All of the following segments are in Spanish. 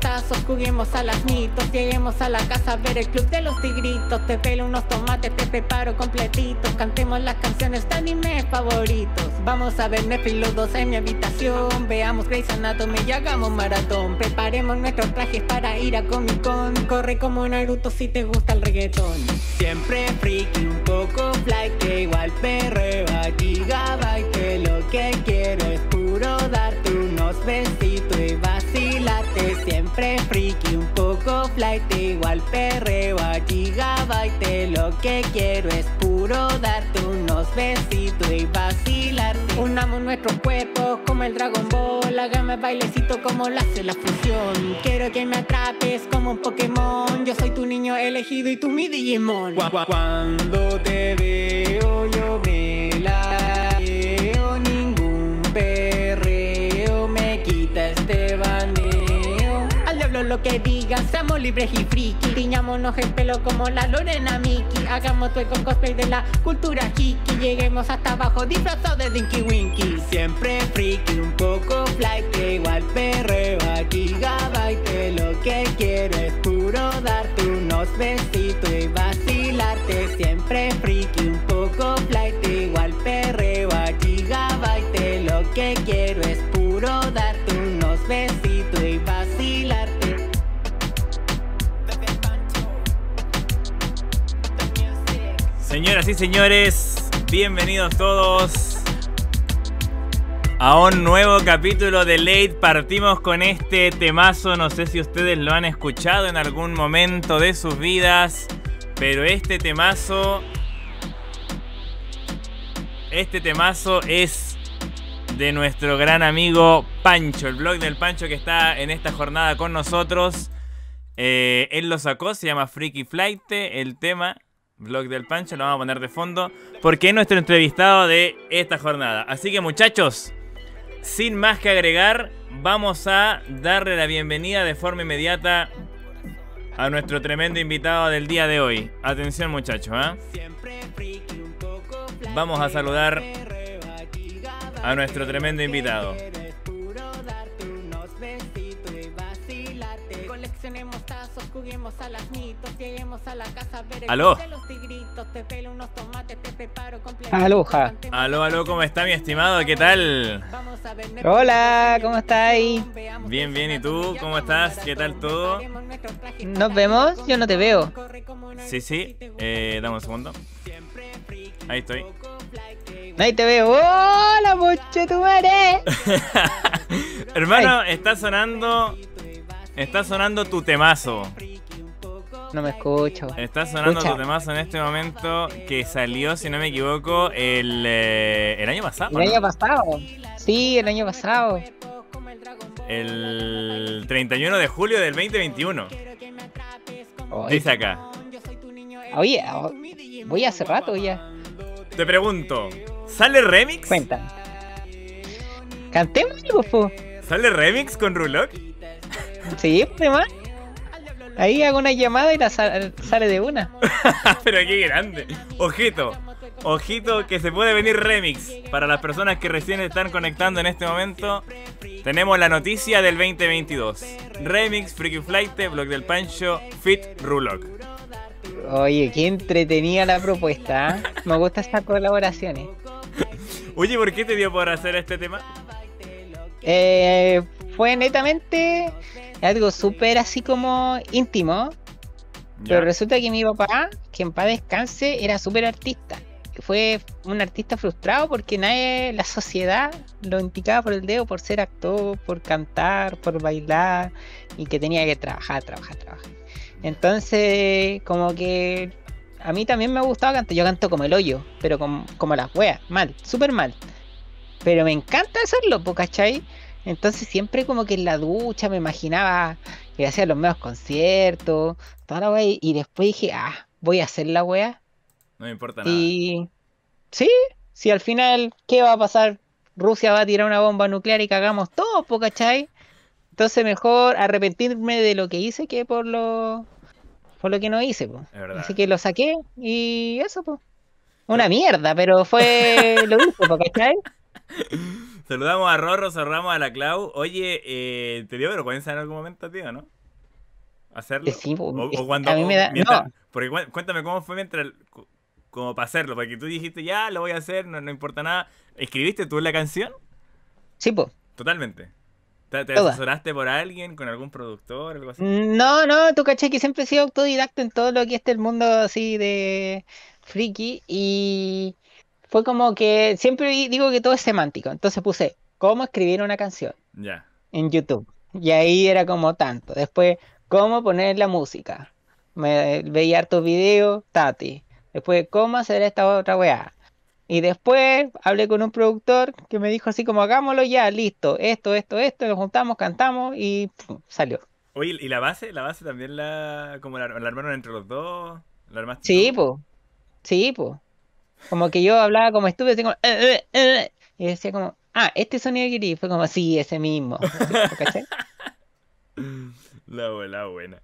tazos, juguemos a las mitos, lleguemos a la casa a ver el club de los tigritos. Te pelo unos tomates, te preparo completitos. Cantemos las canciones de anime favoritos. Vamos a ver Netflix los dos en mi habitación. Veamos Grey's Anatomy y hagamos maratón. Preparemos nuestros trajes para ir a Comic Con. Corre como Naruto si te gusta el reggaetón. Siempre friki, un poco fly, que igual perreo a gigabyte. Que lo que quiero es puro darte unos besitos siempre friki, un poco flight, igual perreo a gigabyte. Lo que quiero es puro darte unos besitos y vacilar Unamos nuestros cuerpos como el Dragon Ball, hagamos bailecito como lo hace la fusión. Quiero que me atrapes como un Pokémon, yo soy tu niño elegido y tú mi Digimon. Cuando que digan, seamos libres y friki. Tiñámonos el pelo como la Lorena Miki. Hagamos tueco cosplay de la cultura y Lleguemos hasta abajo disfrazados de Dinky Winky. Siempre friki, un poco fly, que igual perreo a gigabyte. Lo que quieres es puro darte unos besitos y vacilarte. Siempre friki, un poco fly. Así señores, bienvenidos todos a un nuevo capítulo de Late. Partimos con este temazo, no sé si ustedes lo han escuchado en algún momento de sus vidas, pero este temazo... Este temazo es de nuestro gran amigo Pancho, el blog del Pancho que está en esta jornada con nosotros. Eh, él lo sacó, se llama Freaky Flight, el tema Vlog del Pancho, lo vamos a poner de fondo, porque es nuestro entrevistado de esta jornada. Así que muchachos, sin más que agregar, vamos a darle la bienvenida de forma inmediata a nuestro tremendo invitado del día de hoy. Atención muchachos, ¿eh? Vamos a saludar a nuestro tremendo invitado. a las a ¿Aló? Aló, aló, ¿cómo está mi estimado? ¿Qué tal? Hola, ¿cómo estás? Bien, bien, ¿y tú? ¿Cómo estás? ¿Qué tal todo? ¿Nos vemos? Yo no te veo. Sí, sí, eh, dame un segundo. Ahí estoy. Ahí te veo. ¡Hola, poche, tu madre! Hermano, está sonando Está sonando tu temazo. No me escucho. Está sonando tu temazo en este momento que salió, si no me equivoco, el, eh, año pasado. El año pasado. Sí, el año pasado. El 31 de julio del 2021. Dice acá. Oye, voy hace rato ya. Te pregunto, ¿sale remix? Cuéntame. Cantemos, ¿Sale remix con Rulock? Sí, Ahí hago una llamada y la sale de una. Pero qué grande. Ojito. Ojito que se puede venir remix. Para las personas que recién están conectando en este momento, tenemos la noticia del 2022. Remix, Freaky Flight, Blog del Pancho, Fit Rulock. Oye, qué entretenida la propuesta. ¿ah? Me gustan estas colaboraciones. ¿eh? Oye, ¿por qué te dio por hacer este tema? Eh, fue netamente algo súper así como íntimo. Pero resulta que mi papá, que en paz descanse, era súper artista. Fue un artista frustrado porque nadie, la sociedad lo indicaba por el dedo por ser actor, por cantar, por bailar y que tenía que trabajar, trabajar, trabajar. Entonces, como que a mí también me ha gustado cantar. Yo canto como el hoyo, pero como, como las weas, mal, súper mal. Pero me encanta hacerlo, ¿cachai? Entonces siempre como que en la ducha me imaginaba que hacía los mejores conciertos, toda la wea, y después dije, ah, voy a hacer la wea. No me importa y... Sí, si al final, ¿qué va a pasar? Rusia va a tirar una bomba nuclear y cagamos todo, ¿cachai? Entonces mejor arrepentirme de lo que hice que por lo por lo que no hice, po. Así que lo saqué y eso, po. Una mierda, pero fue lo hice, ¿cachai? Saludamos a Rorro, cerramos a la Clau. Oye, eh, te dio comienza en algún momento, tío, ¿no? Hacerlo. Eh, sí, a mí me da... Porque cuéntame cómo fue mientras... Como para hacerlo, porque tú dijiste, ya, lo voy a hacer, no, importa nada. ¿Escribiste tú la canción? Sí, pues. Totalmente. ¿Te, asesoraste por alguien, con algún productor, algo así? Mm, no, no, tú caché que siempre he sido autodidacta en todo lo que es el mundo así de friki y fue como que siempre digo que todo es semántico. Entonces puse, ¿cómo escribir una canción? Ya. En YouTube. Y ahí era como tanto. Después, ¿cómo poner la música? Me veía hartos videos, Tati. Después, ¿cómo hacer esta otra weá? Y después hablé con un productor que me dijo así como, hagámoslo ya, listo, esto, esto, esto, lo juntamos, cantamos y salió. Oye, ¿y la base? ¿La base también la, como la, armaron entre los dos? ¿La armaste Sí, pues. Sí, pues. Como que yo hablaba como estúpido, así como. Eh, eh, eh", y decía como, ah, este sonido que hice Fue como, sí, ese mismo. La buena, buena.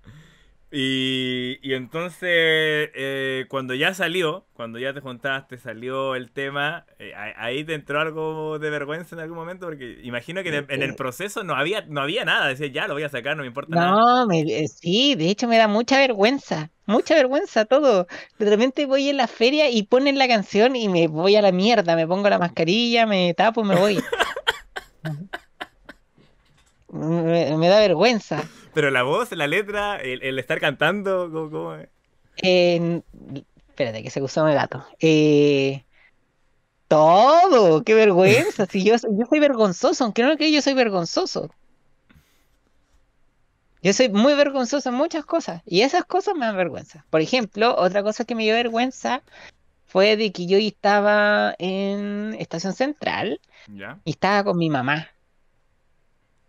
Y, entonces, eh, cuando ya salió, cuando ya te juntaste, salió el tema, eh, ahí te entró algo de vergüenza en algún momento, porque imagino que en el, proceso no había, no había nada, decía, ya lo voy a sacar, no me importa nada. No, eh, sí, de hecho me da mucha vergüenza, mucha vergüenza todo. De repente voy en la feria y ponen la canción y me voy a la mierda, me pongo la mascarilla, me tapo, me voy. Me, da vergüenza. Pero la voz, la letra, el, estar cantando, ¿cómo, es? Eh, espérate, que se gustó mi gato. Eh, todo, qué vergüenza. si yo, yo soy vergonzoso, aunque no lo yo soy vergonzoso. Yo soy muy vergonzoso en muchas cosas y esas cosas me dan vergüenza. Por ejemplo, otra cosa que me dio vergüenza fue de que yo estaba en Estación Central y estaba con mi mamá.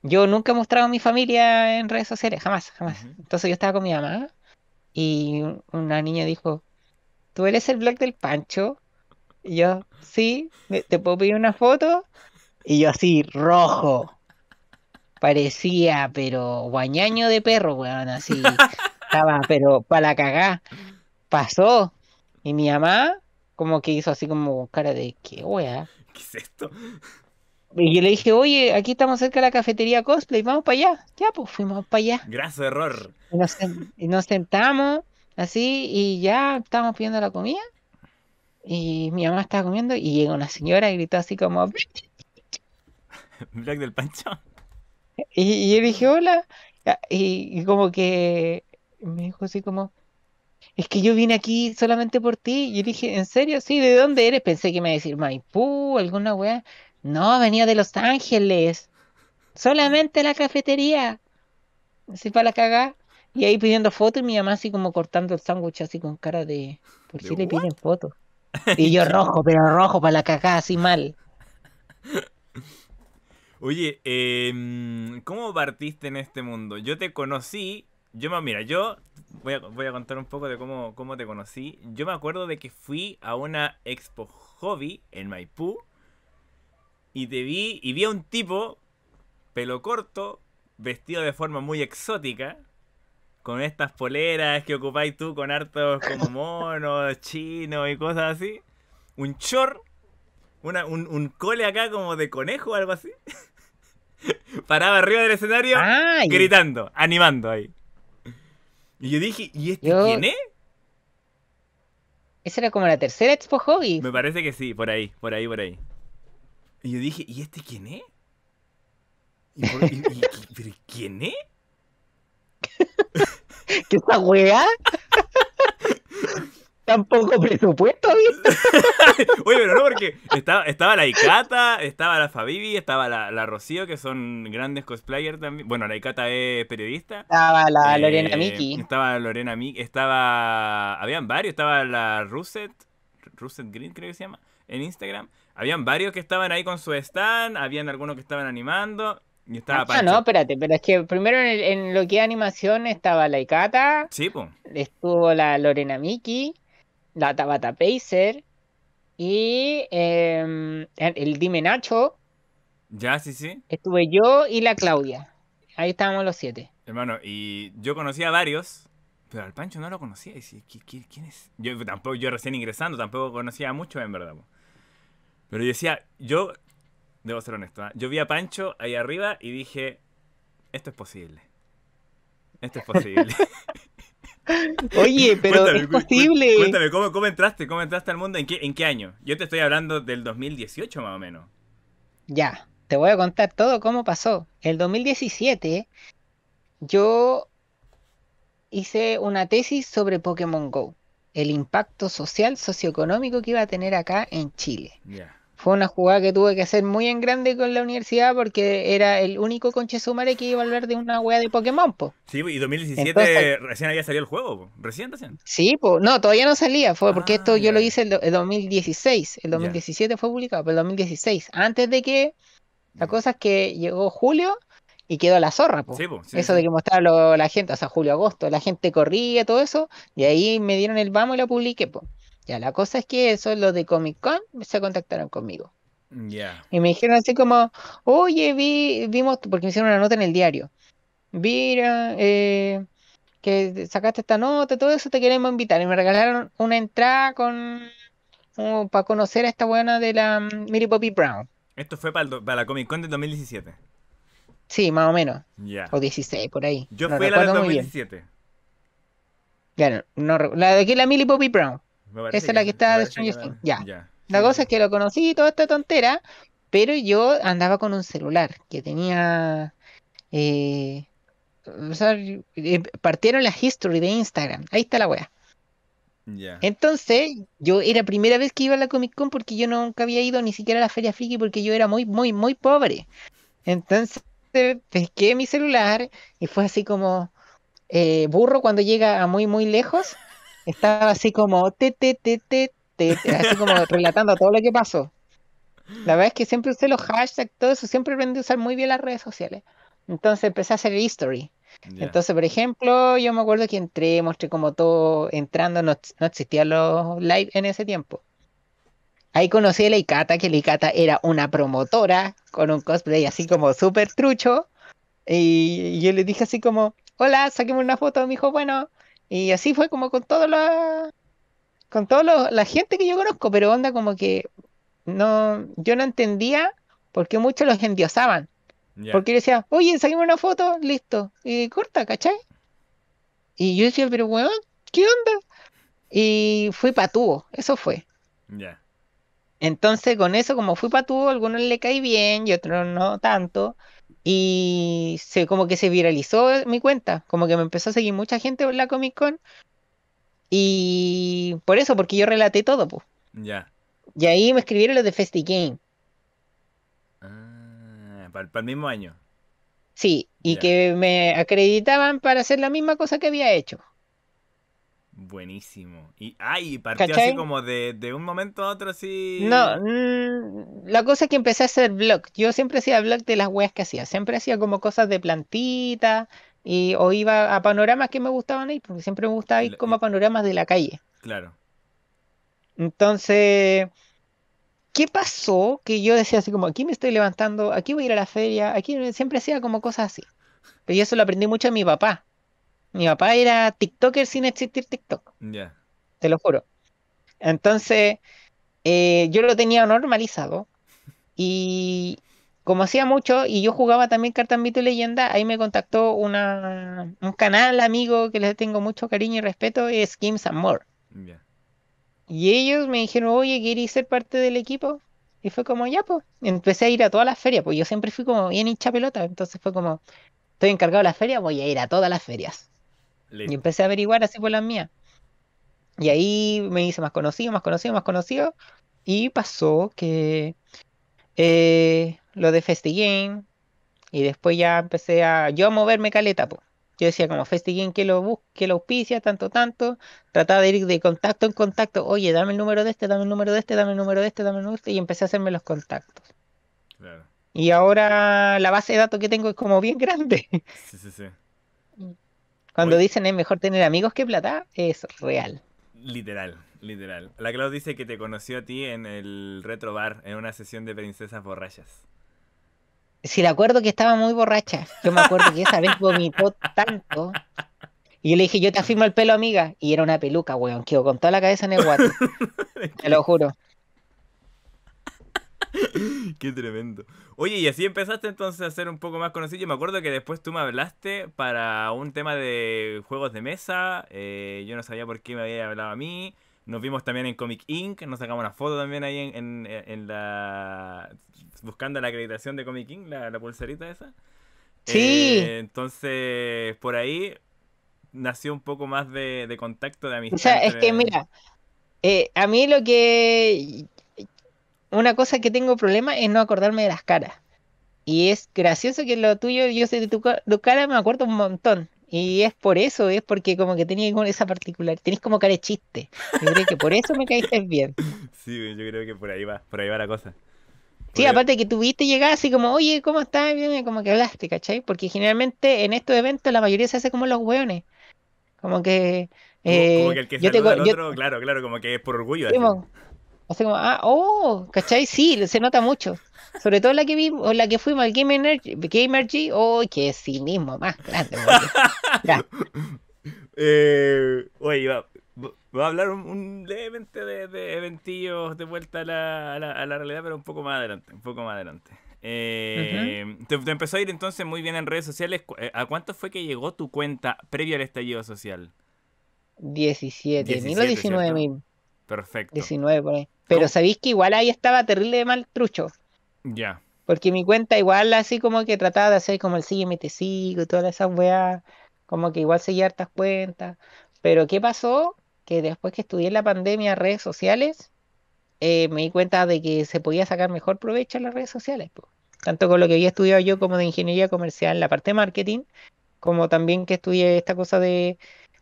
Yo nunca he mostrado a mi familia en redes sociales, jamás, jamás. Entonces yo estaba con mi mamá y una niña dijo, ¿tú eres el Black del Pancho? Y yo, sí, ¿te puedo pedir una foto? Y yo así, rojo. Parecía, pero guañaño de perro, weón, así. Estaba, pero para la cagá. Pasó. Y mi mamá como que hizo así como cara de, ¿qué weá? ¿Qué es esto? Y le dije, oye, aquí estamos cerca de la cafetería cosplay, vamos para allá. Ya, pues fuimos para allá. ¡Gracias, error. Y nos, sentamos así y ya estábamos pidiendo la comida. Y mi mamá estaba comiendo y llegó una señora y gritó así como... Black del Pancho. Y, y yo dije, hola. Ah, y, como que me dijo así como, es que yo vine aquí solamente por ti. Y yo dije, ¿en serio? Sí, ¿de dónde eres? Pensé que me iba a decir Maipú, alguna weá. No, venía de Los Ángeles. Solamente la cafetería. Así para la cagá. Y ahí pidiendo fotos y mi mamá así como cortando el sándwich así con cara de... ¿Por si le piden fotos? Y yo rojo, pero rojo para la cagá, así mal. Oye, em, ¿cómo partiste en este mundo? Yo te conocí, yo mira, yo voy a, contar un poco de cómo te conocí. Yo me acuerdo de que fui a una expo hobby en Maipú y te vi y vi a un tipo, pelo corto, vestido de forma muy exótica, con estas poleras que ocupáis tú con hartos como monos, chinos y cosas así. Un chor, un, cole acá como de conejo o algo así. Paraba arriba del escenario gritando, animando ahí. Y yo dije, ¿y este quién es? Esa era como la tercera Expo Hobby. Me parece que sí, por ahí, por ahí, por ahí. Y yo dije, ¿y este quién es? ¿Y, ¿pero quién es? ¿Qué esta weá? Tampoco presupuesto, ¿viste? Oye, pero no, porque estaba, la Icata, estaba la Fabibi, estaba la, Rocío, que son grandes cosplayers también. Bueno, la Icata es periodista. Estaba la eh, Lorena Miki. Estaba Lorena Miki, estaba... Habían varios, estaba la Ruset, Ruset Green creo que se llama, en Instagram. Habían varios que estaban ahí con su stand, habían algunos que estaban animando. Y estaba ah, no, no, espérate, pero es que primero en, lo que es animación estaba la Ikata. Sí, pues Estuvo la Lorena Miki, la Tabata Pacer y em, el Dime Nacho. Ya, sí, sí. Estuve yo y la Claudia. Ahí estábamos los siete. Hermano, y yo conocía a varios, pero al Pancho no lo conocía. Y ¿quién es? Yo, tampoco, yo recién ingresando, tampoco conocía a muchos, en verdad. Pero decía, yo, debo ser honesto, ¿ah? yo vi a Pancho ahí arriba y dije, esto es posible. Esto es posible. Oye, pero es posible. Cuéntame, ¿cómo, entraste? ¿Cómo entraste al mundo? ¿En qué, ¿En qué año? Yo te estoy hablando del 2018 más o menos. Ya, te voy a contar todo cómo pasó. El 2017 yo hice una tesis sobre Pokémon Go, el impacto social, socioeconómico que iba a tener acá en Chile. ya fue una jugada que tuve que hacer muy en grande con la universidad porque era el único conche sumare que iba a hablar de una wea de Pokémon, po. Sí, y 2017 recién había salido el juego, po. recién, recién. Sí, po. no, todavía no salía, fue porque esto ah, yo lo hice en 2016, el 2017 fue publicado, pero el 2016, antes de que, la cosa es que llegó julio y quedó la zorra, po. Sí, po eso de que mostraba la gente, o sea, julio, agosto, la gente corría, todo eso, y ahí me dieron el vamos y lo publiqué, po. Ya, la cosa es que eso, los de Comic Con se contactaron conmigo. Y me dijeron así como, oye, vi, vimos, porque me hicieron una nota en el diario. Mira, eh, que sacaste esta nota, todo eso te queremos invitar. Y me regalaron una entrada con para conocer a esta buena de la Millie mm, Bobby Poppy Brown. Esto fue para, la Comic Con del 2017. Sí, más o menos. O 16, por ahí. Yo fui la del 2017. Ya no, la de aquí la Millie Bobby Brown. Esa es la que está Ya. La cosa es que lo conocí y toda esta tontera, pero yo andaba con un celular que tenía. Eh, o eh, partieron la history de Instagram. Ahí está la wea. Entonces, yo era primera vez que iba a la Comic Con porque yo nunca había ido ni siquiera a la Feria Friki porque yo era muy, muy, muy pobre. Entonces, pesqué mi celular y fue así como eh, burro cuando llega a muy, muy lejos. Estaba así como, te, te, te, te, así como relatando todo lo que pasó. La verdad es que siempre usé los hashtags, todo eso, siempre aprendí a usar muy bien las redes sociales. Entonces empecé a hacer history. Entonces, por ejemplo, yo me acuerdo que entré, mostré como todo entrando, no, no existían los live en ese tiempo. Ahí conocí a Ikata que Ikata era una promotora con un cosplay así como súper trucho. Y yo le dije así como, hola, saquemos una foto. Me dijo, bueno. Y así fue como con toda la con la gente que yo conozco, pero onda como que no yo no entendía por qué muchos los endiosaban. Porque yo decía, oye, saquemos una foto, listo, y corta, ¿cachai? Y yo decía, pero weón, ¿qué onda? Y fui patúo, eso fue. Ya. Entonces, con eso, como fui patúo, algunos le caí bien y otros no tanto. Y se, como que se viralizó eh, mi cuenta, como que me empezó a seguir mucha gente por la Comic Con. Y por eso, porque yo relaté todo, pues. Ya. Y ahí me escribieron los de Festi Game. Ah, para, el mismo año. Sí, y que me acreditaban para hacer la misma cosa que había hecho. Buenísimo. Y, ay, partió así como de, un momento a otro así. No, mm, la cosa es que empecé a hacer blog. Yo siempre hacía blog de las weas que hacía. Siempre hacía como cosas de plantita y o iba a panoramas que me gustaban ahí, porque siempre me gustaba ir como a panoramas de la calle. Claro. Entonces, ¿qué pasó? Que yo decía así como, aquí me estoy levantando, aquí voy a ir a la feria, aquí siempre hacía como cosas así. Pero eso lo aprendí mucho a mi papá mi papá era TikToker sin existir TikTok. Ya. Te lo juro. Entonces, eh, yo lo tenía normalizado. Y como hacía mucho y yo jugaba también cartambito y leyenda, ahí me contactó una, un canal amigo que les tengo mucho cariño y respeto, es Games and More. Y ellos me dijeron, oye, ¿quieres ser parte del equipo? Y fue como, ya, pues. Empecé a ir a todas las ferias, pues yo siempre fui como bien hincha pelota. Entonces fue como, estoy encargado de las ferias, voy a ir a todas las ferias. Y empecé a averiguar así por las mías. Y ahí me hice más conocido, más conocido, más conocido. Y pasó que eh, lo de FestiGame. Y después ya empecé a yo a moverme caleta, Yo decía como FestiGame que lo busque, lo auspicia, tanto, tanto. Trataba de ir de contacto en contacto. Oye, dame el número de este, dame el número de este, dame el número de este, dame el número este. Y empecé a hacerme los contactos. Y ahora la base de datos que tengo es como bien grande. Sí, sí, sí. Cuando dicen es mejor tener amigos que plata, es real. Literal, literal. La Clau dice que te conoció a ti en el retro bar, en una sesión de princesas borrachas. Sí, le acuerdo que estaba muy borracha. Yo me acuerdo que esa vez vomitó tanto. Y yo le dije, yo te afirmo el pelo, amiga. Y era una peluca, weón. que con toda la cabeza en el guato. te lo juro. Qué tremendo. Oye, y así empezaste entonces a ser un poco más conocido. Yo me acuerdo que después tú me hablaste para un tema de juegos de mesa. Eh, yo no sabía por qué me había hablado a mí. Nos vimos también en Comic Inc. Nos sacamos una foto también ahí en, la. buscando la acreditación de Comic Inc., la, pulserita esa. Sí. Eh, entonces, por ahí nació un poco más de, contacto, de amistad. O sea, es que, mira, eh, a mí lo que una cosa que tengo problema es no acordarme de las caras. Y es gracioso que lo tuyo, yo sé de tu, tu cara, me acuerdo un montón. Y es por eso, es porque como que tenía esa particular, tenés como cara de chiste. Yo creo que por eso me caíste bien. Sí, yo creo que por ahí va, por ahí va la cosa. Sí, aparte que tuviste llegar así como, oye, ¿cómo estás? Bien, como que hablaste, ¿cachai? Porque generalmente en estos eventos la mayoría se hace como los hueones. Como que. como, eh, que el que yo saluda al otro, claro, claro, como que es por orgullo. Hace como, ah, oh, ¿cachai? Sí, se nota mucho. Sobre todo la que vimos, la que fuimos al Game Energy, Gamergy, oh, qué cinismo más grande. eh, oye, va, a hablar un, levemente de, eventillos de vuelta a la, realidad, pero un poco más adelante, un poco más adelante. Eh, te, empezó a ir entonces muy bien en redes sociales. Eh, ¿A cuánto fue que llegó tu cuenta previo al estallido social? 17, o 19 mil. Perfecto. 19 por ahí. Pero sabéis que igual ahí estaba terrible de mal trucho. Ya. Porque mi cuenta igual así como que trataba de hacer como el sígueme, te todas esas weas. Como que igual seguía hartas cuentas. Pero ¿qué pasó? Que después que estudié la pandemia redes sociales, eh, me di cuenta de que se podía sacar mejor provecho en las redes sociales. Tanto con lo que había estudiado yo como de ingeniería comercial, la parte de marketing, como también que estudié esta cosa de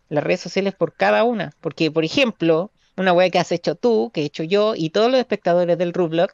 las redes sociales por cada una. Porque, por ejemplo, una wea que has hecho tú, que he hecho yo y todos los espectadores del Rublog,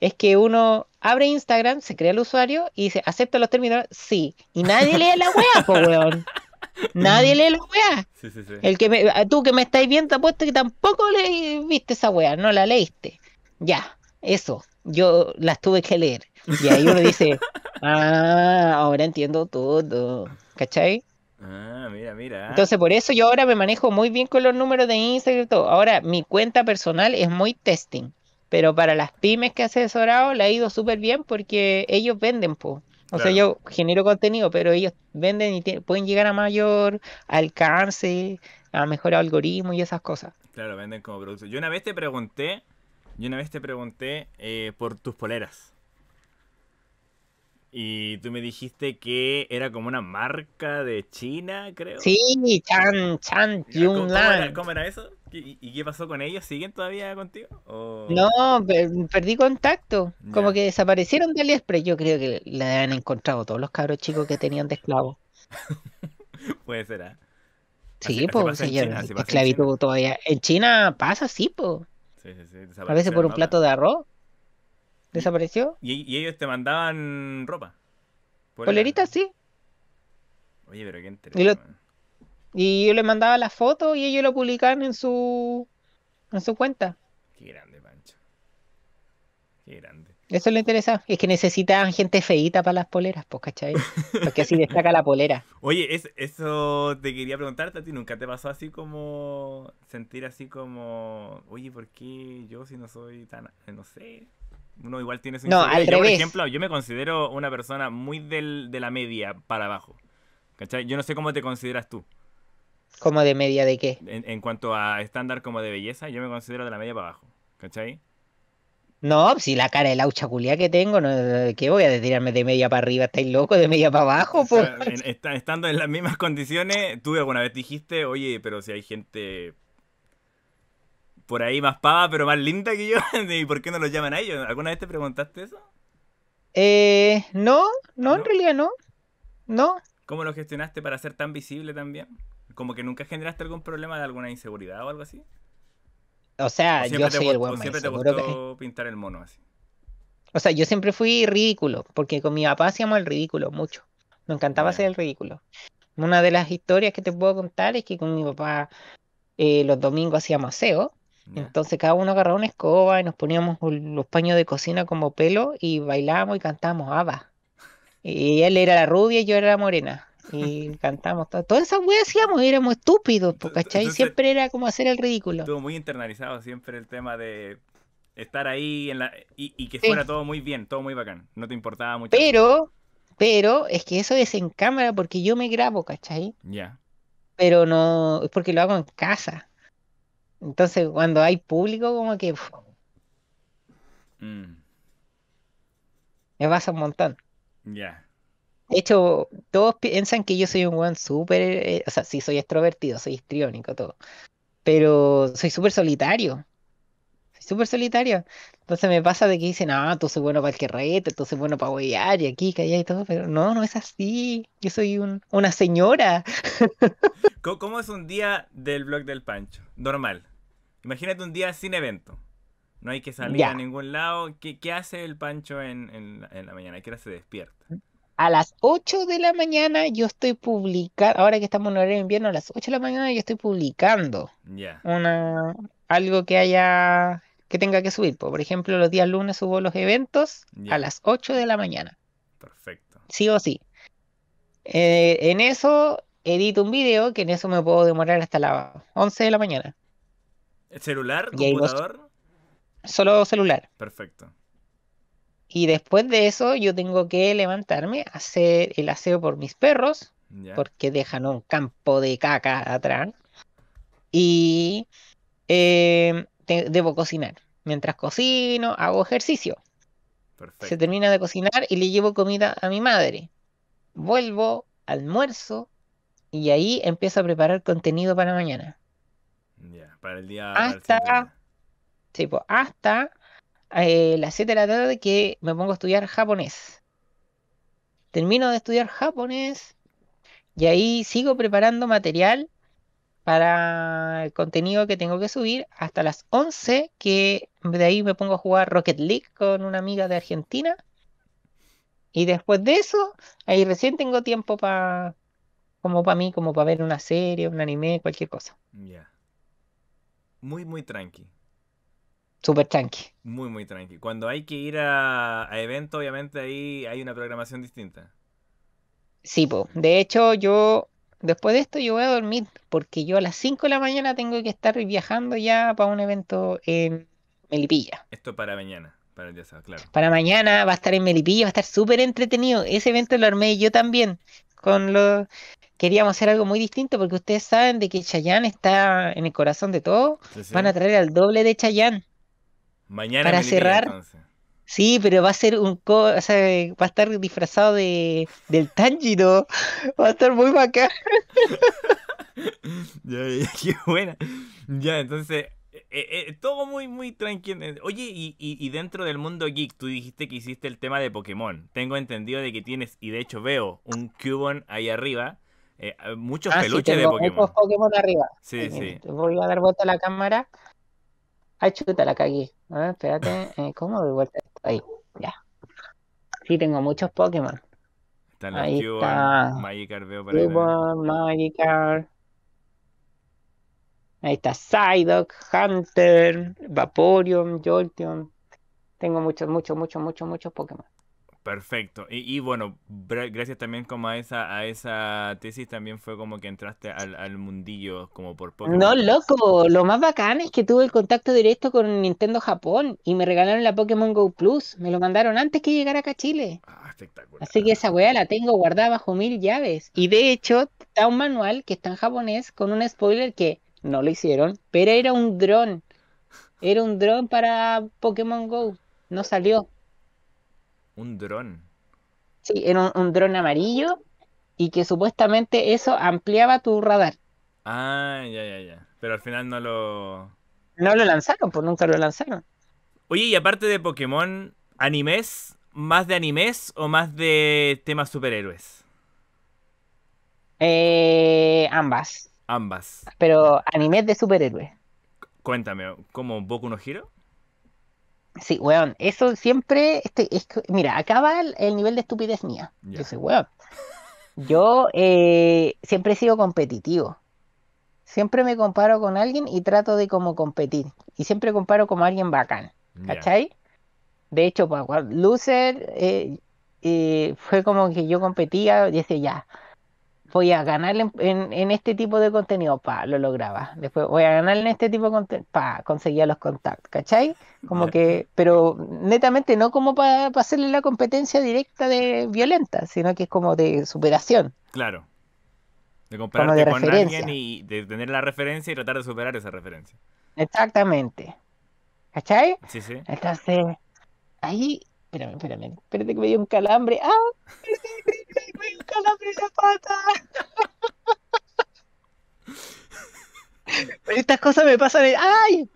es que uno abre Instagram, se crea el usuario y dice, ¿acepta los términos? Sí. Y nadie lee la wea, po weón. Nadie lee la wea. El que ah, tú que me estáis viendo, apuesto que tampoco le, viste esa wea, no la leíste. Ya, eso. Yo las tuve que leer. Y ahí uno dice, ah, ahora entiendo todo. ¿Cachai? Ah, mira, mira. Entonces, por eso yo ahora me manejo muy bien con los números de Instagram y todo. Ahora, mi cuenta personal es muy testing, pero para las pymes que he asesorado le ha ido súper bien porque ellos venden, po. O sea, yo genero contenido, pero ellos venden y pueden llegar a mayor alcance, a mejor algoritmo y esas cosas. Claro, venden como productos. Yo una vez te pregunté, yo una vez te pregunté eh, por tus poleras. Y tú me dijiste que era como una marca de China, creo. Sí, Chan, Chan, ¿Cómo, ¿cómo, era, eso? ¿Y, qué pasó con ellos? ¿Siguen todavía contigo? No, perdí contacto. Como que desaparecieron de pero Yo creo que le habían encontrado todos los cabros chicos que tenían de esclavos. Puede ser. ¿ah? sí, pues, esclavitud todavía. En China pasa, sí, pues. Sí, sí, sí, a veces por un plato de arroz. ¿Desapareció? Y, ellos te mandaban ropa. Poleritas, sí. Oye, pero qué interesante. Y, yo le mandaba la foto y ellos lo publicaban en su en su cuenta. Qué grande, Pancho. Qué grande. Eso le interesa. Es que necesitan gente feíta para las poleras, pues, ¿cachai? Porque así destaca la polera. Oye, es, eso te quería preguntarte a ti. ¿Nunca te pasó así como sentir así como, oye, ¿por qué yo si no soy tan, no sé, uno igual tiene Por ejemplo, yo me considero una persona muy de la media para abajo. ¿Cachai? Yo no sé cómo te consideras tú. ¿Cómo de media de qué? En, cuanto a estándar como de belleza, yo me considero de la media para abajo. ¿Cachai? No, si la cara de la culia que tengo, no, ¿qué voy a tirarme de media para arriba? ¿Estáis loco? ¿De media para abajo? estando en las mismas condiciones, tú alguna vez dijiste, oye, pero si hay gente por ahí más pava, pero más linda que yo. ¿Y por qué no los llaman a ellos? ¿Alguna vez te preguntaste eso? Eh, no, no, en realidad no. No. ¿Cómo lo gestionaste para ser tan visible también? ¿Como que nunca generaste algún problema de alguna inseguridad o algo así? O sea, yo siempre te gustó pintar el mono así? O sea, yo siempre fui ridículo, porque con mi papá hacíamos el ridículo mucho. Me encantaba hacer el ridículo. Una de las historias que te puedo contar es que con mi papá eh, los domingos hacíamos aseo entonces cada uno agarraba una escoba y nos poníamos los paños de cocina como pelo y bailábamos y cantábamos ABBA. Y él era la rubia y yo era la morena. Y cantábamos todo. Todas esas weas hacíamos, éramos estúpidos, ¿cachai? Siempre era como hacer el ridículo. Estuvo muy internalizado siempre el tema de estar ahí en la, y, que fuera todo muy bien, todo muy bacán. No te importaba mucho. Pero, pero es que eso es en cámara porque yo me grabo, ¿cachai? Ya. Pero no, es porque lo hago en casa. Entonces, cuando hay público, como que. Mm. Me pasa un montón. Ya. De hecho, todos piensan que yo soy un weón súper. Eh, o sea, sí, soy extrovertido, soy histriónico, todo. Pero soy súper solitario. Soy súper solitario. Entonces me pasa de que dicen, ah, tú soy bueno para el que tú soy bueno para huear y aquí, que allá y todo. Pero no, no es así. Yo soy una señora. ¿Cómo es un día del blog del Pancho? Normal. Imagínate un día sin evento. No hay que salir a ningún lado. ¿Qué, hace el Pancho en, la mañana? qué hora se despierta? A las 8 de la mañana yo estoy publicando, ahora que estamos en horario de invierno, a las 8 de la mañana yo estoy publicando una algo que haya que tenga que subir. Por ejemplo, los días lunes subo los eventos a las 8 de la mañana. Perfecto. Sí o sí. Eh, en eso edito un video que en eso me puedo demorar hasta las 11 de la mañana. ¿Celular? ¿Computador? Solo celular. Perfecto. Y después de eso yo tengo que levantarme, hacer el aseo por mis perros, porque dejan un campo de caca atrás. Y em, debo cocinar. Mientras cocino, hago ejercicio. Perfecto. Se termina de cocinar y le llevo comida a mi madre. Vuelvo, almuerzo y ahí empiezo a preparar contenido para mañana para el día. Hasta. tipo pues, hasta eh, las 7 de la tarde que me pongo a estudiar japonés. Termino de estudiar japonés y ahí sigo preparando material para el contenido que tengo que subir hasta las 11 que de ahí me pongo a jugar Rocket League con una amiga de Argentina. Y después de eso, ahí recién tengo tiempo para como para mí, como para ver una serie, un anime, cualquier cosa. Muy, muy tranqui. Súper tranqui. Muy, muy tranqui. Cuando hay que ir a, a eventos, obviamente ahí hay una programación distinta. Sí, po. De hecho, yo después de esto yo voy a dormir porque yo a las 5 de la mañana tengo que estar viajando ya para un evento en Melipilla. Esto para mañana, para el día sábado, claro. Para mañana va a estar en Melipilla, va a estar súper entretenido. Ese evento lo armé yo también con los queríamos hacer algo muy distinto porque ustedes saben de que Chayanne está en el corazón de todo. Van a traer al doble de Chayanne. Mañana para cerrar. sí, pero va a ser un o sea, va a estar disfrazado de del Tanjiro. Va a estar muy bacán. ya, qué buena. Ya, entonces eh, eh, eh, todo muy, muy tranquilo. Oye, y, dentro del mundo geek, tú dijiste que hiciste el tema de Pokémon. Tengo entendido de que tienes, y de hecho veo, un Cubon ahí arriba. Eh, eh, muchos ah, peluches de Pokémon. Pokémon arriba. Sí, eh, sí. Voy a dar vuelta a la cámara. Ay, chuta, la cagué. A espérate. Eh, ¿Cómo doy vuelta esto? Ahí, ya. Sí, tengo muchos Pokémon. ahí está Magikarp, veo para Ahí está Psyduck, Hunter, Vaporeon, Jolteon. Tengo muchos, muchos, muchos, muchos, muchos Pokémon. Perfecto. Y, bueno, gracias también como a esa, a esa tesis también fue como que entraste al, al mundillo como por Pokémon. No, loco, lo más bacán es que tuve el contacto directo con Nintendo Japón y me regalaron la Pokémon Go Plus. Me lo mandaron antes que llegara acá a Chile. Ah, espectacular. Así que esa weá la tengo guardada bajo mil llaves. Y de hecho, está un manual que está en japonés con un spoiler que no lo hicieron, pero era un dron. Era un dron para Pokémon Go. No salió. Un dron. Sí, era un, dron amarillo y que supuestamente eso ampliaba tu radar. Ah, ya, ya, ya. Pero al final no lo... No lo lanzaron, pues nunca lo lanzaron. Oye, y aparte de Pokémon, ¿animes? ¿Más de animes o más de temas superhéroes? Eh, ambas. Ambas. Pero animes de superhéroes. Cuéntame, ¿cómo Boku no Hero? Sí, weón, eso siempre, este, es, mira, acaba el, el, nivel de estupidez mía. Yo eh, siempre he sido competitivo. Siempre me comparo con alguien y trato de como competir. Y siempre comparo como alguien bacán. ¿Cachai? De hecho, para pues, Loser eh, eh, fue como que yo competía y decía, ya, voy a ganar en, este tipo de contenido, pa, lo lograba. Después voy a ganar en este tipo de contenido, pa, conseguía los contactos, ¿cachai? Como que, pero netamente no como para hacerle la competencia directa de violenta, sino que es como de superación. Claro. De compararte con alguien y de tener la referencia y tratar de superar esa referencia. Exactamente. ¿Cachai? Sí, sí. Entonces, ahí espérame, espérame, espérate que me dio un calambre. ¡Ah! Me dio un calambre en la pata. estas cosas me pasan en... ¡Ay!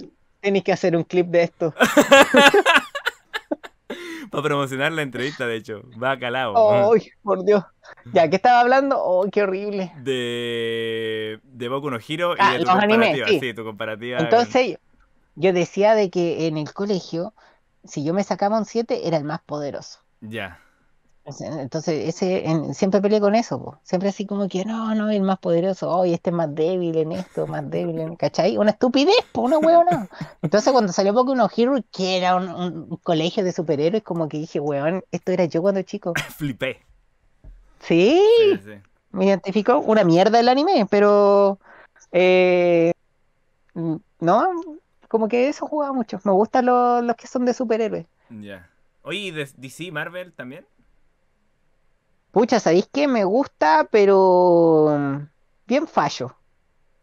tenéis que hacer un clip de esto. para promocionar la entrevista, de hecho. Va calado. ¡Ay, por Dios! ¿Ya qué estaba hablando? ¡Oh, qué horrible! De, de Boku no Hiro y ah, de tu Animes, sí. tu comparativa. Entonces, yo decía de que en el colegio, si yo me sacaba un 7, era el más poderoso. Ya. Entonces, ese, siempre peleé con eso, siempre así como que no, no, el más poderoso, hoy este es más débil en esto, más débil en, ¿cachai? Una estupidez, po, una huevona. Entonces, cuando salió poco uno Hero, que era un, colegio de superhéroes, como que dije, weón, esto era yo cuando chico. Flipé. Sí, me identificó una mierda el anime, pero eh, no, como que eso jugaba mucho. Me gustan los, que son de superhéroes. Ya. Oye, de DC Marvel también? Pucha, ¿sabéis qué? Me gusta, pero mm, bien fallo.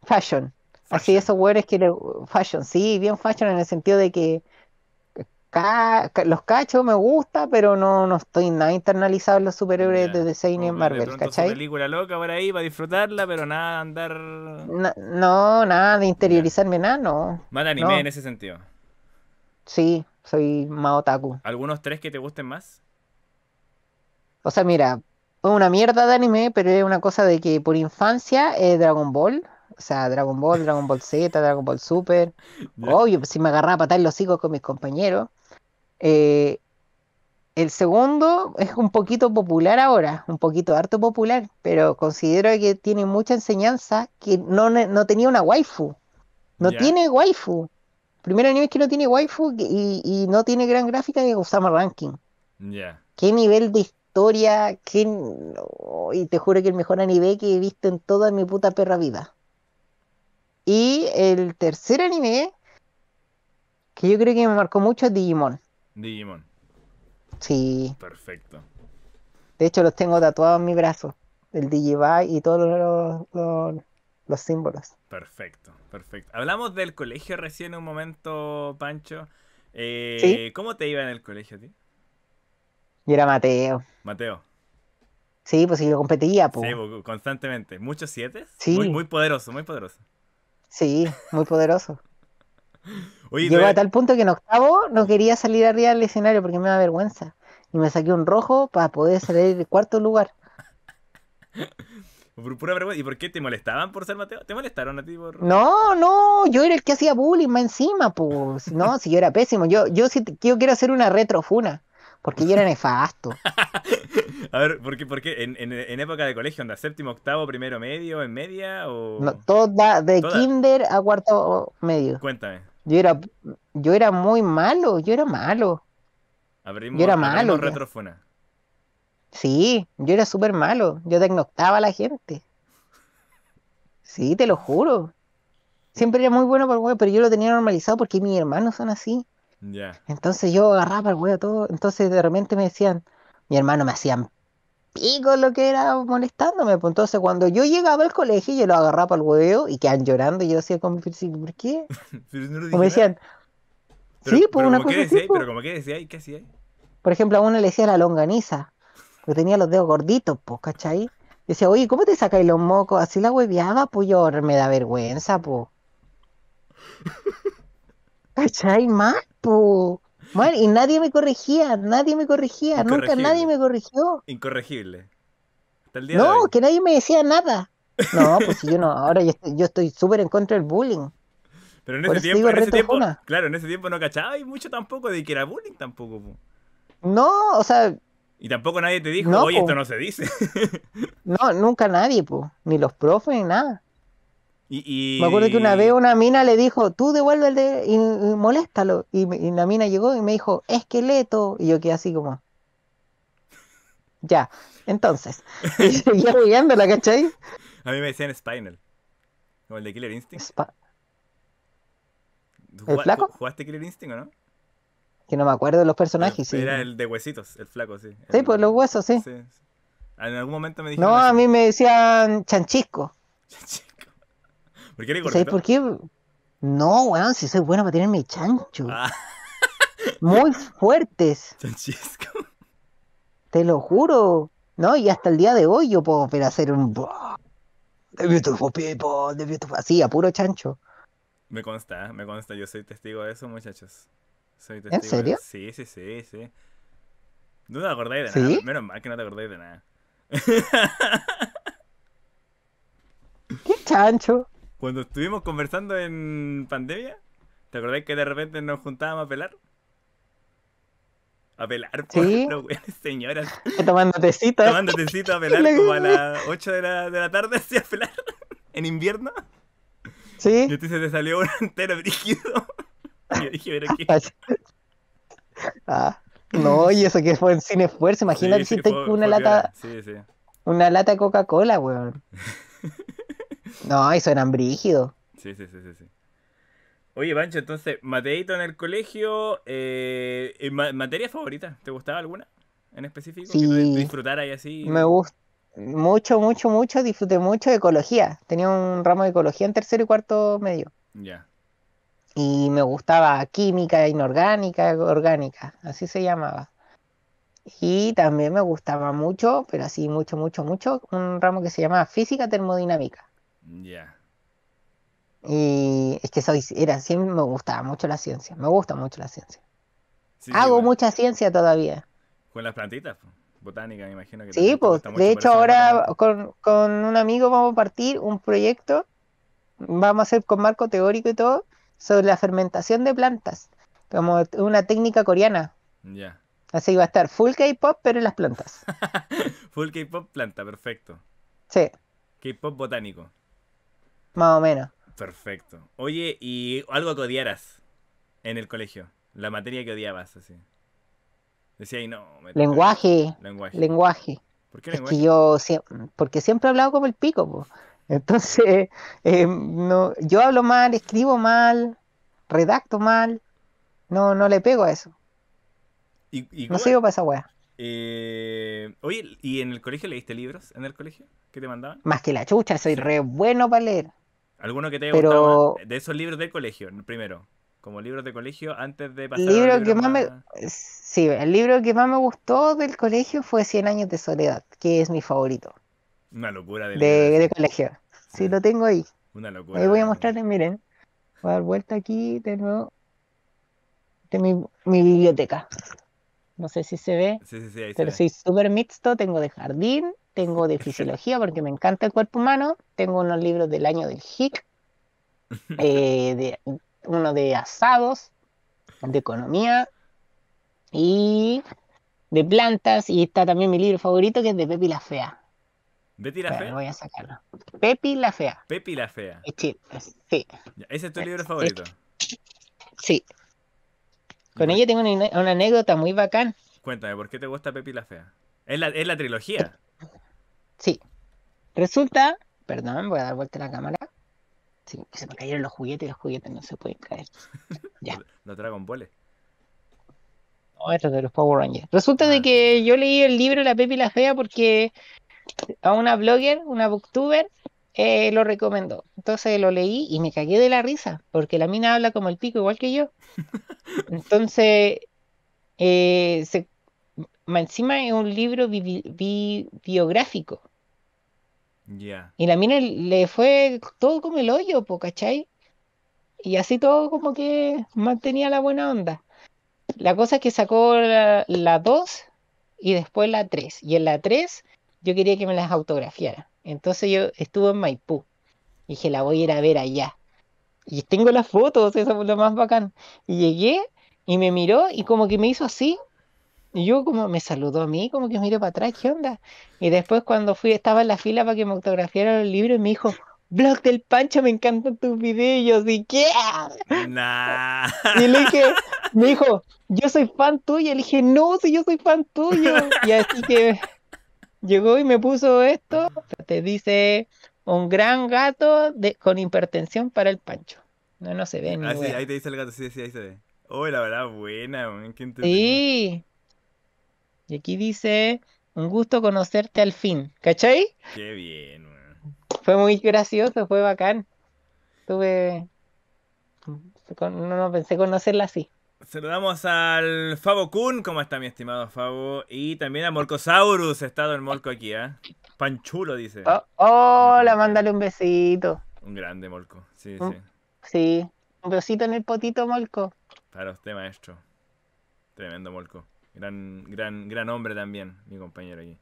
Fashion. fashion. Así esos hueones que le... Fashion, sí, bien fashion en el sentido de que los cachos me gusta, pero no, no estoy nada internalizado en los superhéroes de Disney y Marvel, de ¿cachai? una película loca por ahí para disfrutarla, pero nada de andar... No, nada de interiorizarme, nada, no. Más anime en ese sentido. Sí, soy Mao Taku. ¿Algunos tres que te gusten más? O sea, mira, es una mierda de anime, pero es una cosa de que por infancia es Dragon Ball. O sea, Dragon Ball, Dragon Ball Z, Dragon Ball Super. Obvio, si me agarraba a patar los hijos con mis compañeros. Eh, el segundo es un poquito popular ahora, un poquito harto popular, pero considero que tiene mucha enseñanza que no, tenía una waifu. No tiene waifu. primer anime es que no tiene waifu y, y no tiene gran gráfica de Gustavo Ranking. ¿Qué nivel de historia, que... Oh, y te juro que el mejor anime que he visto en toda mi puta perra vida. Y el tercer anime, que yo creo que me marcó mucho, es Digimon. Digimon. Sí. Perfecto. De hecho, los tengo tatuados en mi brazo. El Digivy y todos los, símbolos. Perfecto, perfecto. Hablamos del colegio recién un momento, Pancho. Eh, ¿Cómo te iba en el colegio, ti? Yo era Mateo. Mateo. Sí, pues yo competía, pues Sí, constantemente. ¿Muchos siete? Sí. Muy, poderoso, muy poderoso. Sí, muy poderoso. Llegó a tal punto que en octavo no quería salir arriba del escenario porque me da vergüenza. Y me saqué un rojo para poder salir de cuarto lugar. ¿Y por qué te molestaban por ser Mateo? ¿Te molestaron a ti por.? No, no, yo era el que hacía bullying más encima, pues. No, si yo era pésimo. Yo, yo, si, yo quiero hacer una retrofuna. Porque yo era nefasto. a ver, ¿por qué? ¿En, época de colegio, onda? ¿Séptimo, octavo, primero medio, en media? O... de kinder a cuarto medio. Cuéntame. Yo era, yo era muy malo, yo era malo. yo era malo. Retrofona. Sí, yo era súper malo. Yo tecnoctaba a la gente. Sí, te lo juro. Siempre era muy bueno para pero yo lo tenía normalizado porque mis hermanos son así. Entonces yo agarraba el huevo todo. Entonces de repente me decían, mi hermano me hacían pico lo que era molestándome. Pues entonces cuando yo llegaba al colegio, yo lo agarraba al el huevo y quedaban llorando. Y yo decía como ¿por qué? me decían, sí, por pues, una cosa. Pues". qué ahí? Por ejemplo, a uno le decía la longaniza, porque tenía los dedos gorditos, pues, ¿cachai? Y decía, oye, ¿cómo te sacáis los mocos? Así la hueveaba, pues yo me da vergüenza, pues. ¿Cachai? más po. y nadie me corregía, nadie me corregía, nunca nadie me corrigió. Incorregible. no, que nadie me decía nada. No, pues yo no, ahora yo estoy súper en contra del bullying. Pero en ese, tiempo, claro, en ese tiempo no cachaba y mucho tampoco de que era bullying tampoco. No, o sea... Y tampoco nadie te dijo, oye, esto no se dice. no, nunca nadie, po. ni los profes, ni nada. Y, Me acuerdo que una vez una mina le dijo, tú devuelve el y, moléstalo. Y, la mina llegó y me dijo, esqueleto. Y yo quedé así como... Ya, entonces. y seguía la, ¿cachai? A mí me decían Spinal. Como el de Killer Instinct. ¿El flaco? ¿Jugaste Killer Instinct o no? Que no me acuerdo de los personajes. sí Era, el de huesitos, el flaco, sí. Sí, pues los huesos, sí. Ah, en algún momento me dijeron... No, a mí me decían Chanchisco Chanchisco ¿Sabes por qué? No, weón, si soy bueno para mi chancho. Ah. Muy fuertes. Chanchisco. Te lo juro. No, y hasta el día de hoy yo puedo hacer un. The beautiful people, the Así, a puro chancho. Me consta, me consta. Yo soy testigo de eso, muchachos. Soy testigo ¿En serio? Sí, sí, sí, sí. No te acordáis de nada. Menos mal que no te acordáis de nada. ¡Qué chancho! Cuando estuvimos conversando en pandemia, ¿te acordás que de repente nos juntábamos a pelar? A pelar, por ¿Sí? señoras. Tomando tecito. Tomando a pelar como a las 8 de la, de la tarde, así a pelar. En invierno. Sí. Y se te salió un entero brígido. Y yo dije, pero qué. Ah, no, y eso que fue sin esfuerzo. Imagínate si te una lata. Sí, una lata de Coca-Cola, weón. No, eso eran brígidos. Sí, sí, sí, sí, sí. Oye, Pancho, entonces, Mateito en el colegio, eh, ¿materia favorita? ¿Te gustaba alguna en específico? Sí. Que disfrutara y así. Me gusta mucho, mucho, mucho, disfruté mucho de ecología. Tenía un ramo de ecología en tercero y cuarto medio. Ya. Y me gustaba química inorgánica, orgánica, así se llamaba. Y también me gustaba mucho, pero así mucho, mucho, mucho, un ramo que se llamaba física termodinámica. Ya. Y eh, es que soy, era, siempre me gustaba mucho la ciencia, me gusta mucho la ciencia. Hago mucha ciencia todavía. Con las plantitas, botánica, me imagino que. Sí, pues, de hecho ahora con, un amigo vamos a partir un proyecto, vamos a hacer con marco teórico y todo, sobre la fermentación de plantas, como una técnica coreana. Ya. Así va a estar full K-pop, pero en las plantas. full K-pop planta, perfecto. Sí. K-pop botánico más o menos. Perfecto. Oye, ¿y algo que odiaras en el colegio? La materia que odiabas, así. Decía, y no. lenguaje, lenguaje. ¿Por qué lenguaje? porque siempre he hablado como el pico, Entonces, eh, no, yo hablo mal, escribo mal, redacto mal. No, no le pego a eso. ¿Y, no sigo para esa wea eh, oye, ¿y en el colegio leíste libros? ¿En el colegio? ¿Qué te mandaban? Más que la chucha, soy re bueno para leer. ¿Alguno que te haya gustado de esos libros del colegio, primero? Como libros de colegio antes de pasar libro, libro que más, Sí, el libro que más me gustó del colegio fue Cien años de soledad, que es mi favorito. Una locura de, de, colegio. Sí, lo tengo ahí. Una locura. Ahí voy a mostrarte, miren. Voy a dar vuelta aquí de De mi, biblioteca. No sé si se ve, sí, sí, sí, pero soy súper mixto, tengo de jardín, tengo de fisiología porque me encanta el cuerpo humano, tengo unos libros del año del HIC, eh, uno de asados, de economía y de plantas, y está también mi libro favorito que es de Pepi la Fea. ¿Betty la Fea? Voy a sacarlo. Pepi la Fea. Pepi la Fea. Sí. Ese es tu libro favorito. Sí. Con ella tengo una, anécdota muy bacán. Cuéntame, ¿por qué te gusta Pepi la Fea? Es la, es la trilogía. Sí. Resulta, perdón, voy a dar vuelta a la cámara. se me cayeron los juguetes y los juguetes no se pueden caer. ya. No un pole. No, esto de los Power Rangers. Resulta de ah. que yo leí el libro La Pepe y la Fea porque a una blogger, una booktuber, eh, lo recomendó. Entonces lo leí y me cagué de la risa, porque la mina habla como el pico, igual que yo. Entonces, eh, encima es un libro bi biográfico. Y la mina le fue todo como el hoyo, po, ¿cachai? Y así todo como que mantenía la buena onda. La cosa es que sacó la 2 y después la 3. Y en la 3 yo quería que me las autografiara. Entonces yo estuve en Maipú. dije, la voy a ir a ver allá. Y tengo las fotos, eso fue lo más bacán. Y llegué y me miró y como que me hizo así y yo como me saludó a mí, como que me miró para atrás, ¿qué onda? Y después cuando fui, estaba en la fila para que me autografiara el libro y me dijo, blog del Pancho, me encantan tus videos. ¿Y qué? Nah. Y le dije, me dijo, yo soy fan tuyo. Y le dije, no, si yo soy fan tuyo. Y así que llegó y me puso esto. Te dice, un gran gato de, con hipertensión para el Pancho. No, no se ve. Ah, sí, ahí te dice el gato, sí, sí, ahí se ve. Oh, la verdad, buena, man, Sí. Y aquí dice, un gusto conocerte al fin, ¿cachai? Qué bien, weón. Fue muy gracioso, fue bacán. Tuve... No, pensé conocerla así. Saludamos al Fabo Kun, ¿cómo está mi estimado Fabo? Y también a Morcosaurus, estado el Morco aquí, ¿eh? Panchulo dice. Oh, hola, mándale un besito. Un grande Molco, sí, mm, sí. Sí, un besito en el potito Molco. Para usted, maestro. Tremendo Molco. Gran, gran, gran hombre también, mi compañero allí.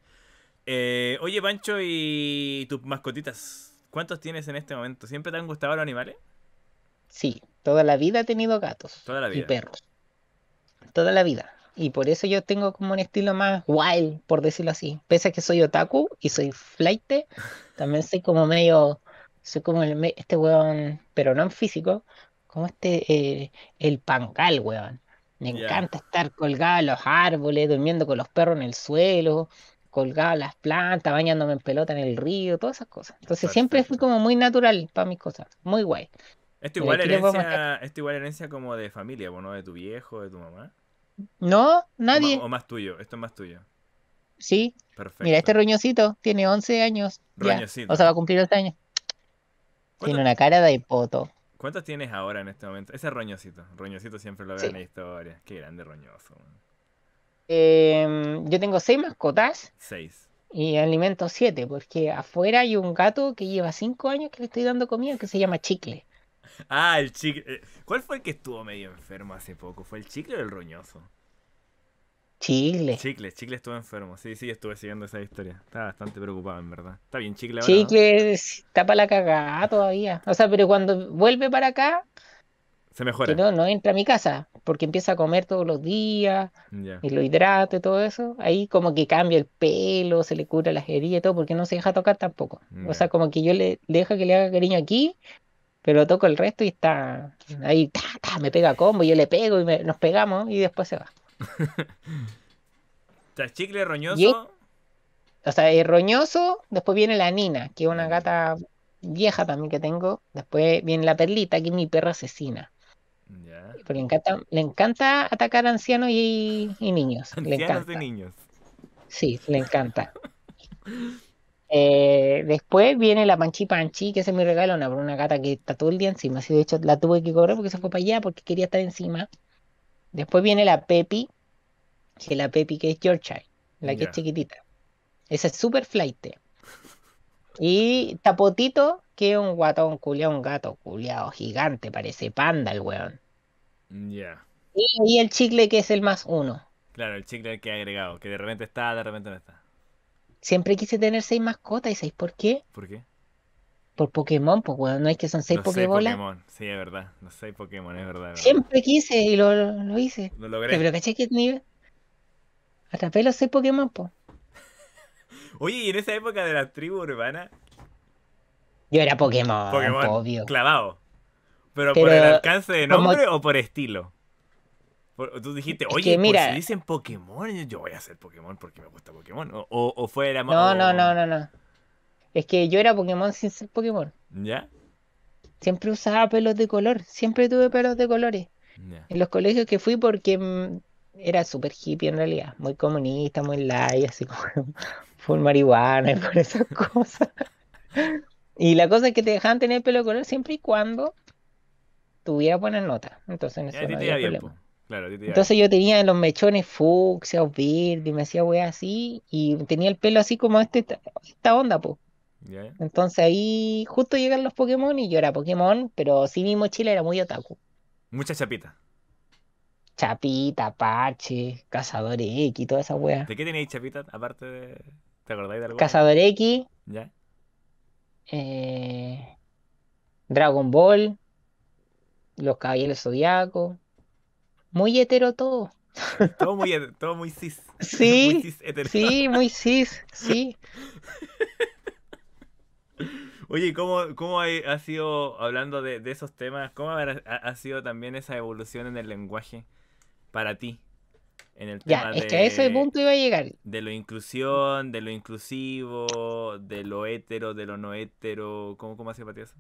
Eh, oye, Pancho, y tus mascotitas, ¿cuántos tienes en este momento? ¿Siempre te han gustado los animales? Sí, toda la vida he tenido gatos y perros. Toda la vida. Y por eso yo tengo como un estilo más wild, por decirlo así. Pese a que soy otaku y soy flight, también soy como medio. Soy como este weón, pero no en físico, como este. Eh, el pangal, weón. Me encanta estar colgado a los árboles, durmiendo con los perros en el suelo, colgado en las plantas, bañándome en pelota en el río, todas esas cosas. Entonces siempre fui como muy natural para mis cosas, muy guay. Esto igual, herencia, herencia como de familia, ¿no? De tu viejo, de tu mamá. No, nadie. O, más tuyo, esto es más tuyo. Sí. Perfecto. Mira, este roñocito tiene 11 años. Ya. O sea, va a cumplir este años. Tiene una cara de poto. ¿Cuántos tienes ahora en este momento? Ese roñosito. Roñosito siempre lo veo en la historia. Qué grande roñoso. Em, yo tengo seis mascotas. Seis. Y alimento siete, porque afuera hay un gato que lleva cinco años que le estoy dando comida que se llama Chicle. Ah, el chicle. Eh, ¿Cuál fue el que estuvo medio enfermo hace poco? ¿Fue el chicle o el roñoso? Chicle. Chicle, Chicle estuvo enfermo. Sí, sí, estuve siguiendo esa historia. Estaba bastante preocupado, en verdad. Está bien, Chicle ahora. Chicle está para la cagada todavía. O sea, pero cuando vuelve para acá. Se mejora. no, no entra a mi casa. Porque empieza a comer todos los días. Y lo hidrata y todo eso. Ahí como que cambia el pelo, se le cura la heridas y todo. Porque no se deja tocar tampoco. O sea, como que yo le, dejo que le haga cariño aquí pero toco el resto y está ahí, me pega combo, yo le pego y nos pegamos y después se va. chicle roñoso. o sea, el eh, roñoso, después viene la Nina, que es una mm. gata vieja también que tengo. Después viene la perlita, que es mi perra asesina. Pero le encanta, le encanta atacar ancianos y, niños. le encanta. niños. Sí, le encanta. Eh, después viene la Panchi Panchi, que es mi regalo, una, una gata que está todo el día encima. de hecho la tuve que correr porque se fue para allá porque quería estar encima. Después viene la Pepi, que la Pepi que es Yorkshire, la que es chiquitita. Esa es super flight. Y Tapotito, que es un guatón culiao, un gato culiao, gigante, parece panda el weón. Ya. Y, el chicle que es el más uno. Claro, el chicle que ha agregado, que de repente está, de repente no está. Siempre quise tener seis mascotas y seis, ¿por qué? ¿Por qué? por Pokémon, pues no es que son seis Pokémon, sí, es verdad, los seis Pokémon, es verdad. Siempre quise y lo, lo, hice. Lo logré. Pero caché que nivel. Atrapé los seis Pokémon, pues. Oye, y en esa época de la tribu urbana. Yo era Pokémon, Pokémon obvio. Clavado. Pero, por el alcance de nombre o por estilo. tú dijiste, oye, pues si dicen Pokémon, yo voy a ser Pokémon porque me gusta Pokémon. O, o, fue la No, no, no, no, no. Es que yo era Pokémon sin ser Pokémon. ¿Ya? Siempre usaba pelos de color, siempre tuve pelos de colores. En los colegios que fui porque mm, era súper hippie en realidad, muy comunista, muy light, así como full marihuana y por esas cosas. Y la cosa es que te dejaban tener pelo de color siempre y cuando tuviera buenas notas. Entonces eso no había problema. Claro, Entonces yo tenía los mechones fucsia o me hacía wey así, y tenía el pelo así como este, esta onda, po. Entonces ahí justo llegan los Pokémon y yo era Pokémon, pero sí mi mochila era muy otaku. Mucha chapita. Chapita, parche, Cazador X, toda esa wea. ¿De qué tenéis chapita? Aparte de. ¿Te acordáis de algo? Cazador X. Eh, Dragon Ball. Los Caballeros zodiacos Muy hetero todo. Todo muy, cis. Sí, sí, muy cis, sí. Oye, ¿cómo, cómo ha, sido, hablando de, de, esos temas, cómo ha, sido también esa evolución en el lenguaje para ti? En el tema ya, es que a ese punto iba a llegar. De lo inclusión, de lo inclusivo, de lo hetero, de lo no hétero, ¿Cómo, cómo ha sido para ti eso?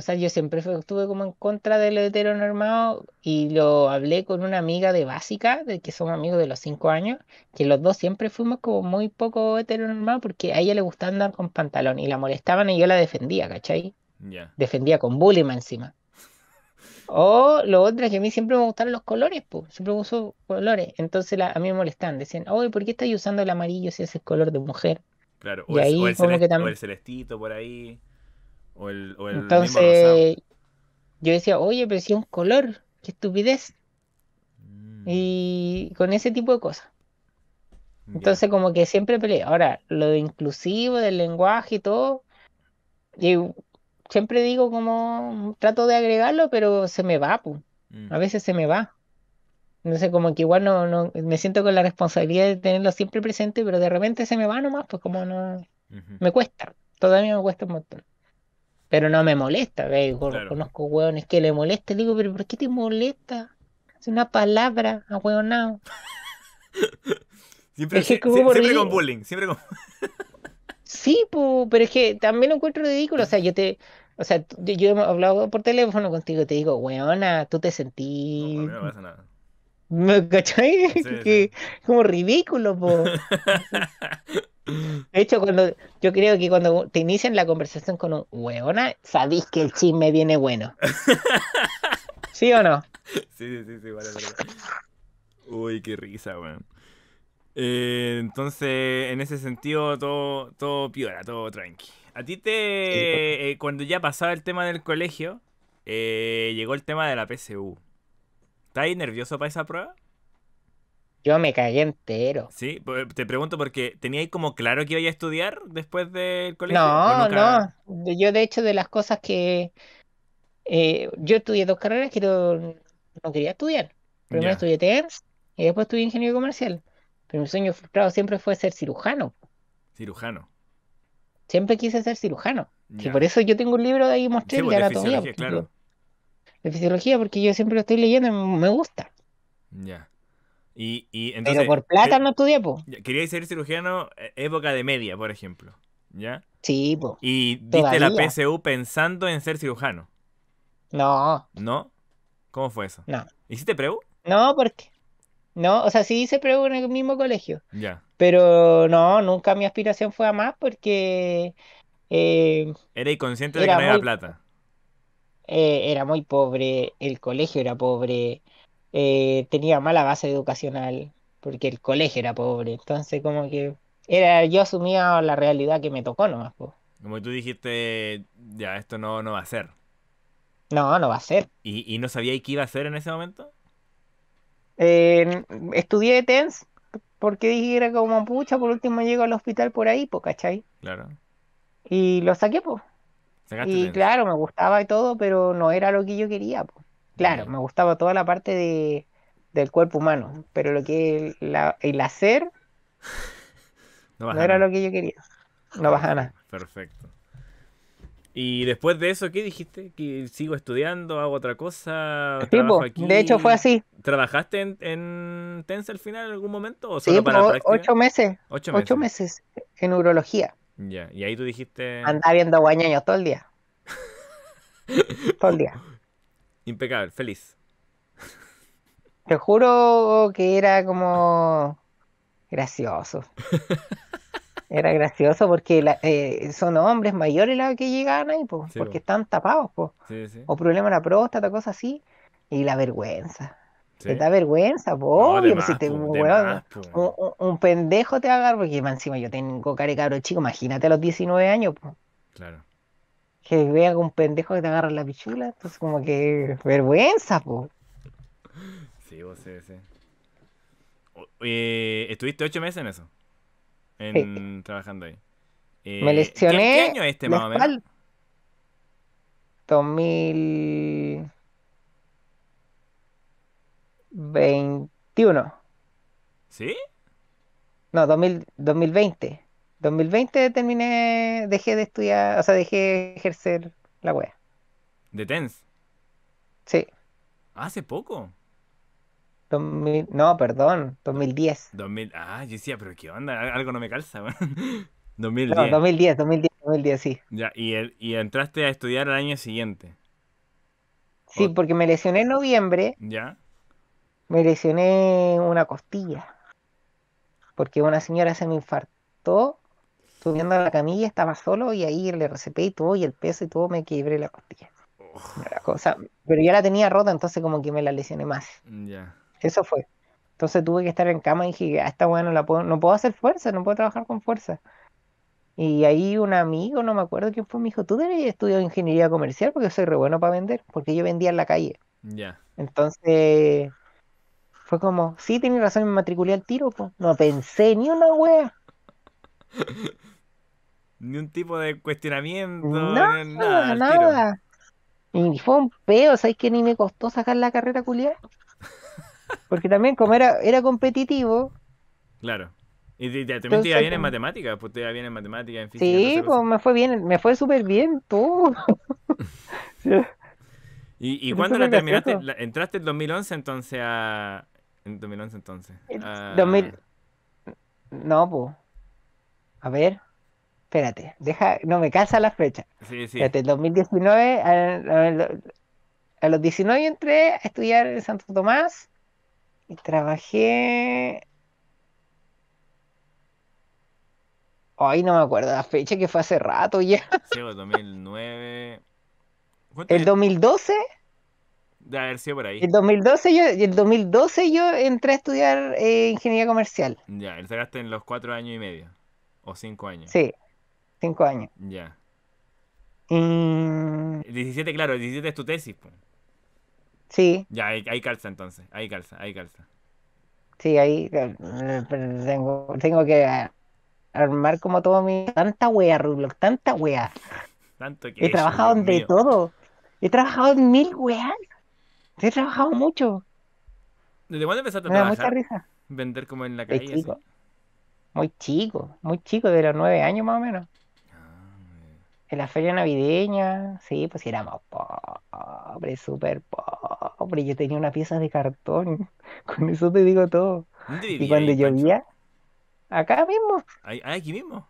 O sea, yo siempre estuve como en contra de lo heteronormado y lo hablé con una amiga de básica, de que son amigos de los cinco años, que los dos siempre fuimos como muy poco heteronormados porque a ella le gustaba andar con pantalón y la molestaban y yo la defendía, ¿cachai? Defendía con bullying encima. O lo otro es que a mí siempre me gustaron los colores, pues, siempre uso colores. Entonces la, a mí me molestaban, decían, ¿por qué estás usando el amarillo si es color de mujer? Claro, o el celestito por ahí. Entonces, yo decía, oye, pero si un color, qué estupidez. Mm. Y con ese tipo de cosas. Entonces, como que siempre peleé. Ahora, lo inclusivo, del lenguaje y todo, y siempre digo como, trato de agregarlo, pero se me va, mm. a veces se me va. Entonces como que igual no, no, me siento con la responsabilidad de tenerlo siempre presente, pero de repente se me va nomás, pues como no, me cuesta, todavía me cuesta un montón pero no me molesta. ¿ves? Conozco hueones que le molesta. Le digo, pero ¿por qué te molesta? Es una palabra, ahueonado. siempre, es siempre, con bullying, siempre con... sí, pues, pero es que también lo encuentro ridículo. O sea, yo te... O sea, yo, he hablado por teléfono contigo y te digo, weona, tú te sentís... No, pasa nada. ¿Me cachai? Como ridículo, po. De hecho, cuando yo creo que cuando te inician la conversación con un huevona, sabéis que el chisme viene bueno. ¿Sí o no? Sí, sí, sí, Uy, qué risa, weón. Eh, entonces, en ese sentido, todo, todo todo tranqui. A ti te. Eh, cuando ya pasaba el tema del colegio, eh, llegó el tema de la PSU. ¿Estás nervioso para esa prueba? Yo me caí entero. Sí, pues, te pregunto porque ¿teníais como claro que iba a estudiar después del colegio? No, no. Yo de hecho de las cosas que... Eh, yo estudié dos carreras que no, quería estudiar. Primero estudié TERS y después estudié Ingeniero Comercial. Pero mi sueño frustrado siempre fue ser cirujano. Cirujano. Siempre quise ser cirujano. Y por eso yo tengo un libro de ahí mostré pues, de, Fisiología, De fisiología porque yo siempre lo estoy leyendo y me gusta. Ya. Pero por plata no estudié, po. quería ser cirujano eh, época de media, por ejemplo. ¿Ya? Sí, po. ¿Y diste la PSU pensando en ser cirujano? No. ¿No? ¿Cómo fue eso? No. ¿Hiciste preu? No, porque. No, o sea, sí hice preu en el mismo colegio. Ya. Pero no, nunca mi aspiración fue a más porque. Eh, era inconsciente de que no era plata. Eh, era muy pobre, el colegio era pobre, eh, tenía mala base educacional, porque el colegio era pobre, entonces como que era yo asumía la realidad que me tocó nomás. Como tú dijiste, ya, esto no, no va a ser. No, no va a ser. ¿Y, no sabíais qué iba a hacer en ese momento? Eh, estudié TENS porque dije era como pucha, por último llego al hospital por ahí, po, ¿cachai? Claro. Y lo saqué, pues. Y claro, me gustaba y todo, pero no era lo que yo quería, claro, me gustaba toda la parte del cuerpo humano, pero lo que el, hacer no, era lo que yo quería. No baja nada. Perfecto. Y después de eso, ¿qué dijiste? ¿Que sigo estudiando, hago otra cosa? De hecho, fue así. ¿Trabajaste en, en al final en algún momento? sí, para Ocho meses. Ocho meses. en urología. Ya, y ahí tú dijiste. Andaba viendo guañaños todo el día. todo el día. Impecable, feliz. Te juro que era como gracioso. Era gracioso porque eh, son hombres mayores los que llegan ahí, porque están tapados, po. o problema en la próstata, cosas así, y la vergüenza. Te da vergüenza, obvio, si te, más, un, pendejo te agarra porque encima yo tengo cara y cabro chico, imagínate a los 19 años. Claro que vea un pendejo que te agarra la pichula, entonces como que vergüenza, po. Sí, vos sí, sí. Eh, ¿Estuviste ocho meses en eso? En, Trabajando ahí. Eh, me lesioné. ¿Qué, año este más o menos? 2021. ¿Sí? No, 2000, 2020. 2020 terminé, dejé de estudiar, o sea, dejé de ejercer la wea. ¿De TENS? Sí. ¿Hace poco? no, perdón, 2010. ah, yo decía, pero ¿qué onda? Algo no me calza, 2010. No, 2010, 2010, 2010, sí. Ya, y, entraste a estudiar el año siguiente. Sí, porque me lesioné en noviembre. Ya. Me lesioné una costilla. Porque una señora se me infartó subiendo a la camilla, estaba solo y ahí le RCP y todo, y el peso y todo, me quebré la costilla. pero ya la tenía rota, entonces como que me la lesioné más. Mm, Eso fue. Entonces tuve que estar en cama y dije, ah, esta bueno, la puedo, no puedo hacer fuerza, no puedo trabajar con fuerza. Y ahí un amigo, no me acuerdo quién fue, me dijo, tú deberías estudiar ingeniería comercial porque soy re bueno para vender, porque yo vendía en la calle. Ya. Entonces fue como, sí, tenés razón, me matriculé al tiro, pues. No pensé ni una wea. Ni un tipo de cuestionamiento. ni nada. nada. Y fue un peo, ¿sabes que ni me costó sacar la carrera culiar? Porque también como era, era competitivo. Claro. Y te, te, iba bien en matemáticas, pues te iba bien en matemáticas, en física. Sí, pues me fue bien, me fue súper bien todo. ¿Y, y cuándo la terminaste? ¿Entraste en 2011 entonces a... en 2011 entonces? 2000... Ah. No, pues. A ver, espérate, deja, no me calza la fecha. Sí, sí. Espérate, el 2019, a, los 19 entré a estudiar en Santo Tomás y trabajé. Ay, no me acuerdo la fecha, que fue hace rato ya. Sí, 2009. Pues, el 2012. De haber sido por ahí. El 2012 yo, el 2012 yo entré a estudiar eh, ingeniería comercial. Ya, él en los cuatro años y medio. ¿O cinco años? Sí, cinco años. Ya. Y... Mm, 17, claro, 17 es tu tesis. Sí. Ya, hay calza entonces, hay calza, hay calza. Sí, ahí eh, tengo, tengo que armar como todo mi... Tanta wea, Rublox, tanta wea. Tanto He trabajado de todo. He trabajado en mil weas. He trabajado mucho. ¿Desde cuándo empezaste a trabajar? Me da risa. Vender como en la calle muy chico, muy chico, de los nueve años más o menos. en la feria navideña, sí, pues éramos pobres, súper pobres. Yo tenía una pieza de cartón, con eso te digo todo. y cuando llovía, acá mismo. ¿Aquí mismo?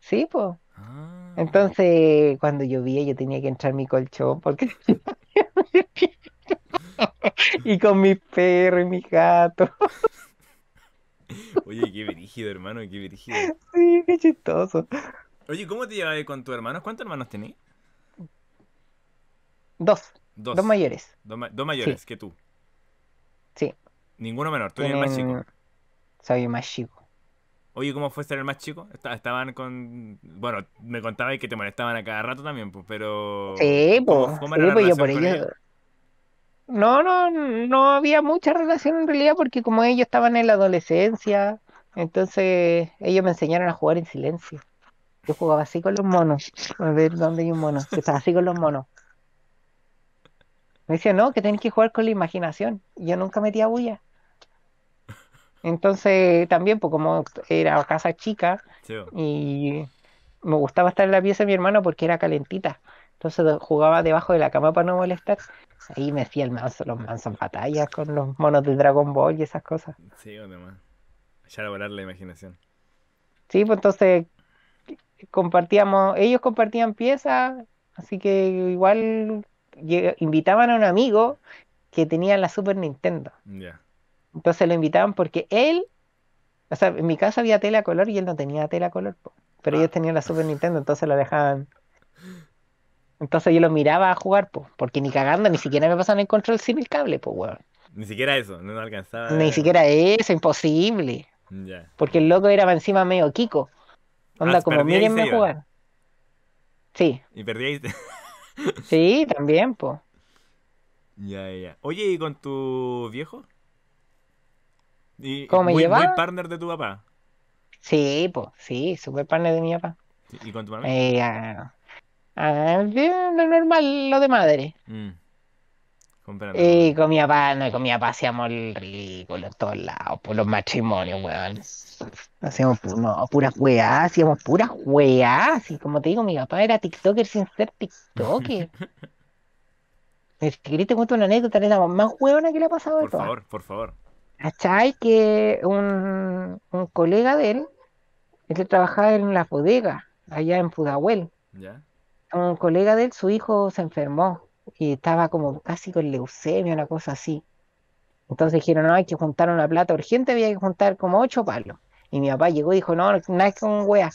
Sí, pues. Ah. Entonces, cuando llovía, yo tenía que entrar mi colchón porque y con mi perro y mi gato Oye, qué virgido, hermano, qué virgido. Sí, qué chistoso. Oye, ¿cómo te llevas con tus hermanos? ¿Cuántos hermanos tenés? Dos. Dos. mayores. Dos, mayores que tú. Sí. Ninguno menor, tú eres el más chico. Soy el más chico. Oye, ¿cómo fue ser el más chico? Estaban con... Bueno, me contabas que te molestaban a cada rato también, pues, pero... Sí, pues, yo por no, no, no había mucha relación en realidad porque como ellos estaban en la adolescencia, entonces ellos me enseñaron a jugar en silencio. Yo jugaba así con los monos. A ver dónde hay un mono. Estaba así con los monos. Me decían, no, que tenés que jugar con la imaginación. Yo nunca metía bulla. Entonces, también, pues como era casa chica y me gustaba estar en la pieza de mi hermano porque era calentita. Entonces jugaba debajo de la cama para no molestar. Ahí me hacía el los mansos batallas con los monos de Dragon Ball y esas cosas. Sí, además. volar la imaginación. Sí, pues entonces compartíamos, ellos compartían piezas, así que igual invitaban a un amigo que tenía la Super Nintendo. Ya. Entonces lo invitaban porque él, o sea, en mi casa había tela color y él no tenía tela color, pero ah. ellos tenían la Super Nintendo, entonces la dejaban entonces yo lo miraba a jugar, po. porque ni cagando, ni siquiera me pasaba el control sin el cable, pues, weón. Ni siquiera eso, no alcanzaba. Ni siquiera eso, imposible. Ya. Porque el loco era encima medio Kiko. Onda, ah, como mírenme jugar. Sí. Y perdíais. sí, también, po. Ya, ya. Oye, ¿y con tu viejo? ¿Y ¿Cómo me llevaba? Muy partner de tu papá? Sí, pues, sí, super partner de mi papá. ¿Y con tu mamá? ya. Eh, ah, Ah, bien, lo normal, lo de madre. Mm. Y con mi papá, no, con mi papá hacíamos el ridículo en todos lados, por los matrimonios, weón. Hacíamos no, puras hacíamos puras weá, Y como te digo, mi papá era TikToker sin ser TikToker. es que te cuento una anécdota, le la más weona que le ha pasado Por favor, por favor. ¿Cachai? Que un, un colega de él, él trabajaba en la bodega, allá en Pudahuel. Ya un colega de él, su hijo se enfermó y estaba como casi con leucemia, una cosa así. Entonces dijeron, no, hay que juntar una plata urgente, había que juntar como ocho palos. Y mi papá llegó y dijo, no, nada es un weá.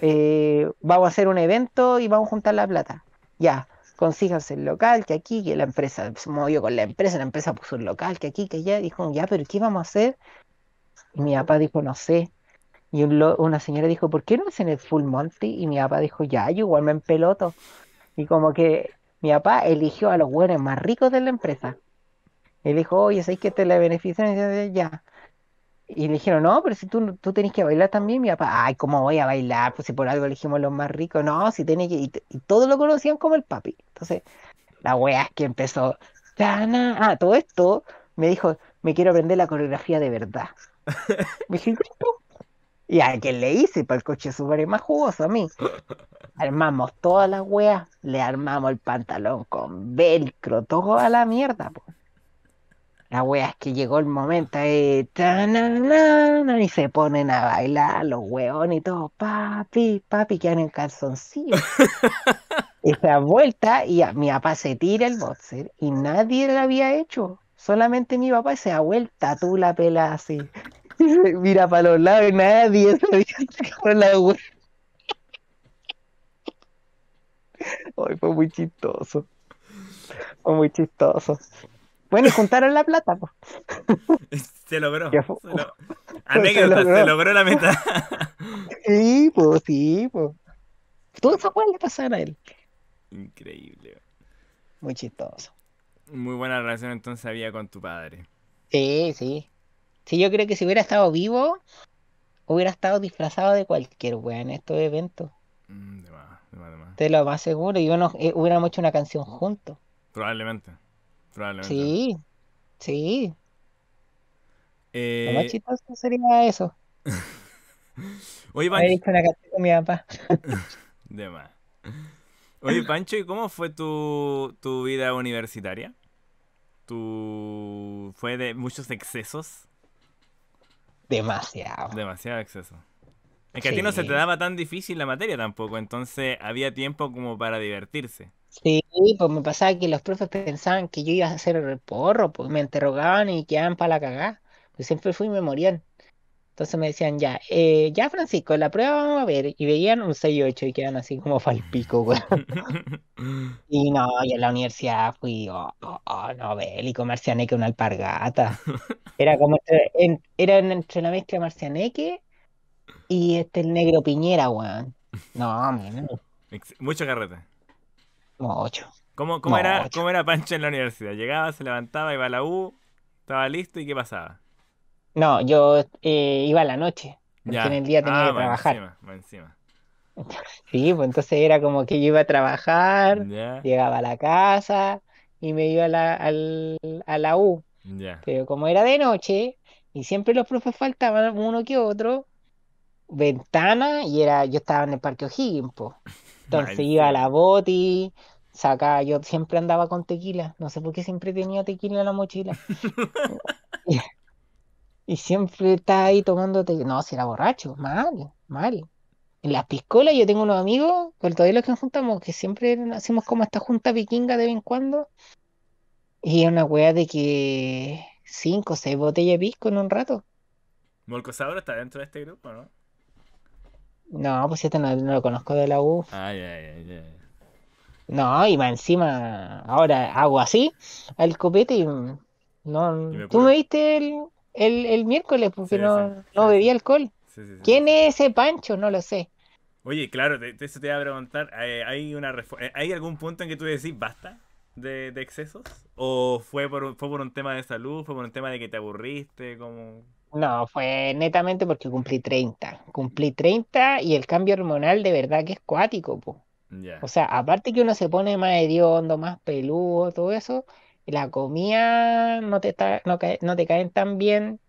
Eh, vamos a hacer un evento y vamos a juntar la plata. Ya, consíganse el local, que aquí, que la empresa, se movió con la empresa, la empresa puso un local, que aquí, que allá. Dijo, ya, pero ¿qué vamos a hacer? Y mi papá dijo, no sé, y una señora dijo, ¿por qué no hacen el Full Monty? Y mi papá dijo, ya, yo igual me empeloto. Y como que mi papá eligió a los buenos más ricos de la empresa. Y dijo, oye, ¿sabes que te la benefician? Y ya. Y le dijeron, no, pero si tú, tú tenés que bailar también, mi papá, ay, ¿cómo voy a bailar? Pues si por algo elegimos los más ricos, no, si tiene que... Y, todos lo conocían como el papi. Entonces, la wea es que empezó, ah, todo esto, me dijo, me quiero aprender la coreografía de verdad. me dije, y a quien le hice para pues, el coche súper más jugoso a mí. Armamos todas las weas, le armamos el pantalón con velcro, todo a la mierda, pues. La wea es que llegó el momento ahí, y se ponen a bailar los weones y todo, papi, papi, quedan en calzoncillo. y se vuelta y a, mi papá se tira el boxer y nadie lo había hecho. Solamente mi papá se da vuelta, tú la pelas así. Mira para los lados y nadie sabía con la wea. Hoy fue muy chistoso. Fue muy chistoso. Bueno, y juntaron la plata, pues. Se logró. Se se logró. la meta. Sí, pues, sí, pues. Todo esas cosas le pasaron a él. Increíble. Muy chistoso. Muy buena relación entonces había con tu padre. Sí, sí yo creo que si hubiera estado vivo, hubiera estado disfrazado de cualquier weá en estos eventos. Mm, de más, de más, de más. Te lo más seguro. Y eh, hubiéramos hecho una canción juntos. Probablemente. Sí, sí. Eh... Lo más eh, chistoso sería eso. Oye, Pancho. de más. Oye, Pancho, ¿y cómo fue tu, tu vida universitaria? ¿Tu... ¿Fue de muchos excesos? demasiado. Demasiado exceso. Es que a ti no se te daba tan difícil la materia tampoco, entonces había tiempo como para divertirse. Sí, pues me pasaba que los profes pensaban que yo iba a hacer el porro, pues me interrogaban y quedaban para la cagada. Pues siempre fui memorial. Entonces me decían, ya, eh, ya Francisco, la prueba vamos a ver. Y veían un 6-8 y quedaban así como falpico, güey. y no, y en la universidad fui, oh, oh, oh no, bélico, marcianeque, una alpargata. Era como, entre, era entre la mezcla marcianeque y este, el negro piñera, güey. No, man. Mucho carrete. Mucho. ¿Cómo, cómo, Era, ¿Cómo era Pancho en la universidad? Llegaba, se levantaba, iba a la U, estaba listo y ¿qué pasaba? No, yo eh, iba a la noche, porque en el día tenía ah, que trabajar. Sí, pues entonces era como que yo iba a trabajar, llegaba a la casa y me iba a la, al, a la U. Pero como era de noche y siempre los profes faltaban uno que otro, ventana y era yo estaba en el Parque O'Higgins, Entonces iba a la boti, sacaba, yo siempre andaba con tequila, no sé por qué siempre tenía tequila en la mochila. Y siempre está ahí tomándote. No, si era borracho, mal, mal. En las piscolas yo tengo unos amigos, con todavía los que juntamos, que siempre hacemos como esta junta vikinga de vez en cuando. Y es una weá de que cinco seis botellas de pisco en un rato. ¿Molcosauro está dentro de este grupo, no? No, pues este no, lo conozco de la U. Ay, ah, ay, ay. No, y más encima, ahora hago así al copete y mm, no. tú me viste el, el, miércoles porque no, bebí alcohol. ¿Quién es ese Pancho? No lo sé. Oye, claro, eso te iba a preguntar. Eh, ¿Hay, una eh, ¿Hay algún punto en que tú decís basta de, excesos? ¿O fue por, un tema de salud? ¿Fue por un tema de que te aburriste? como no, fue netamente porque cumplí 30. Cumplí 30 y el cambio hormonal de verdad que es cuático, O sea, aparte que uno se pone más hediondo, más peludo, todo eso, la comida no te, no, te caen tan bien,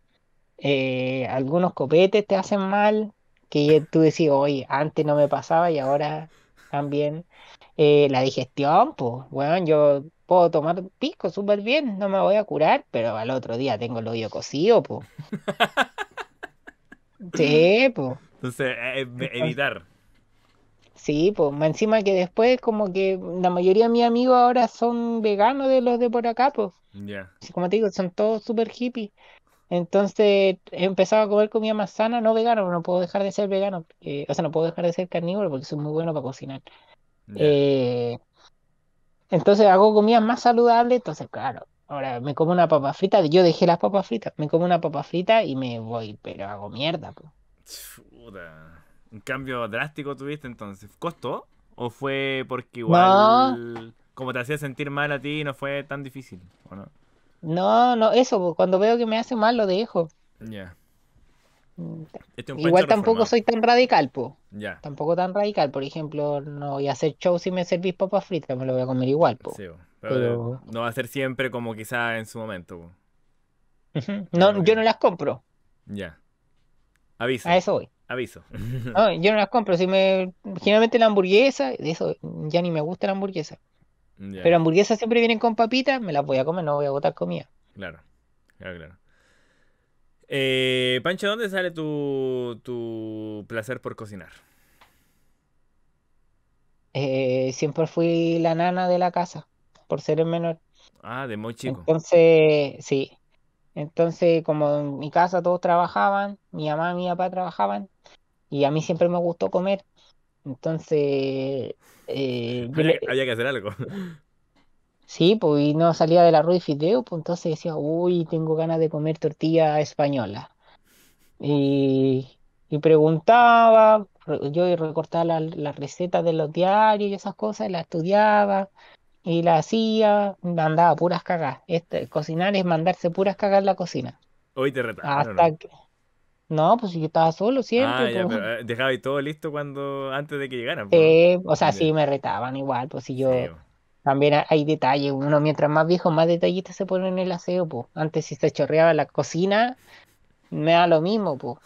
eh, algunos copetes te hacen mal, que tú decís, oye, antes no me pasaba y ahora también. Eh, la digestión, pues, bueno, yo puedo tomar pisco súper bien, no me voy a curar, pero al otro día tengo el hoyo cocido, pues. sí, pues. Entonces, eh, evitar. Sí, pues encima que después como que la mayoría de mis amigos ahora son veganos de los de por acá, pues. Ya. Como te digo, son todos súper hippies. Entonces he empezado a comer comida más sana, no vegano, no puedo dejar de ser vegano, o sea, no puedo dejar de ser carnívoro porque soy muy bueno para cocinar. Eh, entonces hago comidas más saludables, entonces claro, ahora me como una papa frita, yo dejé las papas fritas, me como una papa frita y me voy, pero hago mierda. Pues. Un cambio drástico tuviste entonces. ¿Costó? ¿O fue porque igual como te hacía sentir mal a ti no fue tan difícil? ¿o no? no, no, eso, pues, cuando veo que me hace mal lo dejo. Ya. Mm, este igual tampoco soy tan radical, po. Ya. Tampoco tan radical. Por ejemplo, no voy a hacer show si me servís papas fritas, me lo voy a comer igual, po. Sí, pero, no va a ser siempre como quizá en su momento, po. yo no las compro. Ya. Avisa. A eso voy. Aviso. yo no las compro. Si me... Generalmente la hamburguesa, de eso ya ni me gusta la hamburguesa. Pero hamburguesas siempre vienen con papitas, me las voy a comer, no voy a botar comida. Claro, claro, eh, Pancho, ¿dónde sale tu, tu placer por cocinar? Eh, siempre fui la nana de la casa, por ser el menor. Ah, de muy chico. Entonces, sí. Entonces, como en mi casa todos trabajaban, mi mamá y mi papá trabajaban, y a mí siempre me gustó comer. Entonces. Eh, había, que hacer algo. Sí, pues y no salía de la y fideo, pues entonces decía, uy, tengo ganas de comer tortilla española. Y, preguntaba, yo recortaba las recetas de los diarios y esas cosas, las estudiaba y la hacía, mandaba puras cagas. Este, cocinar es mandarse puras cagas en la cocina. Hoy te Hasta, que, no, pues yo estaba solo siempre. Ah, eh, dejaba todo listo cuando, antes de que llegaran. o sea, sí me retaban igual, pues si yo... También hay detalles, uno mientras más viejo, más detallistas se ponen en el aseo, pues. Antes si se chorreaba la cocina, me da lo mismo, pues.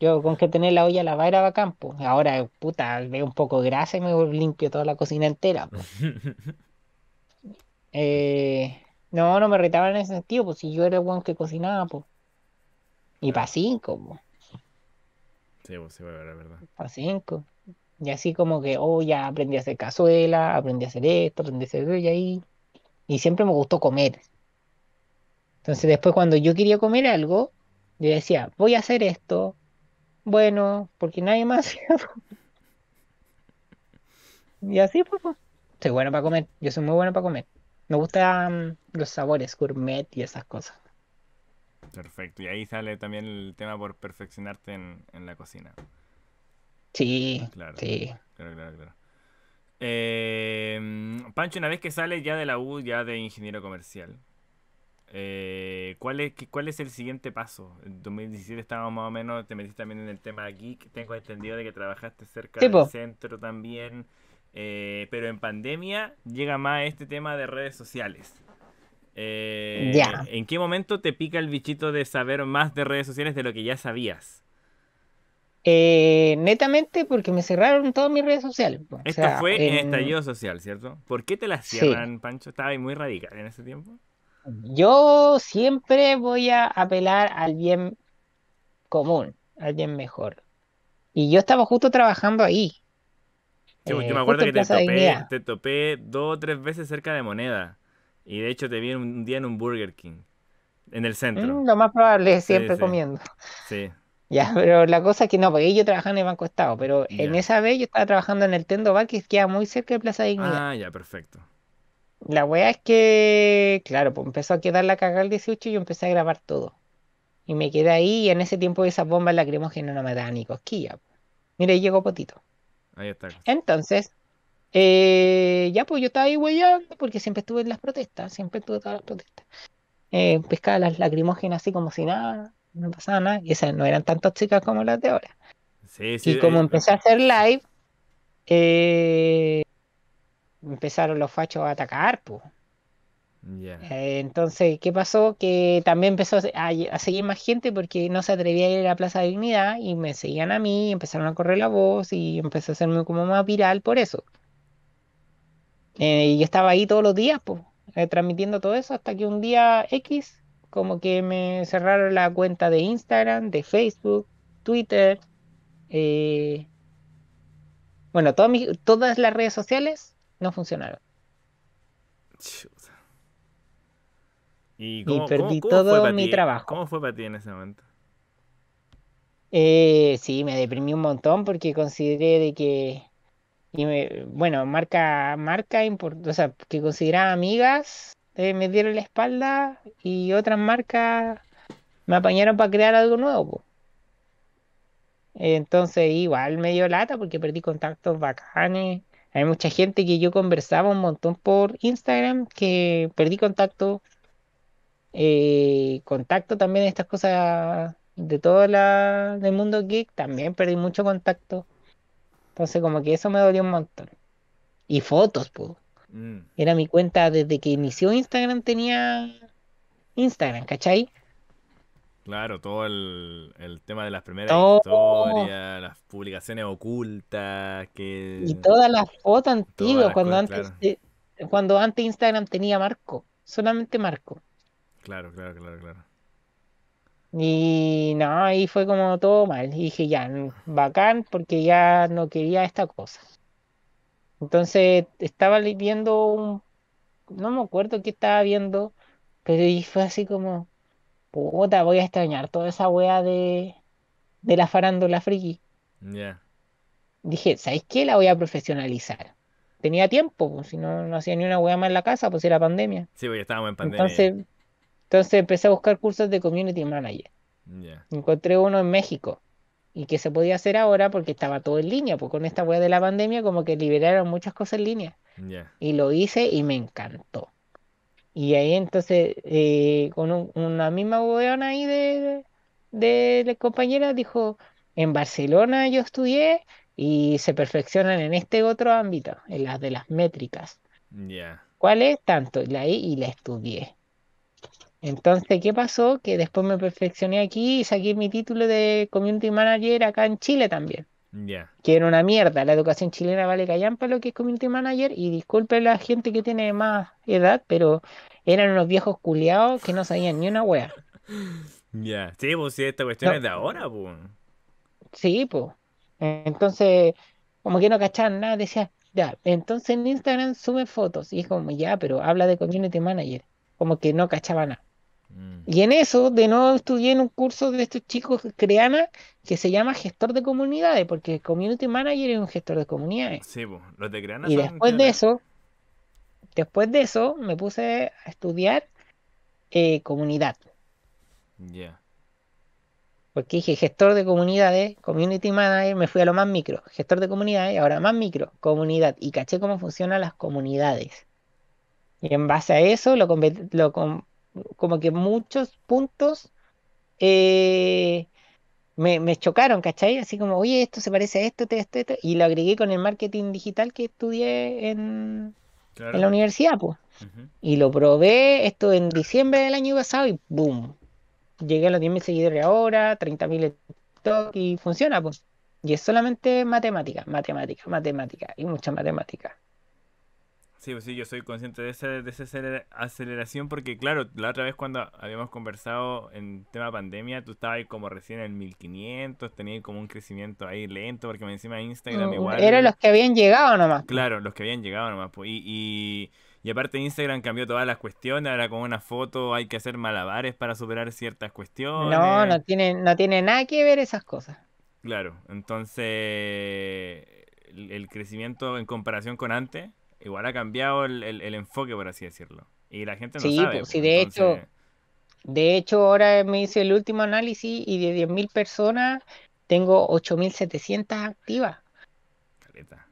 Yo con que tener la olla lavada era bacán, Ahora, puta, veo un poco de grasa y me limpio toda la cocina entera, eh, no, no me retaban en ese sentido, pues si yo era el buen que cocinaba, pues. Y para cinco, po. Sí, pues sí, la verdad. Para cinco. Y así como que, oh, ya aprendí a hacer cazuela, aprendí a hacer esto, aprendí a hacer eso y ahí. Y siempre me gustó comer. Entonces después cuando yo quería comer algo, yo decía, voy a hacer esto, bueno, porque nadie más. y así, pues, soy bueno para comer, yo soy muy bueno para comer. Me gustan mm, los sabores gourmet y esas cosas. Perfecto. Y ahí sale también el tema por perfeccionarte en, la cocina. Sí. Claro. Sí. Claro, claro, em, Pancho, una vez que sales ya de la U, ya de ingeniero comercial, eh, ¿cuál, es, ¿cuál es el siguiente paso? En 2017 estábamos más o menos, te metiste también en el tema geek, tengo entendido de que trabajaste cerca del centro también, eh, pero en pandemia llega más este tema de redes sociales. Eh, ¿En qué momento te pica el bichito de saber más de redes sociales de lo que ya sabías? Eh, netamente porque me cerraron todas mis redes sociales. Pues, Esto fue en... estallido social, ¿cierto? ¿Por qué te las cierran, Pancho? Estaba ahí muy radical en ese tiempo. Yo siempre voy a apelar al bien común, al bien mejor. Y yo estaba justo trabajando ahí. yo me eh, acuerdo que te topé, te topé, dos o tres veces cerca de moneda. Y de hecho te vi un día en un Burger King, en el centro. Mm, lo más probable es siempre comiendo. Sí. Ya, pero la cosa es que no, porque yo trabajaba en el Banco Estado, pero en esa vez yo estaba trabajando en el Tendo Bar que queda muy cerca de Plaza Dignidad. Ah, ya, perfecto. La wea es que, claro, pues empezó a quedar la cagada el 18 y yo empecé a grabar todo. Y me quedé ahí y en ese tiempo esas bombas lacrimógenas no me daban ni cosquilla. ahí llegó Potito. Ahí está. Entonces, eh, ya, pues yo estaba ahí huellando porque siempre estuve en las protestas, siempre estuve en todas las protestas. Eh, pescaba las lacrimógenas así como si nada, no pasaba nada. Y esas no eran tan tóxicas como las de ahora. Sí, y como empecé a hacer live, eh, empezaron los fachos a atacar, pues. Eh, entonces, ¿qué pasó? Que también empezó a, seguir más gente porque no se atrevía a ir a la Plaza de Dignidad y me seguían a mí, empezaron a correr la voz y empecé a hacerme como más viral por eso. Eh, y yo estaba ahí todos los días, eh, transmitiendo todo eso, hasta que un día X, como que me cerraron la cuenta de Instagram, de Facebook, Twitter, eh, bueno, todas, todas las redes sociales no funcionaron. ¿Y, perdí todo mi trabajo. ¿Cómo fue para ti en ese momento? sí, me deprimí un montón porque consideré de que y bueno, marca, marca o que consideraba amigas, eh, me dieron la espalda y otras marcas me apañaron para crear algo nuevo. Entonces igual me dio lata porque perdí contactos bacanes. Hay mucha gente que yo conversaba un montón por Instagram que perdí contacto. Eh, contacto también de estas cosas de todo la, del mundo geek, también perdí mucho contacto. Entonces como que eso me dolió un montón. Y fotos, pues. Era mi cuenta desde que inició Instagram tenía Instagram, ¿cachai? Claro, todo el, tema de las primeras historias, las publicaciones ocultas, que... Y todas las fotos antiguas, cuando, antes, cuando antes Instagram tenía marco, solamente marco. Claro, claro, claro, claro. Y no, ahí fue como todo mal. dije, ya, bacán, porque ya no quería esta cosa. Entonces estaba viendo un... No me acuerdo qué estaba viendo, pero y fue así como, puta, voy a extrañar toda esa wea de, de la farándula friki. Ya. Dije, ¿sabes qué? La voy a profesionalizar. Tenía tiempo, pues, si no, no hacía ni una wea más en la casa, pues era pandemia. Sí, porque estábamos en pandemia. Entonces, entonces empecé a buscar cursos de community manager. Encontré uno en México y que se podía hacer ahora porque estaba todo en línea, pues con esta hueá de la pandemia como que liberaron muchas cosas en línea. Y lo hice y me encantó. Y ahí entonces, eh, con una misma weona ahí de, de, compañera, dijo, en Barcelona yo estudié y se perfeccionan en este otro ámbito, en las de las métricas. ¿Cuál es? Tanto, la y la estudié. Entonces, ¿qué pasó? Que después me perfeccioné aquí y saqué mi título de community manager acá en Chile también. Ya. Que era una mierda. La educación chilena vale callar para lo que es community manager. Y disculpe la gente que tiene más edad, pero eran unos viejos culiados que no sabían ni una wea. Ya, sí, pues esta cuestión es de ahora, pues. Sí, pues. Entonces, como que no cachaban nada, decía, ya, entonces en Instagram sube fotos. Y es como, ya, pero habla de community manager. Como que no cachaba nada. Mm. Y en eso, de nuevo, estudié en un curso de estos chicos creana que se llama gestor de comunidades, porque community manager es un gestor de comunidades. Sí, pues, los de creana. Y después de eso, después de eso, me puse a estudiar eh, comunidad. Ya. Porque dije gestor de comunidades, community manager, me fui a lo más micro, gestor de comunidades, ahora más micro, comunidad. Y caché cómo funcionan las comunidades. Y en base a eso lo, lo, como que muchos puntos eh, me, me, chocaron, ¿cachai? Así como, oye, esto se parece a esto, esto, esto, y lo agregué con el marketing digital que estudié en, la universidad, pues. Y lo probé esto en diciembre del año pasado y ¡boom! Llegué a los 10.000 seguidores ahora, 30.000 en y funciona, pues. Y es solamente matemática, matemática, matemática y mucha matemática. Sí, pues sí, yo soy consciente de esa, aceleración porque, claro, la otra vez cuando habíamos conversado en tema pandemia, tú estabas ahí como recién en 1500, tenías como un crecimiento ahí lento porque encima Instagram mm, igual... Eran los que habían llegado nomás. Claro, los que habían llegado nomás. Pues, y, y, y, aparte Instagram cambió todas las cuestiones, ahora con una foto hay que hacer malabares para superar ciertas cuestiones. No, no tiene, no tiene nada que ver esas cosas. Claro, entonces el crecimiento en comparación con antes igual ha cambiado el, enfoque, por así decirlo. Y la gente no sí, pues, pues, de hecho, de hecho, ahora me hice el último análisis y de 10.000 personas tengo 8.700 activas. Caleta.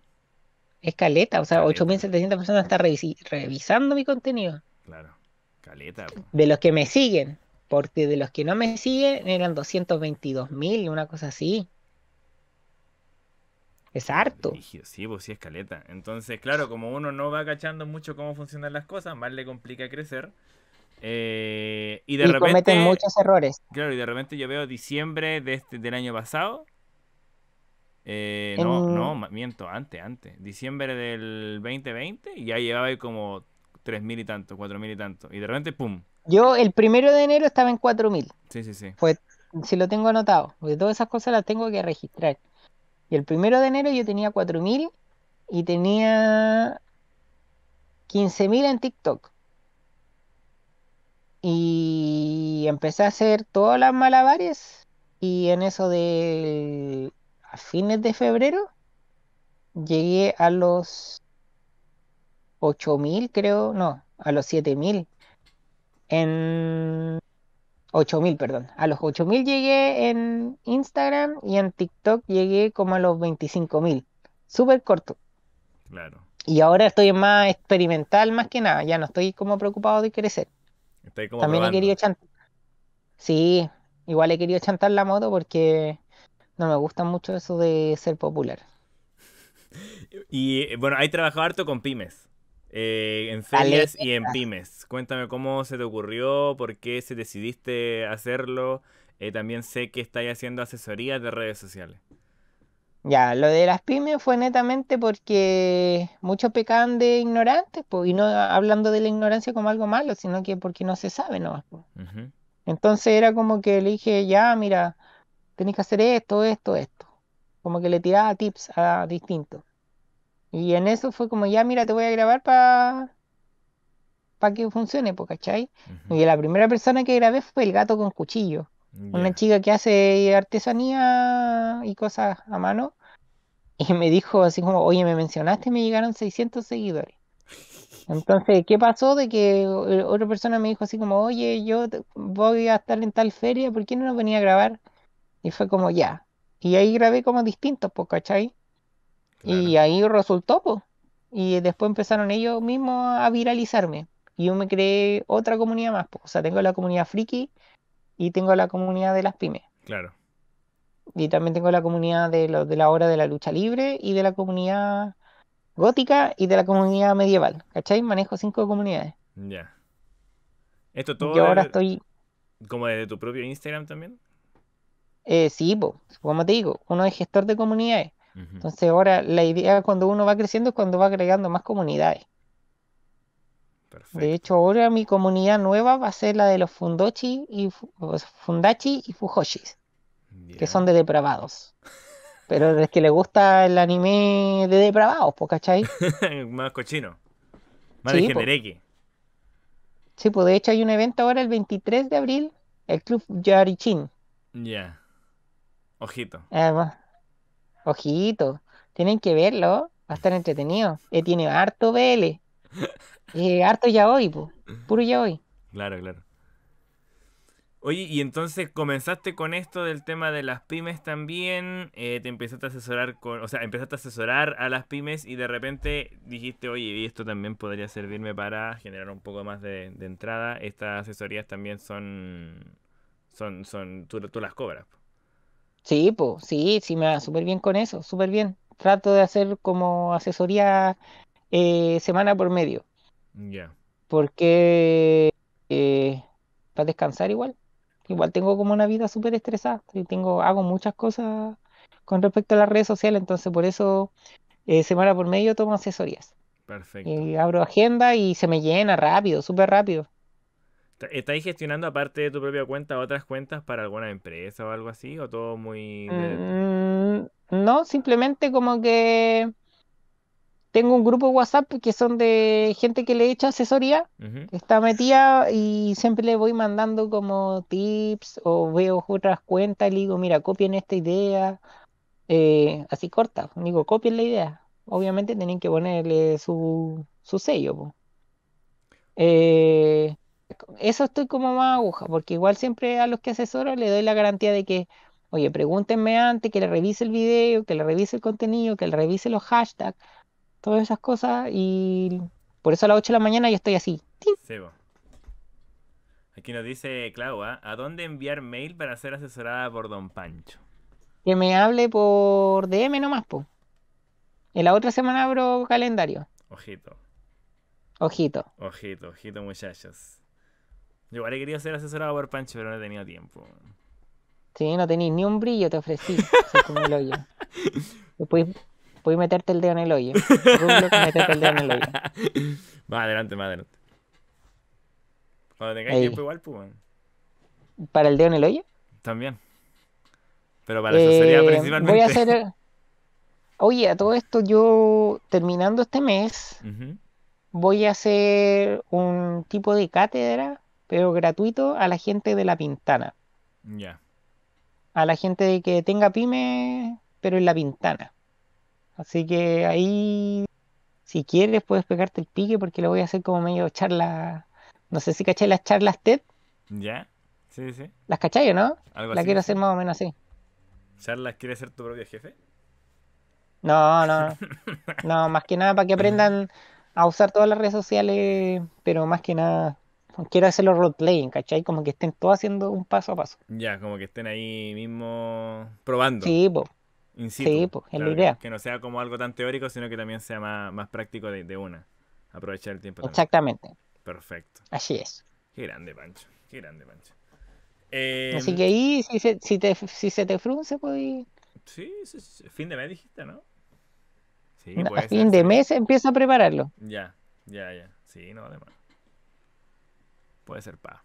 Es caleta, o sea, 8.700 personas están revisando mi contenido. Claro, caleta. De los que me siguen, porque de los que no me siguen eran 222.000, una cosa así. Es harto. Sí, pues sí, escaleta. Entonces, claro, como uno no va cachando mucho cómo funcionan las cosas, más le complica crecer. Eh, y de y cometen muchos errores. Claro, y de repente yo veo diciembre de este, del año pasado. Eh, no, no, miento, antes, antes. Diciembre del 2020 y ya llevaba como tres mil y tanto, mil y tanto. Y de repente, ¡pum! Yo el primero de enero estaba en 4.000. Sí, sí, sí. Fue, si lo tengo anotado, porque todas esas cosas las tengo que registrar el primero de enero yo tenía 4.000 y tenía 15.000 en TikTok. Y empecé a hacer todas las malabares y en eso de a fines de febrero llegué a los 8.000 creo, no, a los 7.000 en 8000, perdón. A los 8000 llegué en Instagram y en TikTok llegué como a los 25000. Súper corto. Claro. Y ahora estoy más experimental más que nada, ya no estoy como preocupado de crecer. Estoy como También he querido chantar. Sí, igual he querido chantar la moto porque no me gusta mucho eso de ser popular. Y eh, bueno, hay trabajado harto con pymes. Eh, en ferias y en pymes. Cuéntame cómo se te ocurrió, por qué se decidiste hacerlo. Eh, también sé que estáis haciendo asesorías de redes sociales. Ya, lo de las pymes fue netamente porque muchos pecaban de ignorantes, y no hablando de la ignorancia como algo malo, sino que porque no se sabe no Entonces era como que le dije, ya, mira, tenés que hacer esto, esto, esto. Como que le tiraba tips a distintos. Y en eso fue como, ya, mira, te voy a grabar para que funcione, pues, ¿cachai? Y la primera persona que grabé fue el gato con cuchillo. Una chica que hace artesanía y cosas a mano. Y me dijo así como, oye, me mencionaste y me llegaron 600 seguidores. Entonces, ¿qué pasó? De que eh, otra persona me dijo así como, oye, yo voy a estar en tal feria, ¿por qué no nos venía a grabar? Y fue como, ya. Y ahí grabé como distintos, poco ¿cachai? Y ahí resultó, pues. Y después empezaron ellos mismos a viralizarme. Y yo me creé otra comunidad más, O sea, tengo la comunidad friki y tengo la comunidad de las pymes. Claro. Y también tengo la comunidad de, lo, de la hora de la lucha libre y de la comunidad gótica y de la comunidad medieval. ¿Cachai? Manejo cinco comunidades. Ya. Esto todo. Yo ahora estoy. ¿Como desde tu propio Instagram también? Eh, sí, pues como te digo, uno es gestor de comunidades. Entonces ahora la idea cuando uno va creciendo es cuando va agregando más comunidades. De hecho, ahora mi comunidad nueva va a ser la de los Fundochi y Fundachi y Fujoshis, que son de depravados. Pero es que le gusta el anime de depravados, ¿cachai? más cochino. Más de genereque. Sí, pues de hecho hay un evento ahora el 23 de abril, el Club Yarichin. Ya. Ojito. Además, Ojito, tienen que verlo, va a estar entretenido. Eh, tiene harto BL. Eh, harto ya hoy, puro ya hoy. Claro, claro. Oye, y entonces comenzaste con esto del tema de las pymes también, eh, te empezaste a asesorar con, o sea, empezaste a asesorar a las pymes y de repente dijiste, oye, y esto también podría servirme para generar un poco más de, entrada. Estas asesorías también son, son, son, tú, las cobras. Sí, pues sí, sí, me va súper bien con eso, súper bien. Trato de hacer como asesoría eh, semana por medio. Ya. Porque eh, para descansar igual. Igual tengo como una vida súper estresada. Tengo, hago muchas cosas con respecto a las redes sociales, entonces por eso eh, semana por medio tomo asesorías. Perfecto. Y abro agenda y se me llena rápido, súper rápido. ¿Estáis gestionando aparte de tu propia cuenta otras cuentas para alguna empresa o algo así? ¿O todo muy... Mm, no, simplemente como que tengo un grupo WhatsApp que son de gente que le he hecho asesoría, está metida y siempre le voy mandando como tips o veo otras cuentas y le digo, mira, copien esta idea, eh, así corta, digo, copien la idea. Obviamente tienen que ponerle su, su sello. Eh, eso estoy como más aguja, porque igual siempre a los que asesoro le doy la garantía de que, oye, pregúntenme antes, que le revise el video, que le revise el contenido, que le revise los hashtags, todas esas cosas, y por eso a las 8 de la mañana yo estoy así. Aquí nos dice Clau, ¿ah? ¿a dónde enviar mail para ser asesorada por Don Pancho? Que me hable por DM nomás, po. En la otra semana abro calendario. Ojito. Ojito. Ojito, ojito, muchachos. Yo he querido ser asesorado por Pancho, pero no he tenido tiempo. Sí, no tenéis ni un brillo, te ofrecí. como el hoyo. Puedes, meterte el dedo en el hoyo. meterte el dedo en el hoyo. Más adelante, más adelante. Cuando tengáis tiempo igual, pues. ¿Para el dedo en el hoyo? También. Pero para eso sería eh, principalmente. Voy a hacer. Oye, a todo esto, yo terminando este mes, voy a hacer un tipo de cátedra pero gratuito a la gente de La Pintana. Ya. A la gente que tenga pyme, pero en La Pintana. Así que ahí, si quieres, puedes pegarte el pique porque lo voy a hacer como medio charla. No sé si caché las charlas TED. Ya. Sí, sí. ¿Las cachai o no? Algo la quiero hacer más o menos así. ¿Charlas quieres ser tu propio jefe? No, no. No, más que nada para que aprendan a usar todas las redes sociales, pero más que nada quiero hacerlo los roleplaying, ¿cachai? Como que estén todos haciendo un paso a paso. Ya, como que estén ahí mismo probando. Sí, Insisto. Sí, es la idea. Que no sea como algo tan teórico, sino que también sea más, más práctico de, una. Aprovechar el tiempo. Exactamente. Perfecto. Así es. Qué grande, Pancho. Qué grande, Pancho. Em, Así que ahí, si se, te, si se te frunce, pues... Sí, fin de mes dijiste, ¿no? Sí, a fin de mes empieza a prepararlo. Ya, ya, ya. Sí, no, además. Puede ser pa.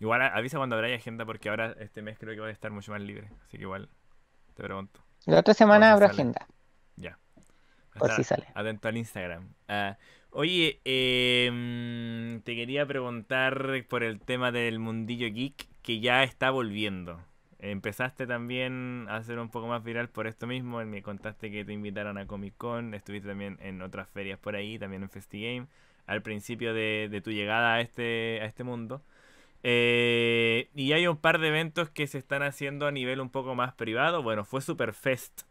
Igual avisa cuando habrá agenda porque ahora este mes creo que voy a estar mucho más libre. Así que igual te pregunto. La otra semana habrá agenda. Ya. Por si sale. Atento al Instagram. Ah, oye, em, te quería preguntar por el tema del mundillo geek que ya está volviendo. Empezaste también a ser un poco más viral por esto mismo. Me contaste que te invitaron a Comic Con. Estuviste también en otras ferias por ahí, también en FestiGame al principio de, tu llegada a este, a este mundo. Eh, y hay un par de eventos que se están haciendo a nivel un poco más privado. Bueno, fue Superfest,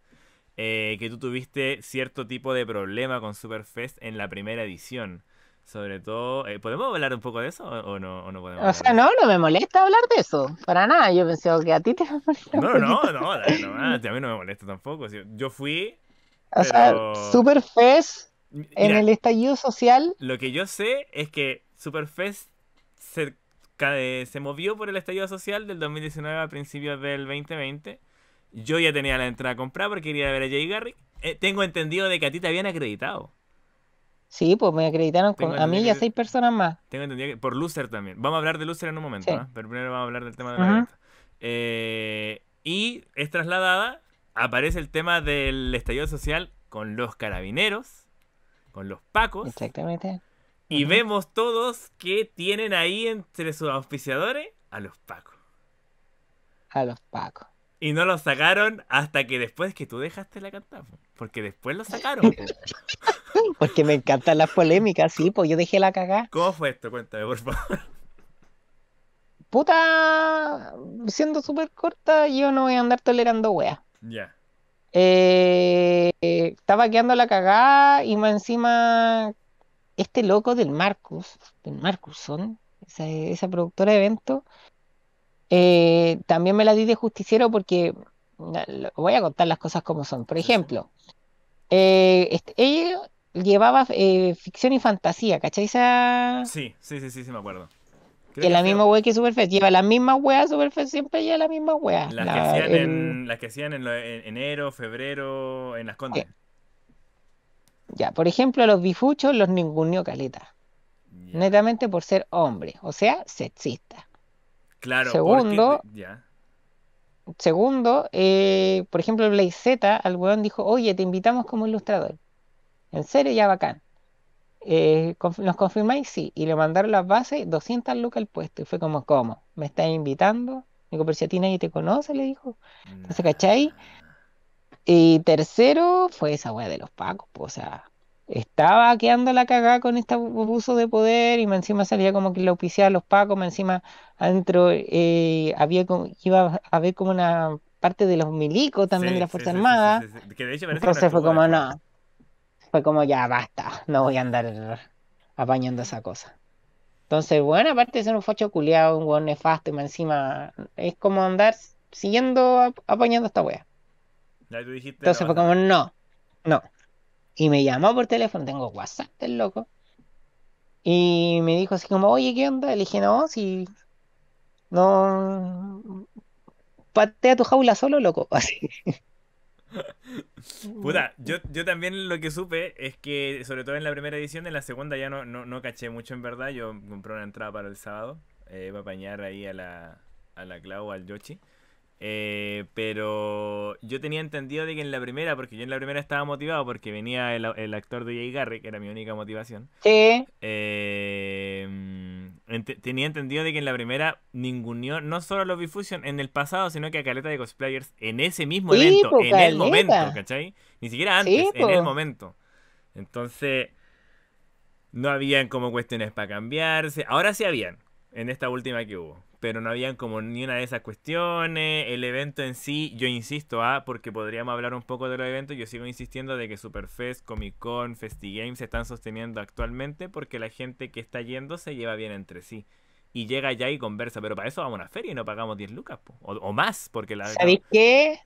eh, que tú tuviste cierto tipo de problema con Superfest en la primera edición. Sobre todo, eh, ¿podemos hablar un poco de eso o no, o no podemos? O sea, no, no me molesta hablar de eso, para nada. Yo pensé que a ti te molesta. No, no, no, a mí no me molesta tampoco. Yo fui. O sea, Superfest en el estallido social. Lo que yo sé es que Superfest se, eh, se movió por el estallido social del 2019 a principios del 2020. Yo ya tenía la entrada comprada porque quería ver a Jay Garrick. Eh, tengo entendido de que a ti te habían acreditado. Sí, pues me acreditaron a mí y a seis personas más. Tengo entendido que por Lucer también. Vamos a hablar de Lucer en un momento, ¿eh? pero primero vamos a hablar del tema de la y es trasladada, aparece el tema del estallido social con los carabineros con los pacos. Exactamente. Y vemos todos que tienen ahí entre sus auspiciadores a los pacos. A los pacos. Y no los sacaron hasta que después que tú dejaste la cantar. Porque después Los sacaron. porque me encantan las polémicas, sí, pues yo dejé la cagada. ¿Cómo fue esto? Cuéntame, por favor. Puta, siendo súper corta, yo no voy a andar tolerando weas. Ya. Eh, estaba guiando la cagada y más encima este loco del Marcus, del Marcuson, esa, esa productora de eventos, eh, también me la di de justiciero porque voy a contar las cosas como son. Por ejemplo, eh, este, ella llevaba ficción y fantasía, ¿cachai? Sí, sí, sí, sí, sí, me acuerdo que es la misma wea que Superfest. Lleva la misma wea, Superfest siempre lleva la misma wea. Las, que, hacían en, las que en, enero, febrero, en las condes. Ya, por ejemplo, los bifuchos los ninguneó Caleta. Netamente por ser hombre, o sea, sexista. Claro. Segundo, ya. segundo eh, por ejemplo, el Blaze Z al weón dijo, oye, te invitamos como ilustrador. En serio, ya bacán eh, ¿nos confirmáis? Sí. Y le mandaron las bases, 200 lucas al puesto. Y fue como, ¿cómo? ¿Me está invitando? dijo, pero si a ti nadie te conoce, le dijo. Entonces, ¿cachai? Y tercero fue esa weá de los pacos, o sea, estaba quedando la cagada con este abuso de poder y me encima salía como que la oficial de los pacos, encima adentro eh, había iba a haber como una parte de los milicos también de la Fuerza Armada. Entonces fue como, no fue como ya basta, no voy a andar apañando esa cosa. Entonces, bueno, aparte de ser un focho culiado, un hueón nefasto, y más encima es como andar siguiendo apañando esta wea. Entonces fue como, no, no. Y me llamó por teléfono, tengo WhatsApp el loco. Y me dijo así como, oye, ¿qué onda? Le dije, no, si no patea tu jaula solo, loco. Así. Puta, mm. yo, yo también lo que supe es que, sobre todo en la primera edición, en la segunda ya no, no, caché mucho en verdad. Yo compré una entrada para el sábado. Eh, para a apañar ahí a la, a la Clau, al Yoshi. Eh, pero yo tenía entendido de que en la primera, porque yo en la primera estaba motivado porque venía el, actor de Jay Garrick, que era mi única motivación. Eh, mm, tenía entendido de que en la primera no solo los Bifusion en el pasado, sino que a Caleta de Cosplayers en ese mismo momento, evento, en el momento, ¿cachai? Ni siquiera antes, en el momento. Entonces, no habían como cuestiones para cambiarse. Ahora sí habían, en esta última que hubo. Pero no habían como ni una de esas cuestiones. El evento en sí, yo insisto, ¿ah? porque podríamos hablar un poco de los eventos. Yo sigo insistiendo de que Superfest, Comic Con, Games se están sosteniendo actualmente porque la gente que está yendo se lleva bien entre sí. Y llega ya y conversa. Pero para eso vamos a una feria y no pagamos 10 lucas. O, más, porque la. ¿Sabéis qué?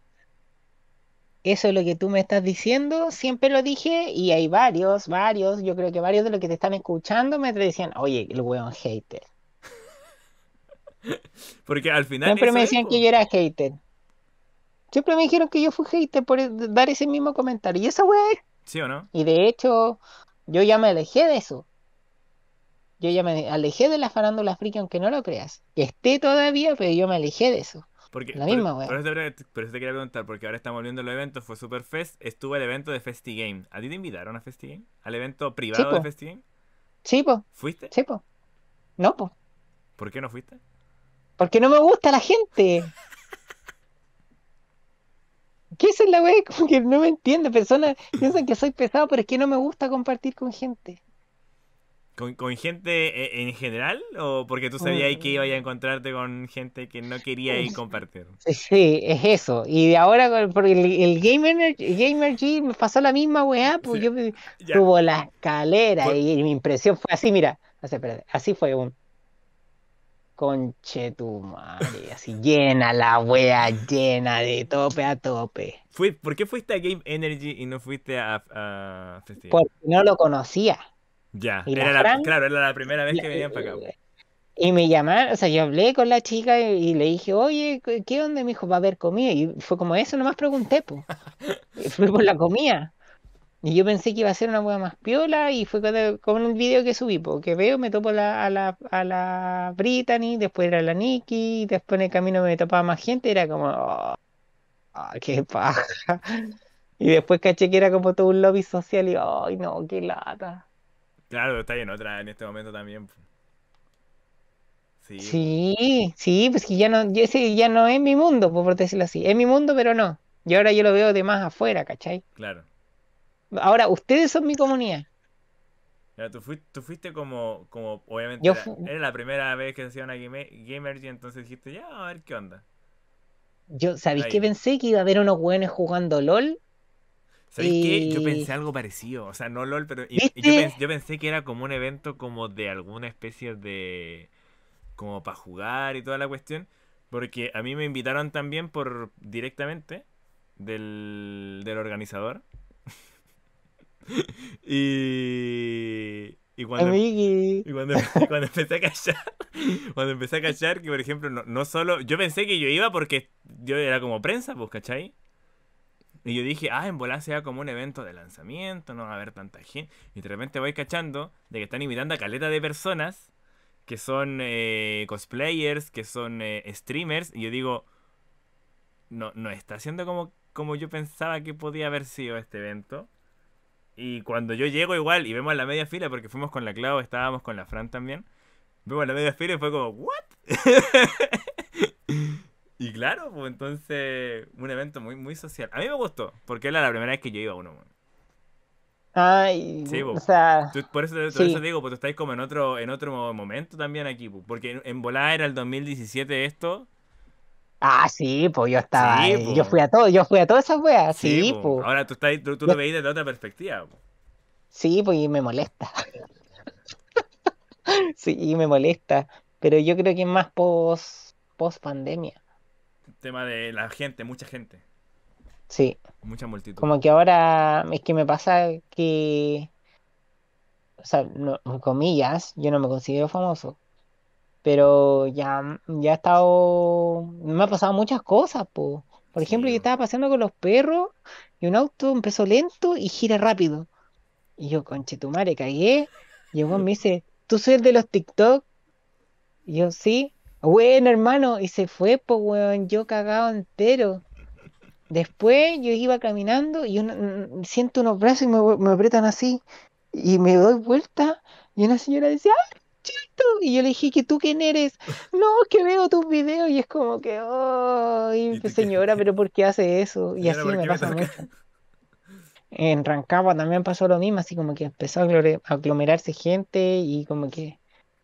Eso es lo que tú me estás diciendo, siempre lo dije, y hay varios, varios, yo creo que varios de los que te están escuchando me decían, oye, el weón hater Porque al final. Siempre me decían que yo era hater. Siempre me dijeron que yo fui hater por e, dar ese mismo comentario. Y esa weá ¿Sí o no? Y de hecho, yo ya me alejé de eso. Yo ya me alejé de la farándula friki, aunque no lo creas. Que esté todavía, pero yo me alejé de eso. Porque, la misma, por, Pero eso te, quería preguntar, porque ahora estamos viendo el evento Fue Fest estuvo el evento de FestiGame Game. ¿A ti te invitaron a FestiGame? ¿Al evento privado de FestiGame? Sí, po. ¿Fuiste? Sí, pues. No, po. ¿Por qué no fuiste? Porque no me gusta la gente. ¿Qué es la wea? Como que no me entiende. Personas piensan que soy pesado, pero es que no me gusta compartir con gente. ¿Con, gente eh, en general? ¿O porque tú sabías que iba a mm. encontrarte con gente que no quería ir compartir? Sí, es eso. Y de ahora por el, Gamer, Gamer G me pasó la misma weá, pues yo tuvo la escalera y mi impresión fue así, mira, así fue un... Conche tu madre, así llena la wea, llena de tope a tope. ¿Por qué fuiste a Game Energy y no fuiste a, Festival? Porque no lo conocía. Ya, la, claro, era la primera vez que venían para acá. Eh, y me llamaron, o sea, yo hablé con la chica y, le dije, oye, ¿qué onda? mi hijo va a haber comida. Y fue como eso, nomás pregunté, pues. Fui por la comida. Y yo pensé que iba a ser una hueá más piola y fue con, un video que subí, porque veo, me topo a, la, a la Brittany, después era la Nikki, después en el camino me topaba más gente, era como, oh, qué paja. Y después caché que era como todo un lobby social y, ay, no, qué lata. Claro, está en otra en este momento también. Sí. sí, pues que ya no, ya no es mi mundo, por decirlo así. Es mi mundo, pero no. Y ahora yo lo veo de más afuera, ¿cachai? Claro. Ahora, ustedes son mi comunidad. tú, fuiste, como, como obviamente, era, la primera vez que hacía a game, gamer y entonces dijiste, ya, a ver qué onda. Yo, ¿sabéis qué pensé? Que iba a haber unos buenos jugando LOL. ¿Sabéis qué? Yo pensé algo parecido, o sea, no LOL, pero yo, pensé, que era como un evento como de alguna especie de... como para jugar y toda la cuestión, porque a mí me invitaron también por directamente del, del organizador. Y. Em, em, cuando, empecé a cachar cuando empecé a cachar que por ejemplo, no, no, solo. Yo pensé que yo iba porque yo era como prensa, pues, ¿cachai? Y yo dije, ah, en volar sea como un evento de lanzamiento, no va a haber tanta gente. Y de repente voy cachando de que están invitando a caleta de personas que son eh, cosplayers, que son eh, streamers. Y yo digo, no, no está siendo como, como yo pensaba que podía haber sido este evento. Y cuando yo llego igual y vemos la media fila, porque fuimos con la Clau, estábamos con la Fran también, vemos la media fila y fue como, ¿what? y claro, pues entonces un evento muy, muy social. A mí me gustó, porque era la primera vez que yo iba a uno. Ay, sí, o por, eso, te digo, pues tú estáis como en otro, en otro momento también aquí, porque en, en volada era el 2017 esto, Ah, sí, pues yo estaba. yo fui a todo, yo fui a todas esas weas. Sí, pues. Ahora tú, estás, tú, desde otra perspectiva. Sí, pues y me molesta. sí, y me molesta. Pero yo creo que es más post, post pandemia. El tema de la gente, mucha gente. Sí. Mucha multitud. Como que ahora es que me pasa que. O sea, no, comillas, yo no me considero famoso pero ya, ya estado, me ha pasado muchas cosas, po. Por ejemplo, yo estaba paseando con los perros y un auto empezó lento y gira rápido. Y yo, conche tu madre, cagué. y uno me dice, ¿tú soy de los TikTok? Y yo, sí. Bueno, hermano, y se fue, pues, weón, yo cagado entero. Después yo iba caminando y siento unos brazos y me, me apretan así. Y me doy vuelta y una señora dice, ¡ay, ¡Ah, y yo le dije, ¿que tú quién eres? No, que veo tus videos y es como que, oh, señora, pero ¿por qué hace eso? Y así me pasa mucho. En Rancagua también pasó lo mismo, así como que empezó a aglomerarse gente y como que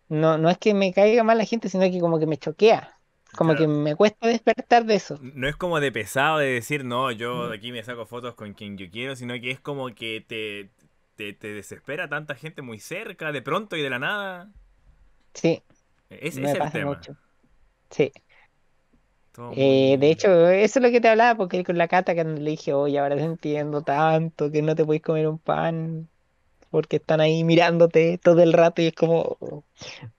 no, no es que me caiga mal la gente, sino que como que me choquea. Como que me cuesta despertar de eso. No es como de pesado de decir, no, yo mm. aquí me saco fotos con quien yo quiero, sino que es como que te, te desespera tanta gente muy cerca, de pronto y de la nada. Sí. me pasa mucho. Sí. Eh, de hecho, eso es lo que te hablaba, porque con la cata que le dije, oye, ahora te entiendo tanto que no te puedes comer un pan porque están ahí mirándote todo el rato y es como,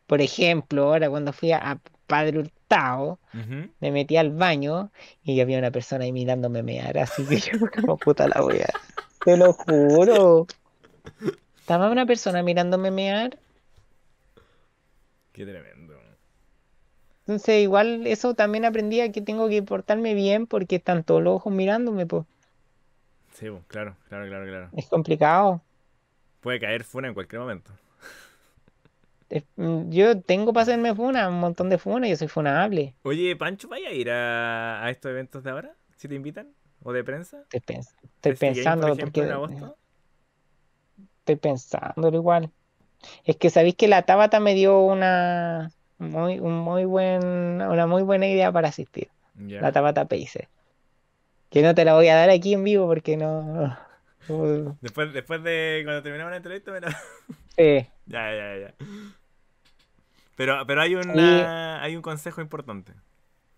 por ejemplo, ahora cuando fui a, Padre Hurtado, me metí al baño y había una persona ahí mirándome mear, así que yo como puta la voy a te lo juro. Estaba una persona mirándome mear Qué tremendo. Entonces, igual eso también aprendí a que tengo que portarme bien porque están todos los ojos mirándome, pues. Sí, claro, claro, claro, claro. Es complicado. Puede caer funa en cualquier momento. Mm, yo tengo para hacerme funa, un montón de funa, yo soy funable. Oye, Pancho, ¿vaya a ir a, estos eventos de ahora? ¿Si te invitan? ¿O de prensa? Estoy, pensando, Estoy pensándolo igual. Es que sabéis que la Tabata me dio una muy, buen, una muy buena idea para asistir. La Tabata Pace. Que no te la voy a dar aquí en vivo porque no. después, después de cuando terminamos la entrevista me la... Sí. ya, ya, ya. Pero, pero hay una, hay un consejo importante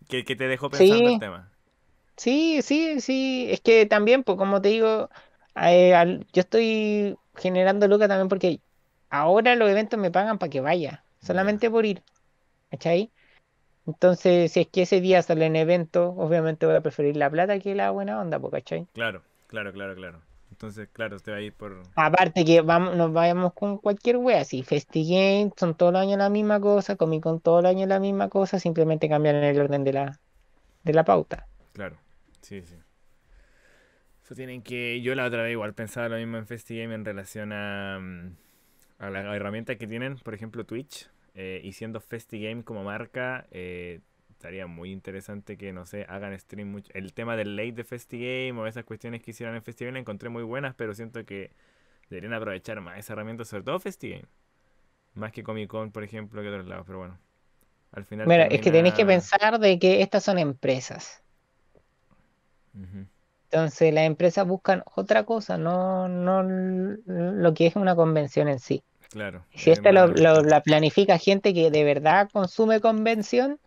que, te dejó pensando sí. el tema. Sí, sí, sí. Es que también, pues como te digo, eh, yo estoy generando Lucas también porque ahora los eventos me pagan para que vaya, solamente por ir. ¿Cachai? Entonces, si es que ese día sale en evento, obviamente voy a preferir la plata que la buena onda, ¿cachai? Claro, claro, claro, claro. Entonces, claro, usted va a ir por. Aparte que vamos, nos vayamos con cualquier wea, así. Festigame son todo el año la misma cosa, Comí Con todos los años la misma cosa, simplemente cambian el orden de la, de la pauta. Claro, sí, sí. Eso tienen que. Yo la otra vez igual pensaba lo mismo en Festigame en relación a. Mm, a las herramientas que tienen, por ejemplo Twitch, eh, y siendo FestiGame como marca, eh, estaría muy interesante que, no sé, hagan stream El tema del late de FestiGame o esas cuestiones que hicieron en FestiGame la encontré muy buenas, pero siento que deberían aprovechar más esa herramienta, sobre todo FestiGame. Más que Comic Con, por ejemplo, que otros lados, pero bueno. Al final. Mira, es que tenéis que pensar de que estas son empresas. Entonces las empresas buscan otra cosa, no, no lo que es una convención en sí. Claro. Si esta lo, la planifica gente que de verdad consume convención,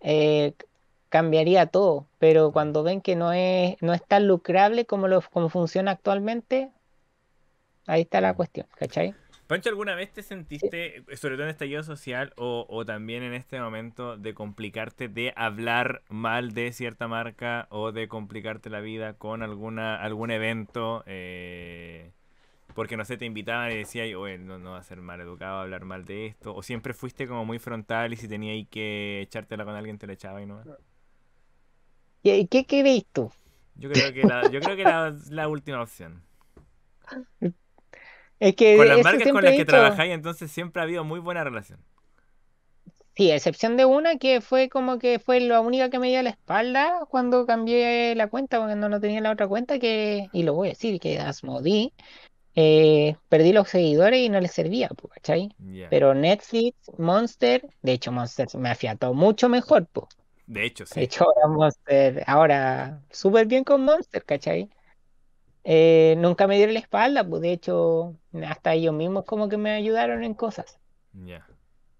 eh, cambiaría todo. Pero cuando ven que no es, no es tan lucrable como, lo, como funciona actualmente, ahí está la cuestión, ¿cachai? Pancho, ¿alguna vez te sentiste, eh. Eh, sobre todo en estallido social o, también en este momento, de complicarte de hablar mal de cierta marca o de complicarte la vida con alguna algún evento? Eh, porque no sé, te invitaban y decías, oye, no, va a ser mal educado hablar mal de esto. O siempre fuiste como muy frontal y si tenía que echártela con alguien, te la echaba y no. ¿Y qué crees tú? Yo creo que la, la última opción. Es que con las marcas con las que trabajáis, entonces siempre ha habido muy buena relación. Sí, excepción de una que fue como que fue la única que me dio la espalda cuando cambié la cuenta, cuando no tenía la otra cuenta, que, y lo voy a decir, que Asmodi, eh, perdí los seguidores y no les servía, ¿cachai? Pero Netflix, Monster, de hecho Monster me afiató mucho mejor, pues. De hecho, sí. De hecho, Monster, ahora súper bien con Monster, ¿cachai? Eh, nunca me dieron la espalda, pues de hecho, hasta ellos mismos como que me ayudaron en cosas. Ya,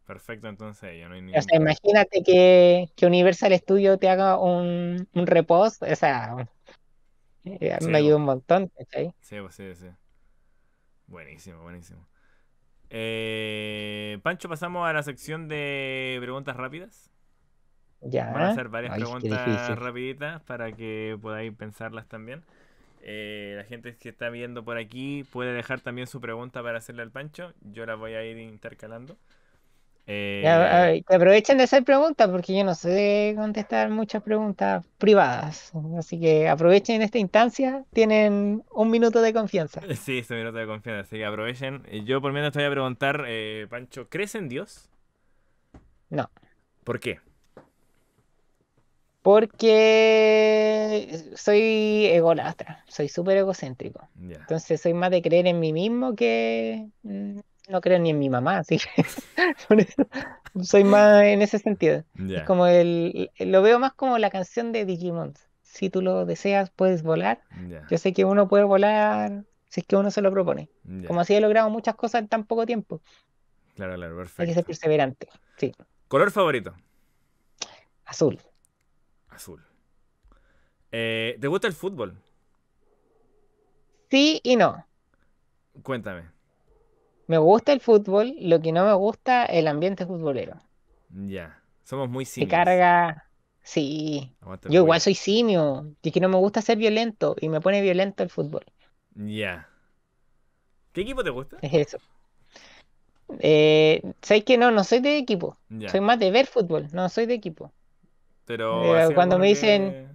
perfecto, entonces ya no hay imagínate que, Universal Studio te haga un, un o sea, eh, me ayuda un montón, ¿sí? Sí, sí, sí. Buenísimo, buenísimo. Eh, Pancho, pasamos a la sección de preguntas rápidas. Ya. Van a hacer varias preguntas rapiditas para que podáis pensarlas también. Eh, la gente que está viendo por aquí puede dejar también su pregunta para hacerle al Pancho. Yo la voy a ir intercalando. Eh, aprovechen de hacer preguntas porque yo no sé contestar muchas preguntas privadas. Así que aprovechen esta instancia. Tienen un minuto de confianza. Sí, es este un minuto de confianza. Así que aprovechen. Eh, yo por menos te voy a preguntar, eh, Pancho, ¿crees en Dios? No. ¿Por qué? Porque soy egolastra, soy súper egocéntrico. Entonces soy más de creer en mí mismo que mm, no creo ni en mi mamá, así soy más en ese sentido. como el, lo veo más como la canción de Digimon. Si tú lo deseas, puedes volar. Yo sé que uno puede volar si es que uno se lo propone. Como así he logrado muchas cosas en tan poco tiempo. Claro, claro, perfecto. Hay que ser perseverante, ¿Color favorito? Azul. Azul. Eh, ¿Te gusta el fútbol? Sí y no. Cuéntame. Me gusta el fútbol, lo que no me gusta el ambiente futbolero. Ya, somos muy simios. Se carga, sí. Yo igual soy simio, y que no me gusta ser violento y me pone violento el fútbol. Ya. ¿Qué equipo te gusta? Es eso. Eh, ¿Sabes que no? No soy de equipo. Soy más de ver fútbol, no soy de equipo. Pero, eh, cuando me dicen,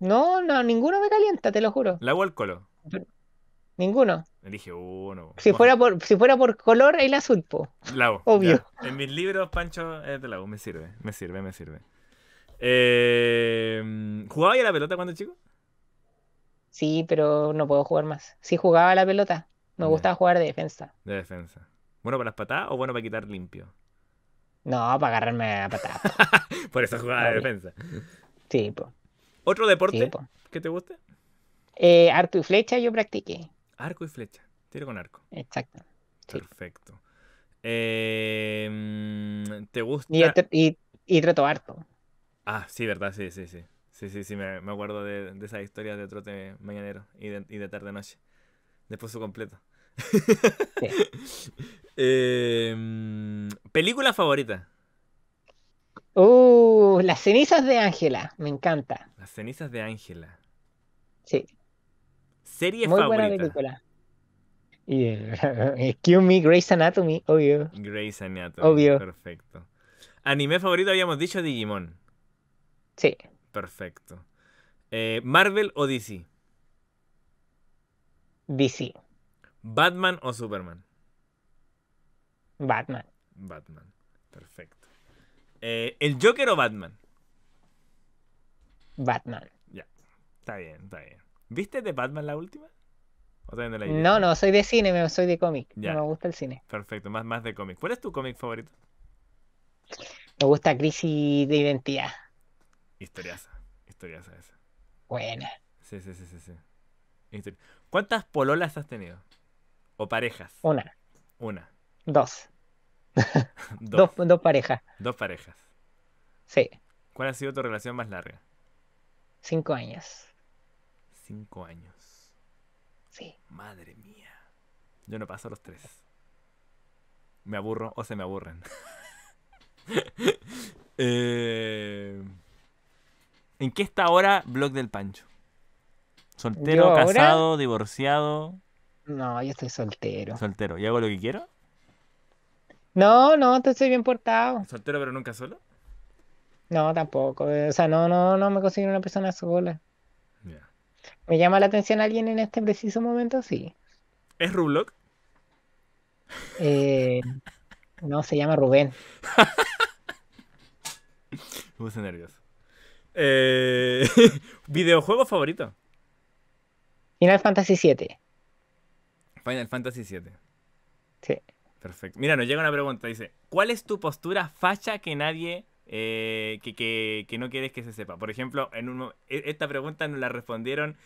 no, no, ninguno me calienta, te lo juro. ¿La al el colo? Ninguno. Elige uno. Si fuera por, si fuera por color, el azul, po. Lago, Obvio. En mis libros, Pancho es de Lago. Me sirve, me sirve, me sirve. jugaba em, ¿Jugabas a la pelota cuando chico? Sí, pero no puedo jugar más. Sí jugaba la pelota. Me gustaba jugar de defensa. De defensa. ¿Bueno para las patadas o bueno para quitar limpio? No, para agarrarme a patadas. Por eso jugada de defensa. ¿Otro deporte que te guste? Eh, arco y flecha yo practiqué. Arco y flecha. Tiro con arco. Exacto. Perfecto. Em, ¿Te gusta? Y, y, trato harto. Ah, sí, verdad, sí, sí, sí. Sí, sí, sí, me, me acuerdo de, de esas historias de trote mañanero y de, y de tarde-noche. Después su completo. Em, ¿Película favorita? Uh, Las cenizas de Ángela, me encanta. Las cenizas de Ángela. Sí. Serie Muy buena película. Excuse eh, me, Grey's Anatomy, obvio. Grey's Anatomy, obvio. perfecto. Anime favorito habíamos dicho Digimon. Sí. Perfecto. Eh, ¿Marvel o DC? DC. ¿Batman o Superman? Batman. Batman. Perfecto. Eh, ¿El Joker o Batman? Batman. Ya. Está bien, está bien. ¿Viste de Batman la última? no, no, soy de cine, soy de cómic. me gusta el cine. Perfecto, más, más de cómic. ¿Cuál es tu cómic favorito? Me gusta Crisis de Identidad. Historiaza, historiaza esa. Buena. Sí, sí, sí, sí. sí. ¿Cuántas pololas has tenido? ¿O parejas? Una. Una. Dos. dos. dos. parejas. Dos parejas. Sí. ¿Cuál ha sido tu relación más larga? Cinco años. Cinco años. Sí. Madre mía. Yo no paso los tres. Me aburro o se me aburren. Eh, ¿En qué está ahora Blog del Pancho? ¿Soltero, casado, divorciado? No, yo estoy soltero. Soltero. ¿Y hago lo que quiero? No, no, estoy bien portado. ¿Soltero pero nunca solo? No, tampoco. O sea, no, no, no me considero una persona sola. ¿Me llama la atención alguien en este preciso momento? Sí. ¿Es Rublock? Eh, no, se llama Rubén. me puse nervioso. Eh, ¿Videojuego favorito? Final Fantasy VII. Final Fantasy VII. Sí. Perfecto. Mira, nos llega una pregunta. Dice, ¿cuál es tu postura facha que nadie, eh, que, no quieres que se sepa? Por ejemplo, en uno e-, esta pregunta nos la respondieron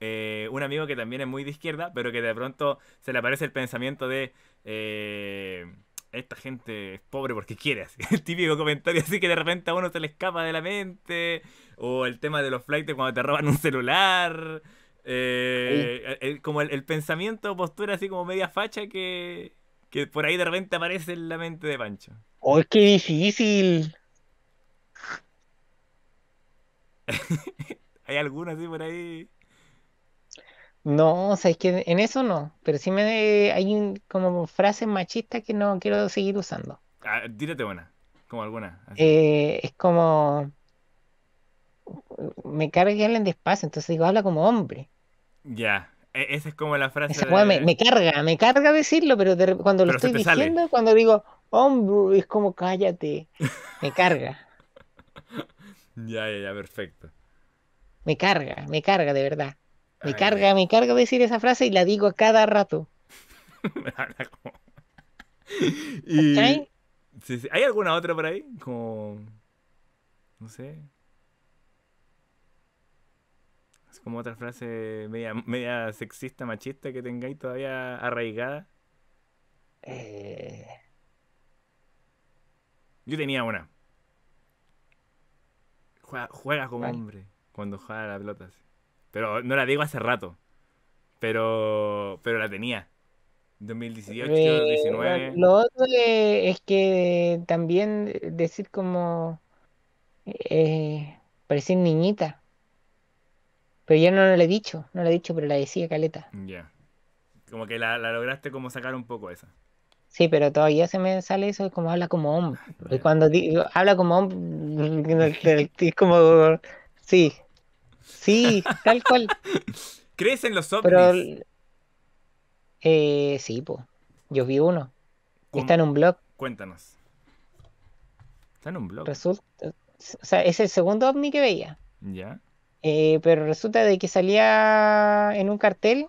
eh, un amigo que también es muy de izquierda, pero que de pronto se le aparece el pensamiento de... Eh, esta gente es pobre porque quiere, El típico comentario así que de repente a uno se le escapa de la mente. O el tema de los flights cuando te roban un celular. Eh, como el, pensamiento, postura así como media facha que, por ahí de repente aparece en la mente de Pancho. ¡Oh, es que difícil! ¿Hay alguna así por ahí? No, o sea, es que en eso no, pero sí me hay un, como frases machistas que no quiero seguir usando. Ah, tírate una, como alguna. Eh, es como me carga que hablen despacio, entonces digo, habla como hombre. Ya. E-, esa es como la frase. me, carga, me carga decirlo, pero cuando lo estoy diciendo, cuando digo hombre, es como cállate. Me carga. ya, ya, ya, perfecto. Me carga, me carga de verdad. Me carga, me carga decir esa frase y la digo a cada rato. ¿Hay? ¿Hay alguna otra por ahí? Como. No sé como otra frase media, media sexista, machista que tengáis todavía arraigada? Eh. Yo tenía una. Juega, como hombre cuando juega la pelota. Pero no la digo hace rato. Pero, pero la tenía. 2018, eh, 2019. Lo otro es que también eh, decir como eh, niñita. Pero yo no, no le he dicho, no le he dicho, pero la decía Caleta. Ya. Como que la, lograste como sacar un poco esa. Sí, pero todavía se me sale eso es como habla como hombre. Ah, y cuando habla como hombre, es como... Sí, sí, tal cual. ¿Crees en los ovnis? Eh, sí, pues. Yo vi uno. Está en un blog. Cuéntanos. Está en un blog. o sea, es el segundo ovni que veía. Ya. Eh, pero resulta de que salía en un cartel,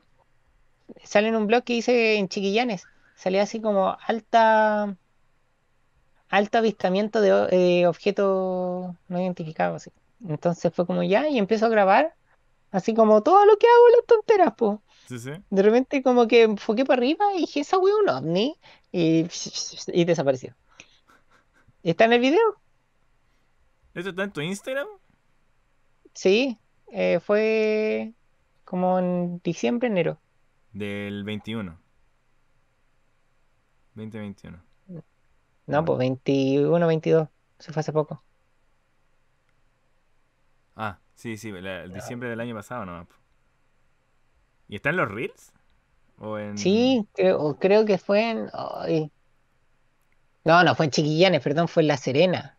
sale en un blog que dice en Chiquillanes, salía así como alta alto avistamiento de eh, objetos no identificados. Así. Entonces fue como ya y empiezo a grabar, así como todo lo que hago, las tonteras, De repente como que enfoqué para arriba y dije, esa wea un ovni y, y desapareció. ¿Está en el video? ¿Esto está en tu Instagram? Sí. Eh, fue como en diciembre, enero. Del 21. 2021. No, pues 21, 22. Se fue hace poco. Ah, sí, sí, el ah. diciembre del año pasado nomás. ¿Y está en los Reels? Sí, creo, que fue en... No, no, fue en Chiquillanes, perdón, fue en La Serena.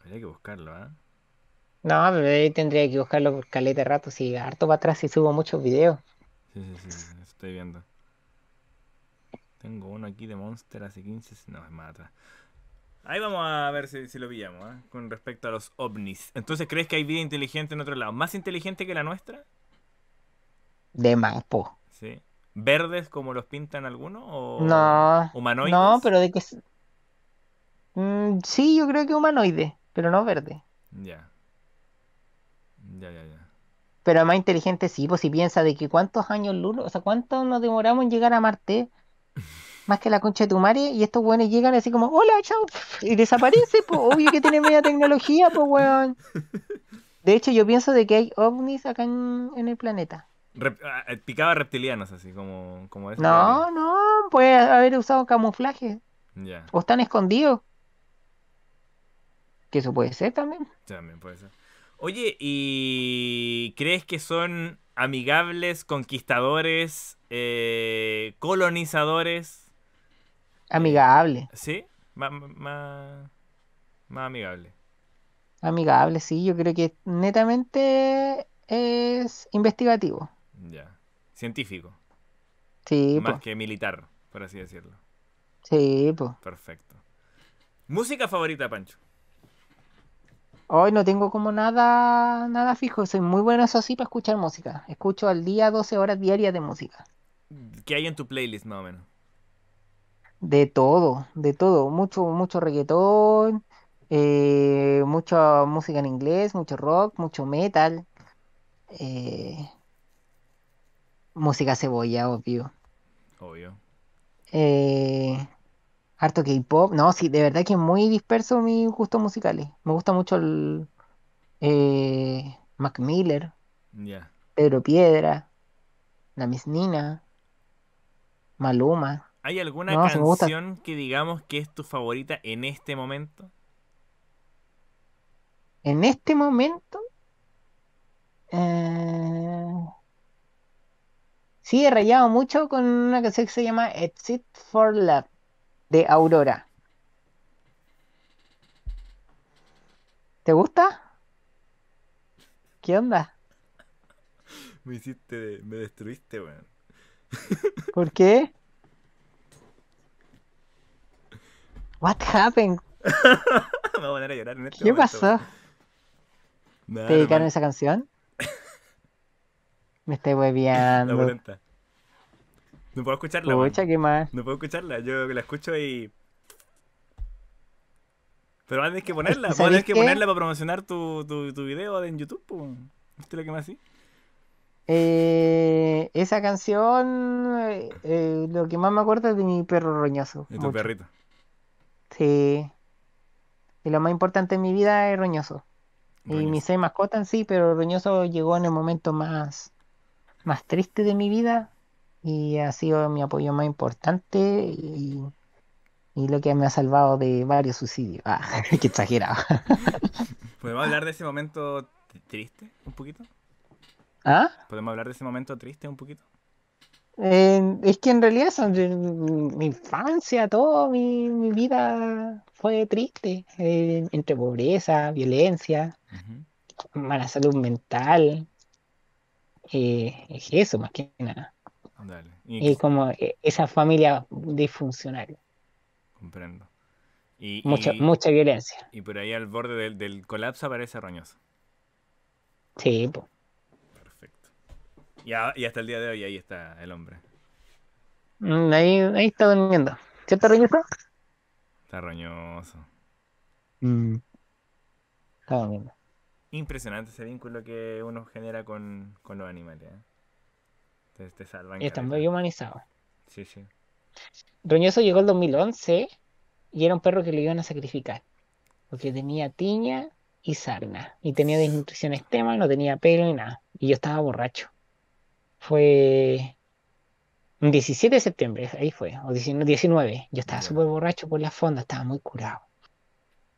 Habría que buscarlo, ¿ah? No, tendría que buscarlo por caleta de rato, si harto para atrás y subo muchos videos. Sí, sí, sí, estoy viendo. Tengo uno aquí de Monster hace 15, no, mata. Ahí vamos a ver si, lo pillamos, ¿ah? con respecto a los ovnis. Entonces, ¿crees que hay vida inteligente en otro lado? ¿Más inteligente que la nuestra? De más, po. Sí. ¿Verdes como los pintan algunos? ¿O no. ¿Humanoides? No, pero de que... Mm, sí, yo creo que humanoide, pero no verde. Ya. Ya, ya, Pero más inteligente sí, pues si piensa de que cuántos años o sea, cuánto nos demoramos en llegar a Marte, más que la concha de tu madre, y estos weones llegan así como, hola, chao, y desaparece, pues obvio que tiene media tecnología, pues weón. De hecho, yo pienso de que hay ovnis acá en, el planeta. Ah, eh, picaba reptilianos, así como, como eso. No, no, puede haber usado camuflaje. O están escondidos. Que eso puede ser también. También puede ser. Oye, ¿y crees que son amigables, conquistadores, eh, colonizadores? Amigable. Eh, ¿Sí? Más, amigable. Amigable, sí. Yo creo que netamente es investigativo. Ya. Científico. Sí, Más que militar, por así decirlo. Sí, pues. Perfecto. ¿Música favorita, Pancho? Hoy no tengo como nada, nada fijo. Soy muy bueno eso sí para escuchar música. Escucho al día 12 horas diarias de música. ¿Qué hay en tu playlist más o menos? De todo, de todo. Mucho, mucho reggaetón, eh, mucha música en inglés, mucho rock, mucho metal. Eh, música cebolla, obvio. Obvio. Eh, harto K-pop. No, sí, de verdad que es muy disperso mis gustos musicales. Me gusta mucho el eh, Mac Miller, Pedro Piedra, La Miss Nina, Maluma. ¿Hay alguna canción que digamos que es tu favorita en este momento? En este momento. Eh... Sí, he rayado mucho con una canción que se llama Exit for Love de Aurora. ¿Te gusta? ¿Qué onda? Me hiciste, me destruiste, weón. ¿Por qué? What happened? me voy a a llorar en este ¿Qué pasó? ¿Te dedicaron esa canción? Me estoy hueviando. No puedo escucharla. No puedo escucharla. Yo la escucho y. Pero antes que ponerla. tienes pues, que ponerla para promocionar tu, tu, video en YouTube. Pues, ¿Viste lo que más sí? Eh, esa canción, eh, eh, lo que más me acuerdo es de mi perro roñoso. De tu perrito. Sí. Y lo más importante en mi vida es roñoso. Y mis seis mascotas, sí, pero roñoso llegó en el momento más, más triste de mi vida y ha sido mi apoyo más importante y, lo que me ha salvado de varios suicidios. Ah, qué exagerado. ¿Podemos hablar de ese momento triste un poquito? ¿Ah? ¿Podemos hablar de ese momento triste un poquito? Eh, es que en realidad mi infancia, todo, mi, vida fue triste, eh, entre pobreza, violencia, mala salud mental, eh, es eso más que nada. Y, como esa familia disfuncional. Comprendo. Y, mucha, mucha violencia. Y por ahí al borde del, del colapso aparece Roñoso. Sí, po. Perfecto. Y, hasta el día de hoy ahí está el hombre. Mm, ahí, ahí está durmiendo. ¿Cierto, Roñoso? Está roñoso. Mm. Está durmiendo. Impresionante ese vínculo que uno genera con, con los animales. ¿eh? Están muy humanizado. Sí, sí. Roñoso llegó el 2011 y era un perro que le iban a sacrificar. Porque tenía tiña y sarna. Y tenía desnutrición extrema, no tenía pelo ni nada. Y yo estaba borracho. Fue 17 de septiembre, ahí fue, o 19. Yo estaba súper borracho por la fonda, estaba muy curado.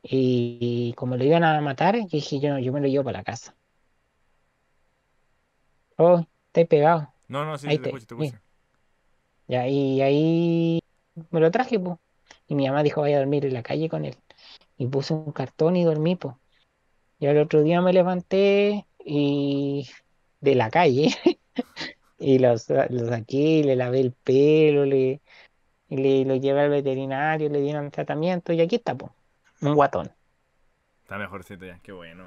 Y, como lo iban a matar, yo dije, yo, yo me lo llevo para la casa. Oh, estoy pegado. No, no, sí, te, te y ahí me lo traje, pues. Y mi mamá dijo, vaya a dormir en la calle con él. Y puse un cartón y dormí, pues. Y al otro día me levanté y de la calle y los, saqué, le lavé el pelo, le, le lo llevé al veterinario, le dieron tratamiento y aquí está, po, un guatón. Está mejorcito ya, qué bueno.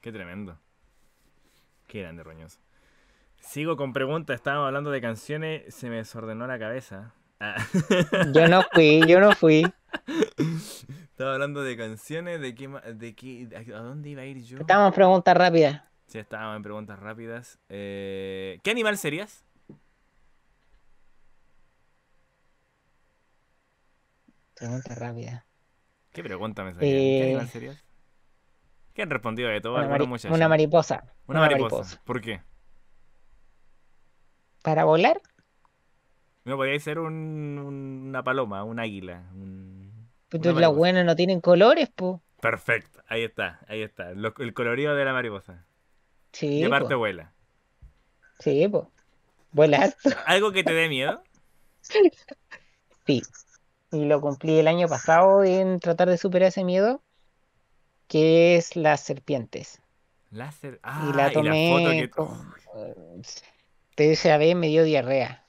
Qué tremendo. Qué grande roñoso. Sigo con preguntas, estábamos hablando de canciones, se me desordenó la cabeza. Ah. Yo no fui, yo no fui. Estaba hablando de canciones, de qué, de a dónde iba a ir yo. Estábamos en preguntas rápidas. Sí, estábamos en preguntas rápidas. Eh, ¿Qué animal serías? Pregunta rápida. ¿Qué pregunta me salió? ¿Qué eh, animal serías? ¿Qué han respondido de todo? Una, mariposa. Una, mariposa. ¿Por qué? ¿Para volar? No, podía ser una paloma, un águila. Un, Pero pues las buenas no tienen colores, po. Perfecto, ahí está, ahí está. el colorido de la mariposa. Sí. Y aparte vuela. Sí, po. ¿Algo que te dé miedo? sí. Y lo cumplí el año pasado en tratar de superar ese miedo, que es las serpientes. Ah, y la foto que... Oh saben, me dio diarrea.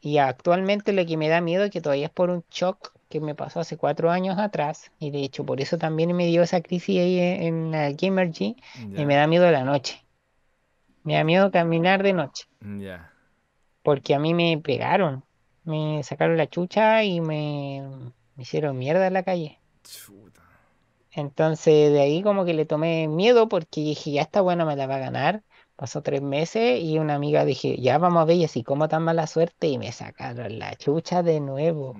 Y actualmente lo que me da miedo es que todavía es por un shock que me pasó hace cuatro años atrás. Y de hecho, por eso también me dio esa crisis ahí en, la Gamergy. Y me da miedo la noche. Me da miedo caminar de noche. Porque a mí me pegaron. Me sacaron la chucha y me, hicieron mierda en la calle. Entonces de ahí como que le tomé miedo porque dije, ya está bueno, me la va a ganar. Pasó tres meses y una amiga dije, ya vamos a ver, y así como tan mala suerte, y me sacaron la chucha de nuevo.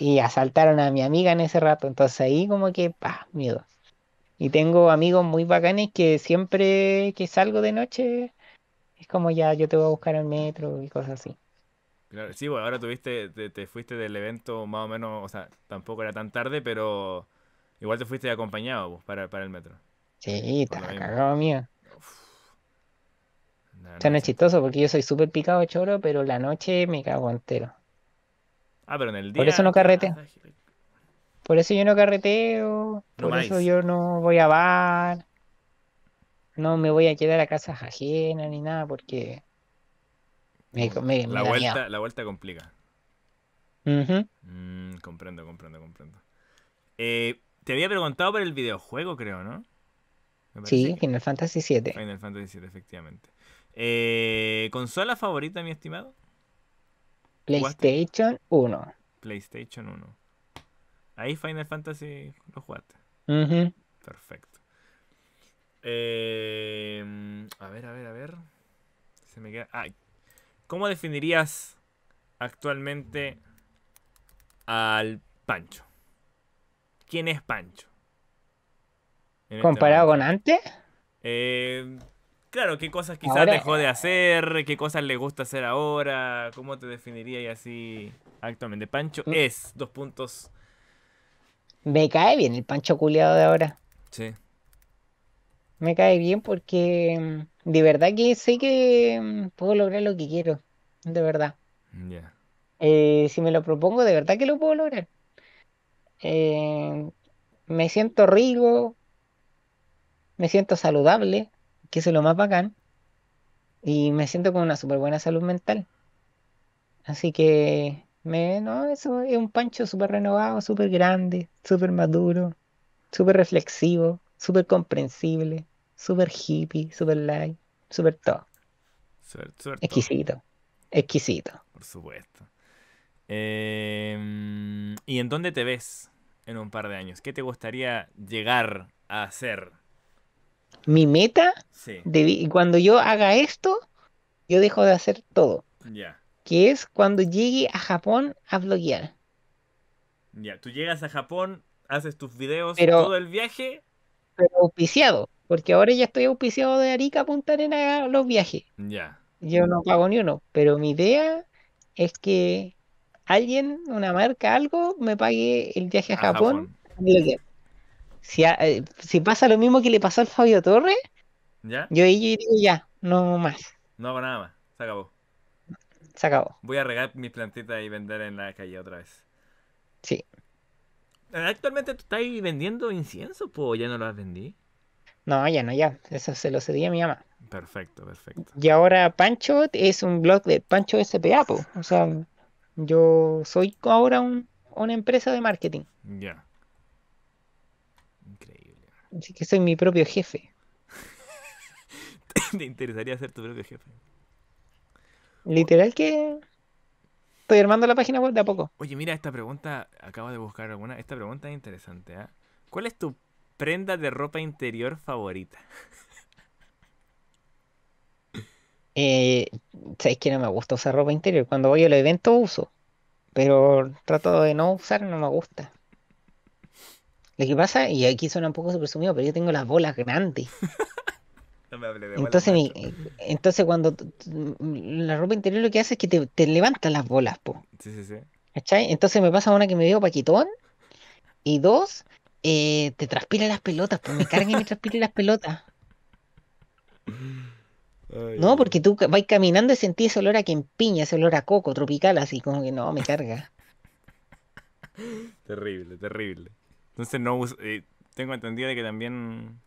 Y asaltaron a mi amiga en ese rato, entonces ahí como que, pa, miedo. Y tengo amigos muy bacanes que siempre que salgo de noche, es como ya, yo te voy a buscar al metro y cosas así. sí, bueno, pues, ahora tuviste, te, fuiste del evento más o menos, o sea, tampoco era tan tarde, pero igual te fuiste acompañado pues, para, para el metro. Sí, está cagado mío. No, es chistoso porque yo soy súper picado choro, pero la noche me cago entero. Ah, pero en el día. Por eso no carreteo. por eso yo no carreteo. por eso yo no voy a bar. No me voy a quedar a casa ajenas ni nada porque. Me, me, la, vuelta, la vuelta complica. Mm, comprendo, comprendo, comprendo. Eh, te había preguntado por el videojuego, creo, ¿no? Sí, Final Fantasy VII. Final Fantasy VII, efectivamente. Eh, ¿Consola favorita, mi estimado? PlayStation 1. PlayStation 1. Ahí Final Fantasy lo jugaste. Perfecto. Em, a ver, a ver, a ver. Se me queda. ¿Cómo definirías actualmente al Pancho? ¿Quién es Pancho? Este ¿Comparado con antes? Eh, Claro, qué cosas quizás dejó de hacer, qué cosas le gusta hacer ahora, cómo te definiría y así actualmente. Pancho mm. es, dos puntos. Me cae bien el Pancho culiado de ahora. Sí. Me cae bien porque mm, de verdad que sé que mm, puedo lograr lo que quiero, de verdad. Eh, si me lo propongo, de verdad que lo puedo lograr. Eh, me siento rico, me siento saludable que es lo más bacán, y me siento con una súper buena salud mental. Así que, me, no, eso es un pancho súper renovado, súper grande, súper maduro, súper reflexivo, súper comprensible, súper hippie, súper light, súper todo. exquisito, exquisito. Por supuesto. Em, ¿Y en dónde te ves en un par de años? ¿Qué te gustaría llegar a hacer? mi meta, cuando yo haga esto, yo dejo de hacer todo. Ya. Que es cuando llegue a Japón a bloguear. Ya, tú llegas a Japón, haces tus videos todo el viaje. Pero auspiciado, porque ahora ya estoy auspiciado de Arica a Punta Arena los viajes. Ya. Yo no pago ni uno, pero mi idea es que alguien, una marca, algo, me pague el viaje a, Japón. Japón. A bloguear. Eh, si, pasa lo mismo que le pasó al Fabio Torres, ¿Ya? yo ahí digo ya, no más. No hago nada más, se acabó. Se acabó. Voy a regar mis plantitas y vender en la calle otra vez. Sí. Eh, actualmente tú estás vendiendo incienso, pues ya no lo has vendido. No, ya no, ya. Eso se lo cedí a mi mamá. Perfecto, perfecto. Y ahora Pancho es un blog de Pancho SPA, O sea, yo soy ahora una empresa de marketing. Ya. Así que soy mi propio jefe. ¿Te interesaría ser tu propio jefe? Literal que estoy armando la página web de a poco. Oye, mira, esta pregunta, acabo de buscar alguna. Esta pregunta es interesante. ¿ah? ¿Cuál es tu prenda de ropa interior favorita? Eh, Sabes que no me gusta usar ropa interior. Cuando voy al evento uso, pero trato de no usar, no me gusta. Lo que pasa, y aquí suena un poco presumido, pero yo tengo las bolas grandes. no entonces, entonces cuando la ropa interior lo que hace es que te, levantan las bolas, po. ¿Cachai? Entonces me pasa una que me veo paquitón. Y dos, eh, te transpira las pelotas, pues me carga y me transpira las pelotas. no, porque tú vas caminando y sentís ese olor a quien piña, ese olor a coco tropical, así como que no, me carga. terrible, terrible. Entonces no eh, tengo entendido de que también...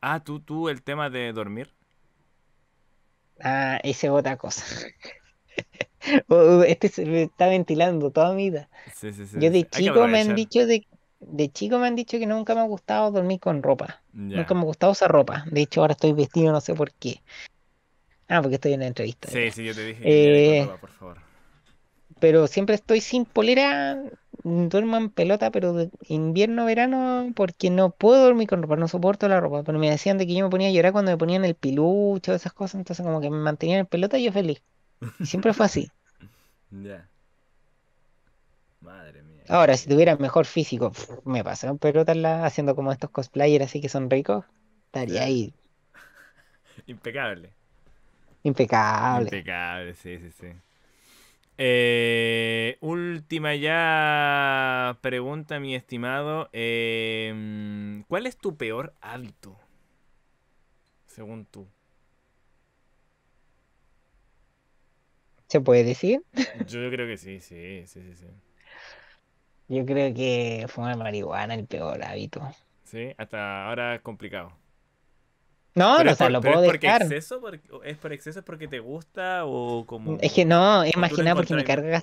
Ah, tú, tú, el tema de dormir. Ah, ese es otra cosa. este se me está ventilando toda mi vida. Yo de chico me han dicho de, chico me han dicho que nunca me ha gustado dormir con ropa. Nunca me ha gustado usar ropa. De hecho, ahora estoy vestido no sé por qué. Ah, porque estoy en la entrevista. Sí, sí, yo te dije. Eh, por favor pero siempre estoy sin polera, duermo en pelota, pero invierno, verano, porque no puedo dormir con ropa, no soporto la ropa. Pero me decían de que yo me ponía a llorar cuando me ponían el pilucho, esas cosas, entonces como que me mantenían en pelota y yo feliz. Y siempre fue así. Ya. Madre mía. Ahora, si tuviera mejor físico, me pasaron pelota haciendo como estos cosplayers así que son ricos, estaría ahí. Impecable. Impecable. Impecable, sí, sí, sí. Eh, última ya pregunta, mi estimado. Em, ¿Cuál es tu peor hábito? Según tú. ¿Se puede decir? Yo creo que sí, sí, sí, sí, Yo creo que fumar marihuana el peor hábito. Sí, hasta ahora es complicado. No, no, o sea, lo puedo dejar. ¿Es por exceso? ¿Es por exceso? ¿Es porque te gusta o como.? Es que no, imagina porque me carga.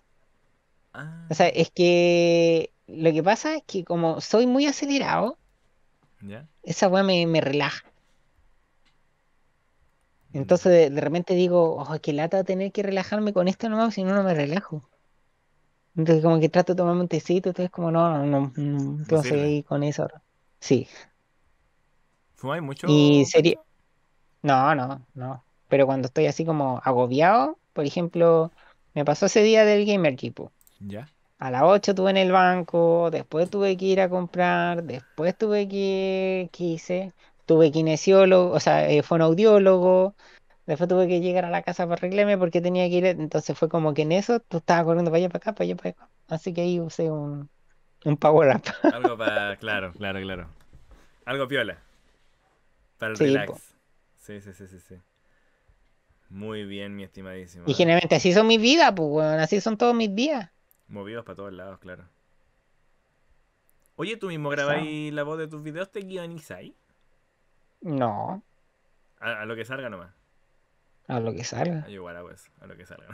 O sea, ah. es que. Lo que pasa es que como soy muy acelerado. Esa weá me, me relaja. Entonces mm. de, repente digo, ojo, oh, que qué lata tener que relajarme con esto nomás, si no, no me relajo. Entonces como que trato de tomarme un tecito, entonces como no, no, no, no con eso. Sí. Y sería... No, no, no. Pero cuando estoy así como agobiado, por ejemplo, me pasó ese día del Gamer equipo Ya. A las 8 estuve en el banco, después tuve que ir a comprar, después tuve que... ¿Qué Tuve kinesiólogo, o sea, un eh, fonoaudiólogo, Después tuve que llegar a la casa para arreglarme porque tenía que ir. Entonces fue como que en eso tú estabas corriendo para allá, para acá, para allá, para acá. Así que ahí usé un, power up. Algo para. Claro, claro, claro. Algo piola. Para el relax. Sí, sí, sí, sí, sí. Muy bien, mi estimadísimo. Y generalmente así son mis vidas, pues, bueno, así son todos mis días. Movidos para todos lados, claro. Oye, ¿tú mismo grabáis la voz de tus videos? ¿Te guionizáis? No. A, lo que salga nomás. A lo que salga. A igual que a lo que salga.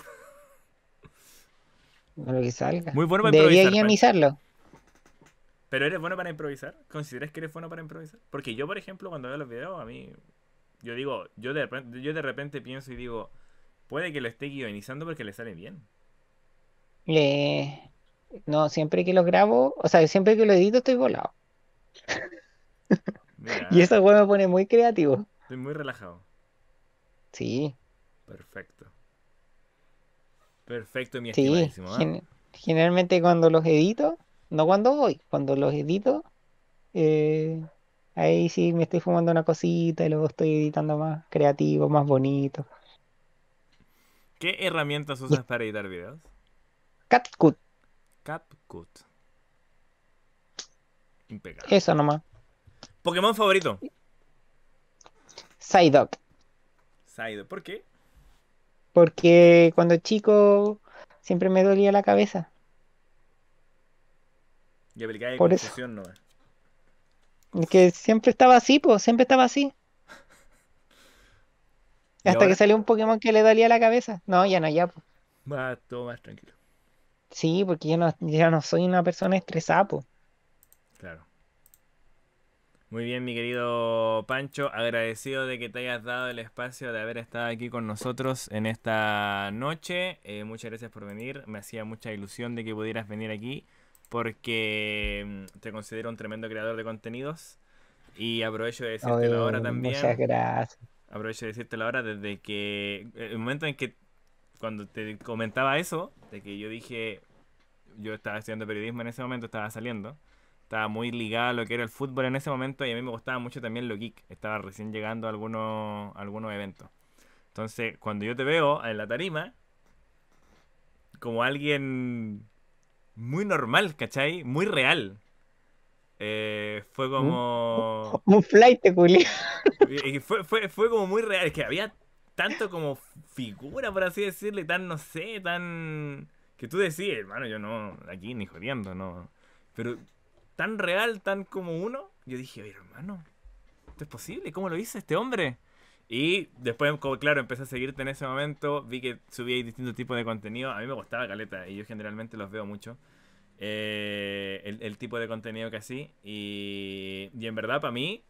a lo que salga. Muy bueno para Debería pues. guionizarlo. ¿Pero eres bueno para improvisar? ¿Consideras que eres bueno para improvisar? Porque yo, por ejemplo, cuando veo los videos, a mí. Yo digo, yo de repente, yo de repente pienso y digo, puede que lo esté guionizando porque le sale bien. Eh, no, siempre que los grabo, o sea, siempre que lo edito estoy volado. y eso me pone muy creativo. Estoy muy relajado. Sí. Perfecto. Perfecto, mi estimadísimo. ¿ah? generalmente cuando los edito, no cuando voy, cuando los edito, eh, ahí sí me estoy fumando una cosita y luego estoy editando más creativo, más bonito. ¿Qué herramientas usas para editar videos? CapCut. CapCut. Impecable. Eso nomás. Pokémon favorito. Psyduck. Psyduck, ¿por qué? Porque cuando chico siempre me dolía la cabeza. Y Por no Que siempre estaba así, pues, siempre estaba así. Hasta que salió un Pokémon que le dolía la cabeza. No, ya no, ya. Po. Va todo más tranquilo. Sí, porque yo no, ya no soy una persona estresada, po. Claro. Muy bien, mi querido Pancho, agradecido de que te hayas dado el espacio de haber estado aquí con nosotros en esta noche. Eh, muchas gracias por venir, me hacía mucha ilusión de que pudieras venir aquí porque mm, te considero un tremendo creador de contenidos y aprovecho de la hora también. Muchas gracias. Aprovecho de decirte la hora desde que el momento en que cuando te comentaba eso, de que yo dije, yo estaba estudiando periodismo en ese momento, estaba saliendo, estaba muy ligado a lo que era el fútbol en ese momento y a mí me gustaba mucho también lo geek, estaba recién llegando algunos, a algunos eventos. Entonces, cuando yo te veo en la tarima, como alguien muy normal, ¿cachai? Muy real. Eh, fue ¿Mm? como. Un, flight, Fue, como muy real. Es que había tanto como figura, por así decirle, tan, no sé, tan. Que tú decís, hermano, yo no, aquí ni jodiendo, no. Pero tan real, tan como uno, yo dije, hermano, esto es posible, ¿cómo lo hizo este hombre? Y después, claro, empecé a seguirte en ese momento, vi que subíais distintos tipos de contenido, a mí me gustaba Caleta y yo generalmente los veo mucho. Eh, el, tipo de contenido que así y, en verdad para mí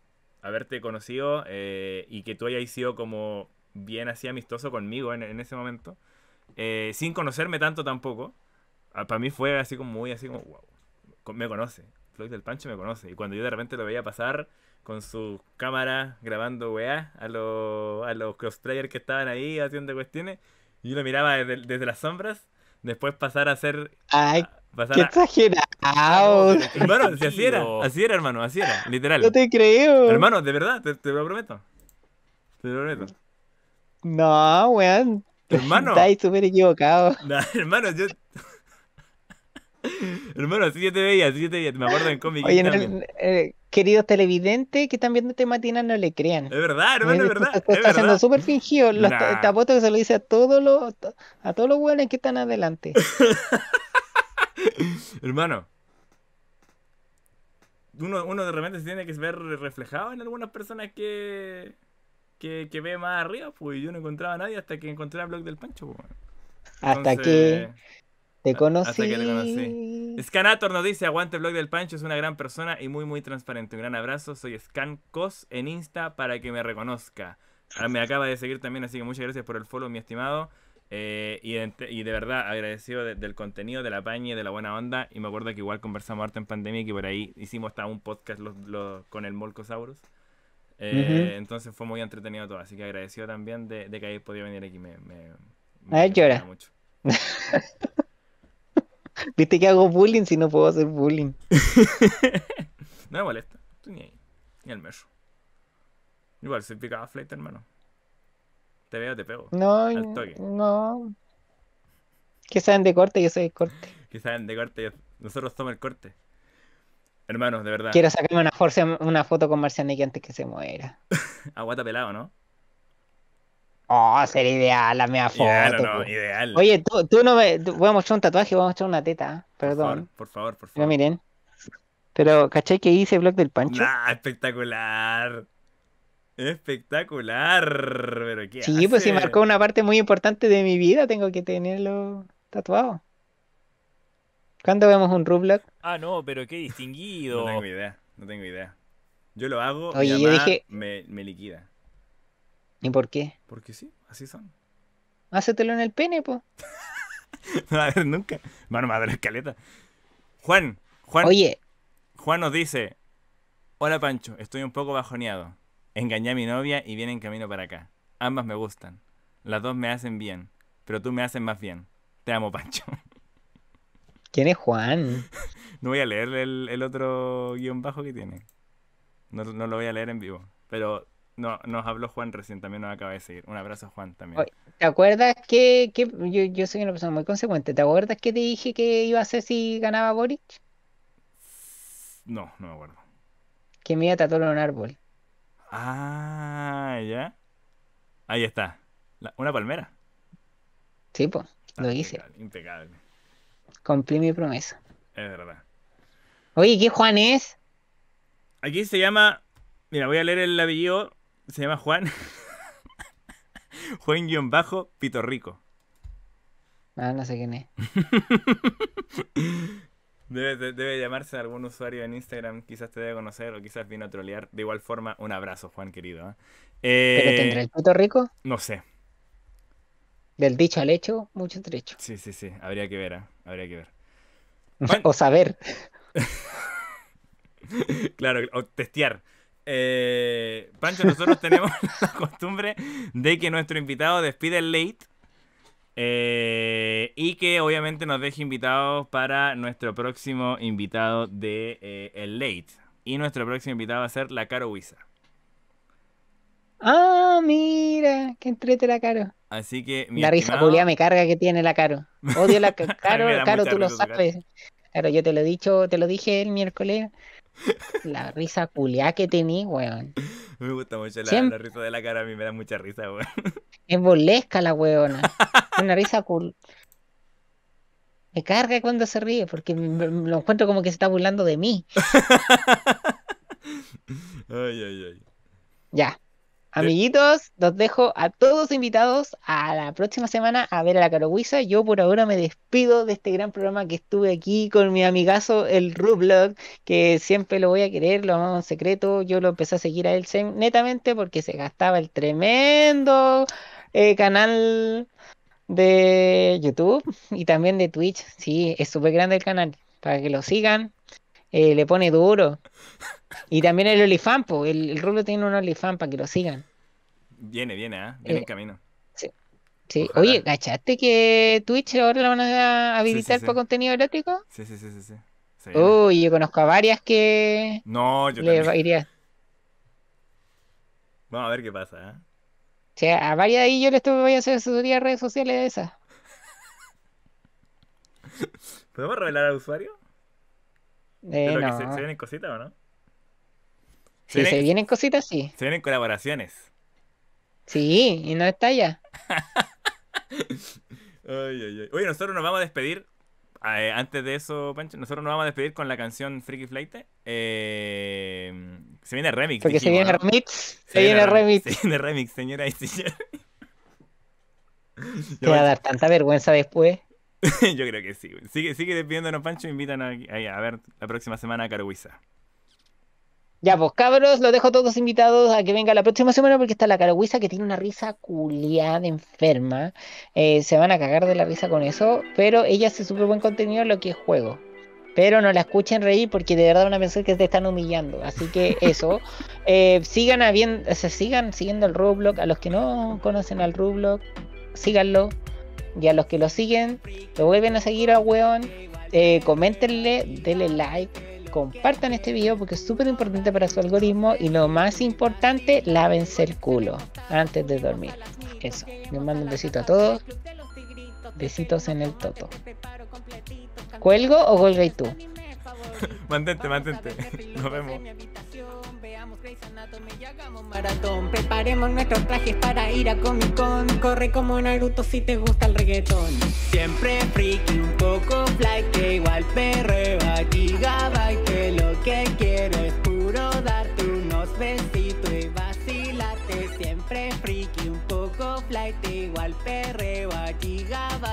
haberte conocido eh, y que tú hayas sido como bien así amistoso conmigo en, ese momento eh, sin conocerme tanto tampoco ah, para mí fue así como muy así como wow me conoce Floyd del Pancho me conoce. Y cuando yo de repente lo veía pasar con su cámara grabando weá a, los a los cosplayers que estaban ahí haciendo cuestiones, y yo lo miraba desde, las sombras, después pasar a ser... Ay, qué exagerado. Hermano, si así era, así era, hermano, así era, literal. No te creo. Hermano, de verdad, te, lo prometo. Te lo prometo. No, weón. Hermano. ¡Estás súper equivocado. hermano, yo... Hermano, así yo te veía, así yo te veía. Me acuerdo en cómic. Oye, eh, queridos televidentes que están viendo este matina, no le crean. Es verdad, hermano, es verdad. Está, haciendo siendo súper fingido. Los, tapotes este que se lo dice a todos los, a todos los buenos que están adelante. hermano. Uno, uno de repente se tiene que ver reflejado en algunas personas que, que, que ve más arriba, pues yo no encontraba a nadie hasta que encontré a Blog del Pancho. Pues. Hasta que te conocí. Hasta que Scanator nos dice, aguante el blog del Pancho, es una gran persona y muy, muy transparente. Un gran abrazo, soy Scancos en Insta para que me reconozca. Ahora me acaba de seguir también, así que muchas gracias por el follow, mi estimado. Eh, y, de, verdad agradecido del contenido, de la paña, de la buena onda. Y me acuerdo que igual conversamos harto en pandemia y que por ahí hicimos hasta un podcast con el Molcosaurus. Eh, entonces fue muy entretenido todo. Así que agradecido también de, que hayas podido venir aquí. Me, me, me Mucho. Viste que hago bullying si no puedo hacer bullying. no me molesta. Tú Ni ahí. Ni al meso. Igual, soy picada flight, hermano. Te veo, te pego. No, no. Que saben de corte, yo soy de corte. Que saben de corte, nosotros somos el corte. Hermanos, de verdad. Quiero sacarme una, foto con Marcianeque antes que se muera. Aguata pelado, ¿no? Oh, sería ideal la mea foto. no, ideal. Oye, tú, no me. voy a mostrar un tatuaje, voy a mostrar una teta. ¿eh? Perdón. Por favor, por favor. miren. Pero, ¿cachai que hice blog del Pancho? ¡Ah, espectacular. Espectacular. Pero ¿qué Sí, pues se marcó una parte muy importante de mi vida, tengo que tenerlo tatuado. ¿Cuándo vemos un Rublog? Ah, no, pero qué distinguido. no tengo idea, no tengo idea. Yo lo hago y yo me liquida. ¿Y por qué? Porque sí, así son. Hácetelo en el pene, po. no a ver nunca. Bueno, madre escaleta. Juan, Juan. Oye. Juan nos dice: Hola Pancho, estoy un poco bajoneado. Engañé a mi novia y viene en camino para acá. Ambas me gustan. Las dos me hacen bien, pero tú me haces más bien. Te amo, Pancho. ¿Quién es Juan? no voy a leer el, otro guión bajo que tiene. No, no lo voy a leer en vivo. Pero no, nos habló Juan recién, también nos acaba de seguir. Un abrazo, Juan, también. ¿Te acuerdas que, yo, soy una persona muy consecuente? ¿Te acuerdas que te dije que iba a hacer si ganaba Boric? No, no me acuerdo. Que me iba a tatuar un árbol. Ah, ya. Ahí está. una palmera. Sí, pues, lo hice. Impecable, Cumplí mi promesa. Es verdad. Oye, ¿qué Juan es? Aquí se llama Mira, voy a leer el apellido se llama Juan. Juan pito Rico Ah, no sé quién es. debe, llamarse algún usuario en Instagram, quizás te debe conocer o quizás vino a trolear. De igual forma, un abrazo, Juan querido. ¿eh? Eh, ¿Pero tendrá el Rico? No sé. Del dicho al hecho, mucho trecho. Sí, sí, sí. Habría que ver, ¿eh? habría que ver. O saber. claro, o testear. Eh, Pancho, nosotros tenemos la costumbre de que nuestro invitado despide el late. Eh, y que obviamente nos deje invitados para nuestro próximo invitado de eh, el late. Y nuestro próximo invitado va a ser la Caro Huiza. Ah, mira, que entrete la Caro. Así que La risa culia me carga que tiene la Caro. Odio la Caro, Caro, tú lo sabes. Claro, yo te lo he dicho, te lo dije el miércoles. La risa culia que tení, weón. Me gusta mucho la, risa de la cara, a mí me da mucha risa, weón. Es burlesca la weona. Una risa cul... Me carga cuando se ríe, porque lo encuentro como que se está burlando de mí. ay, ay, ay. Ya. Amiguitos, los dejo a todos invitados a la próxima semana a ver a la caragüiza Yo por ahora me despido de este gran programa que estuve aquí con mi amigazo, el Rublog, que siempre lo voy a querer, lo amamos en secreto. Yo lo empecé a seguir a él netamente porque se gastaba el tremendo eh, canal de YouTube y también de Twitch. Sí, es súper grande el canal. Para que lo sigan, eh, le pone duro. Y también el Olifampo, el, el Rulo tiene un olifán para que lo sigan. Viene, viene, ah eh, Viene en camino. Sí. sí. Oye, ¿cachaste que Twitch ahora lo van a habilitar por para contenido erótico? Sí, sí, sí, sí. sí. Uy, yo conozco a varias que. No, yo le también. Iría. Vamos a ver qué pasa, ¿eh? O sea, a varias de ahí yo les voy a hacer asesoría a redes sociales de esas. ¿Podemos revelar al usuario? Eh, que se, cositas o no? Si se, vienen cositas, sí. Se vienen colaboraciones. Sí, y no está ya. Oye, nosotros nos vamos a despedir. Eh, antes de eso, Pancho, nosotros nos vamos a despedir con la canción Freaky Flight. Eh, se viene remix. Porque se viene remix. Se, viene, remix. Se viene remix, señora y señor. Te va a dar tanta vergüenza después. Yo creo que sí. Sigue, sigue despidiéndonos, Pancho. E Invitan a, a ver la próxima semana a Caruiza. Ya, pues cabros, los dejo todos invitados a que venga la próxima semana porque está la caragüiza que tiene una risa culiada, enferma. Eh, se van a cagar de la risa con eso, pero ella hace súper buen contenido en lo que es juego. Pero no la escuchen reír porque de verdad van a pensar que te están humillando. Así que eso. eh, sigan, se sigan siguiendo el Roblox. A los que no conocen al Roblox, síganlo. Y a los que lo siguen, lo vuelven a seguir a weón. comentenle, eh, coméntenle, denle like compartan este video porque es súper importante para su algoritmo y lo más importante, lávense el culo antes de dormir. Eso, les mando un besito a todos. Besitos en el toto. ¿Cuelgo o y tú? mantente, mantente. Nos vemos y hagamos maratón. Preparemos nuestros trajes para ir a Comic Con. Corre como Naruto si te gusta el reggaetón. Siempre friki, un poco fly, que igual a gigabyte. Que lo que quiero es puro darte unos besitos y vacilarte. Siempre friki, un poco fly, que igual a gigabyte.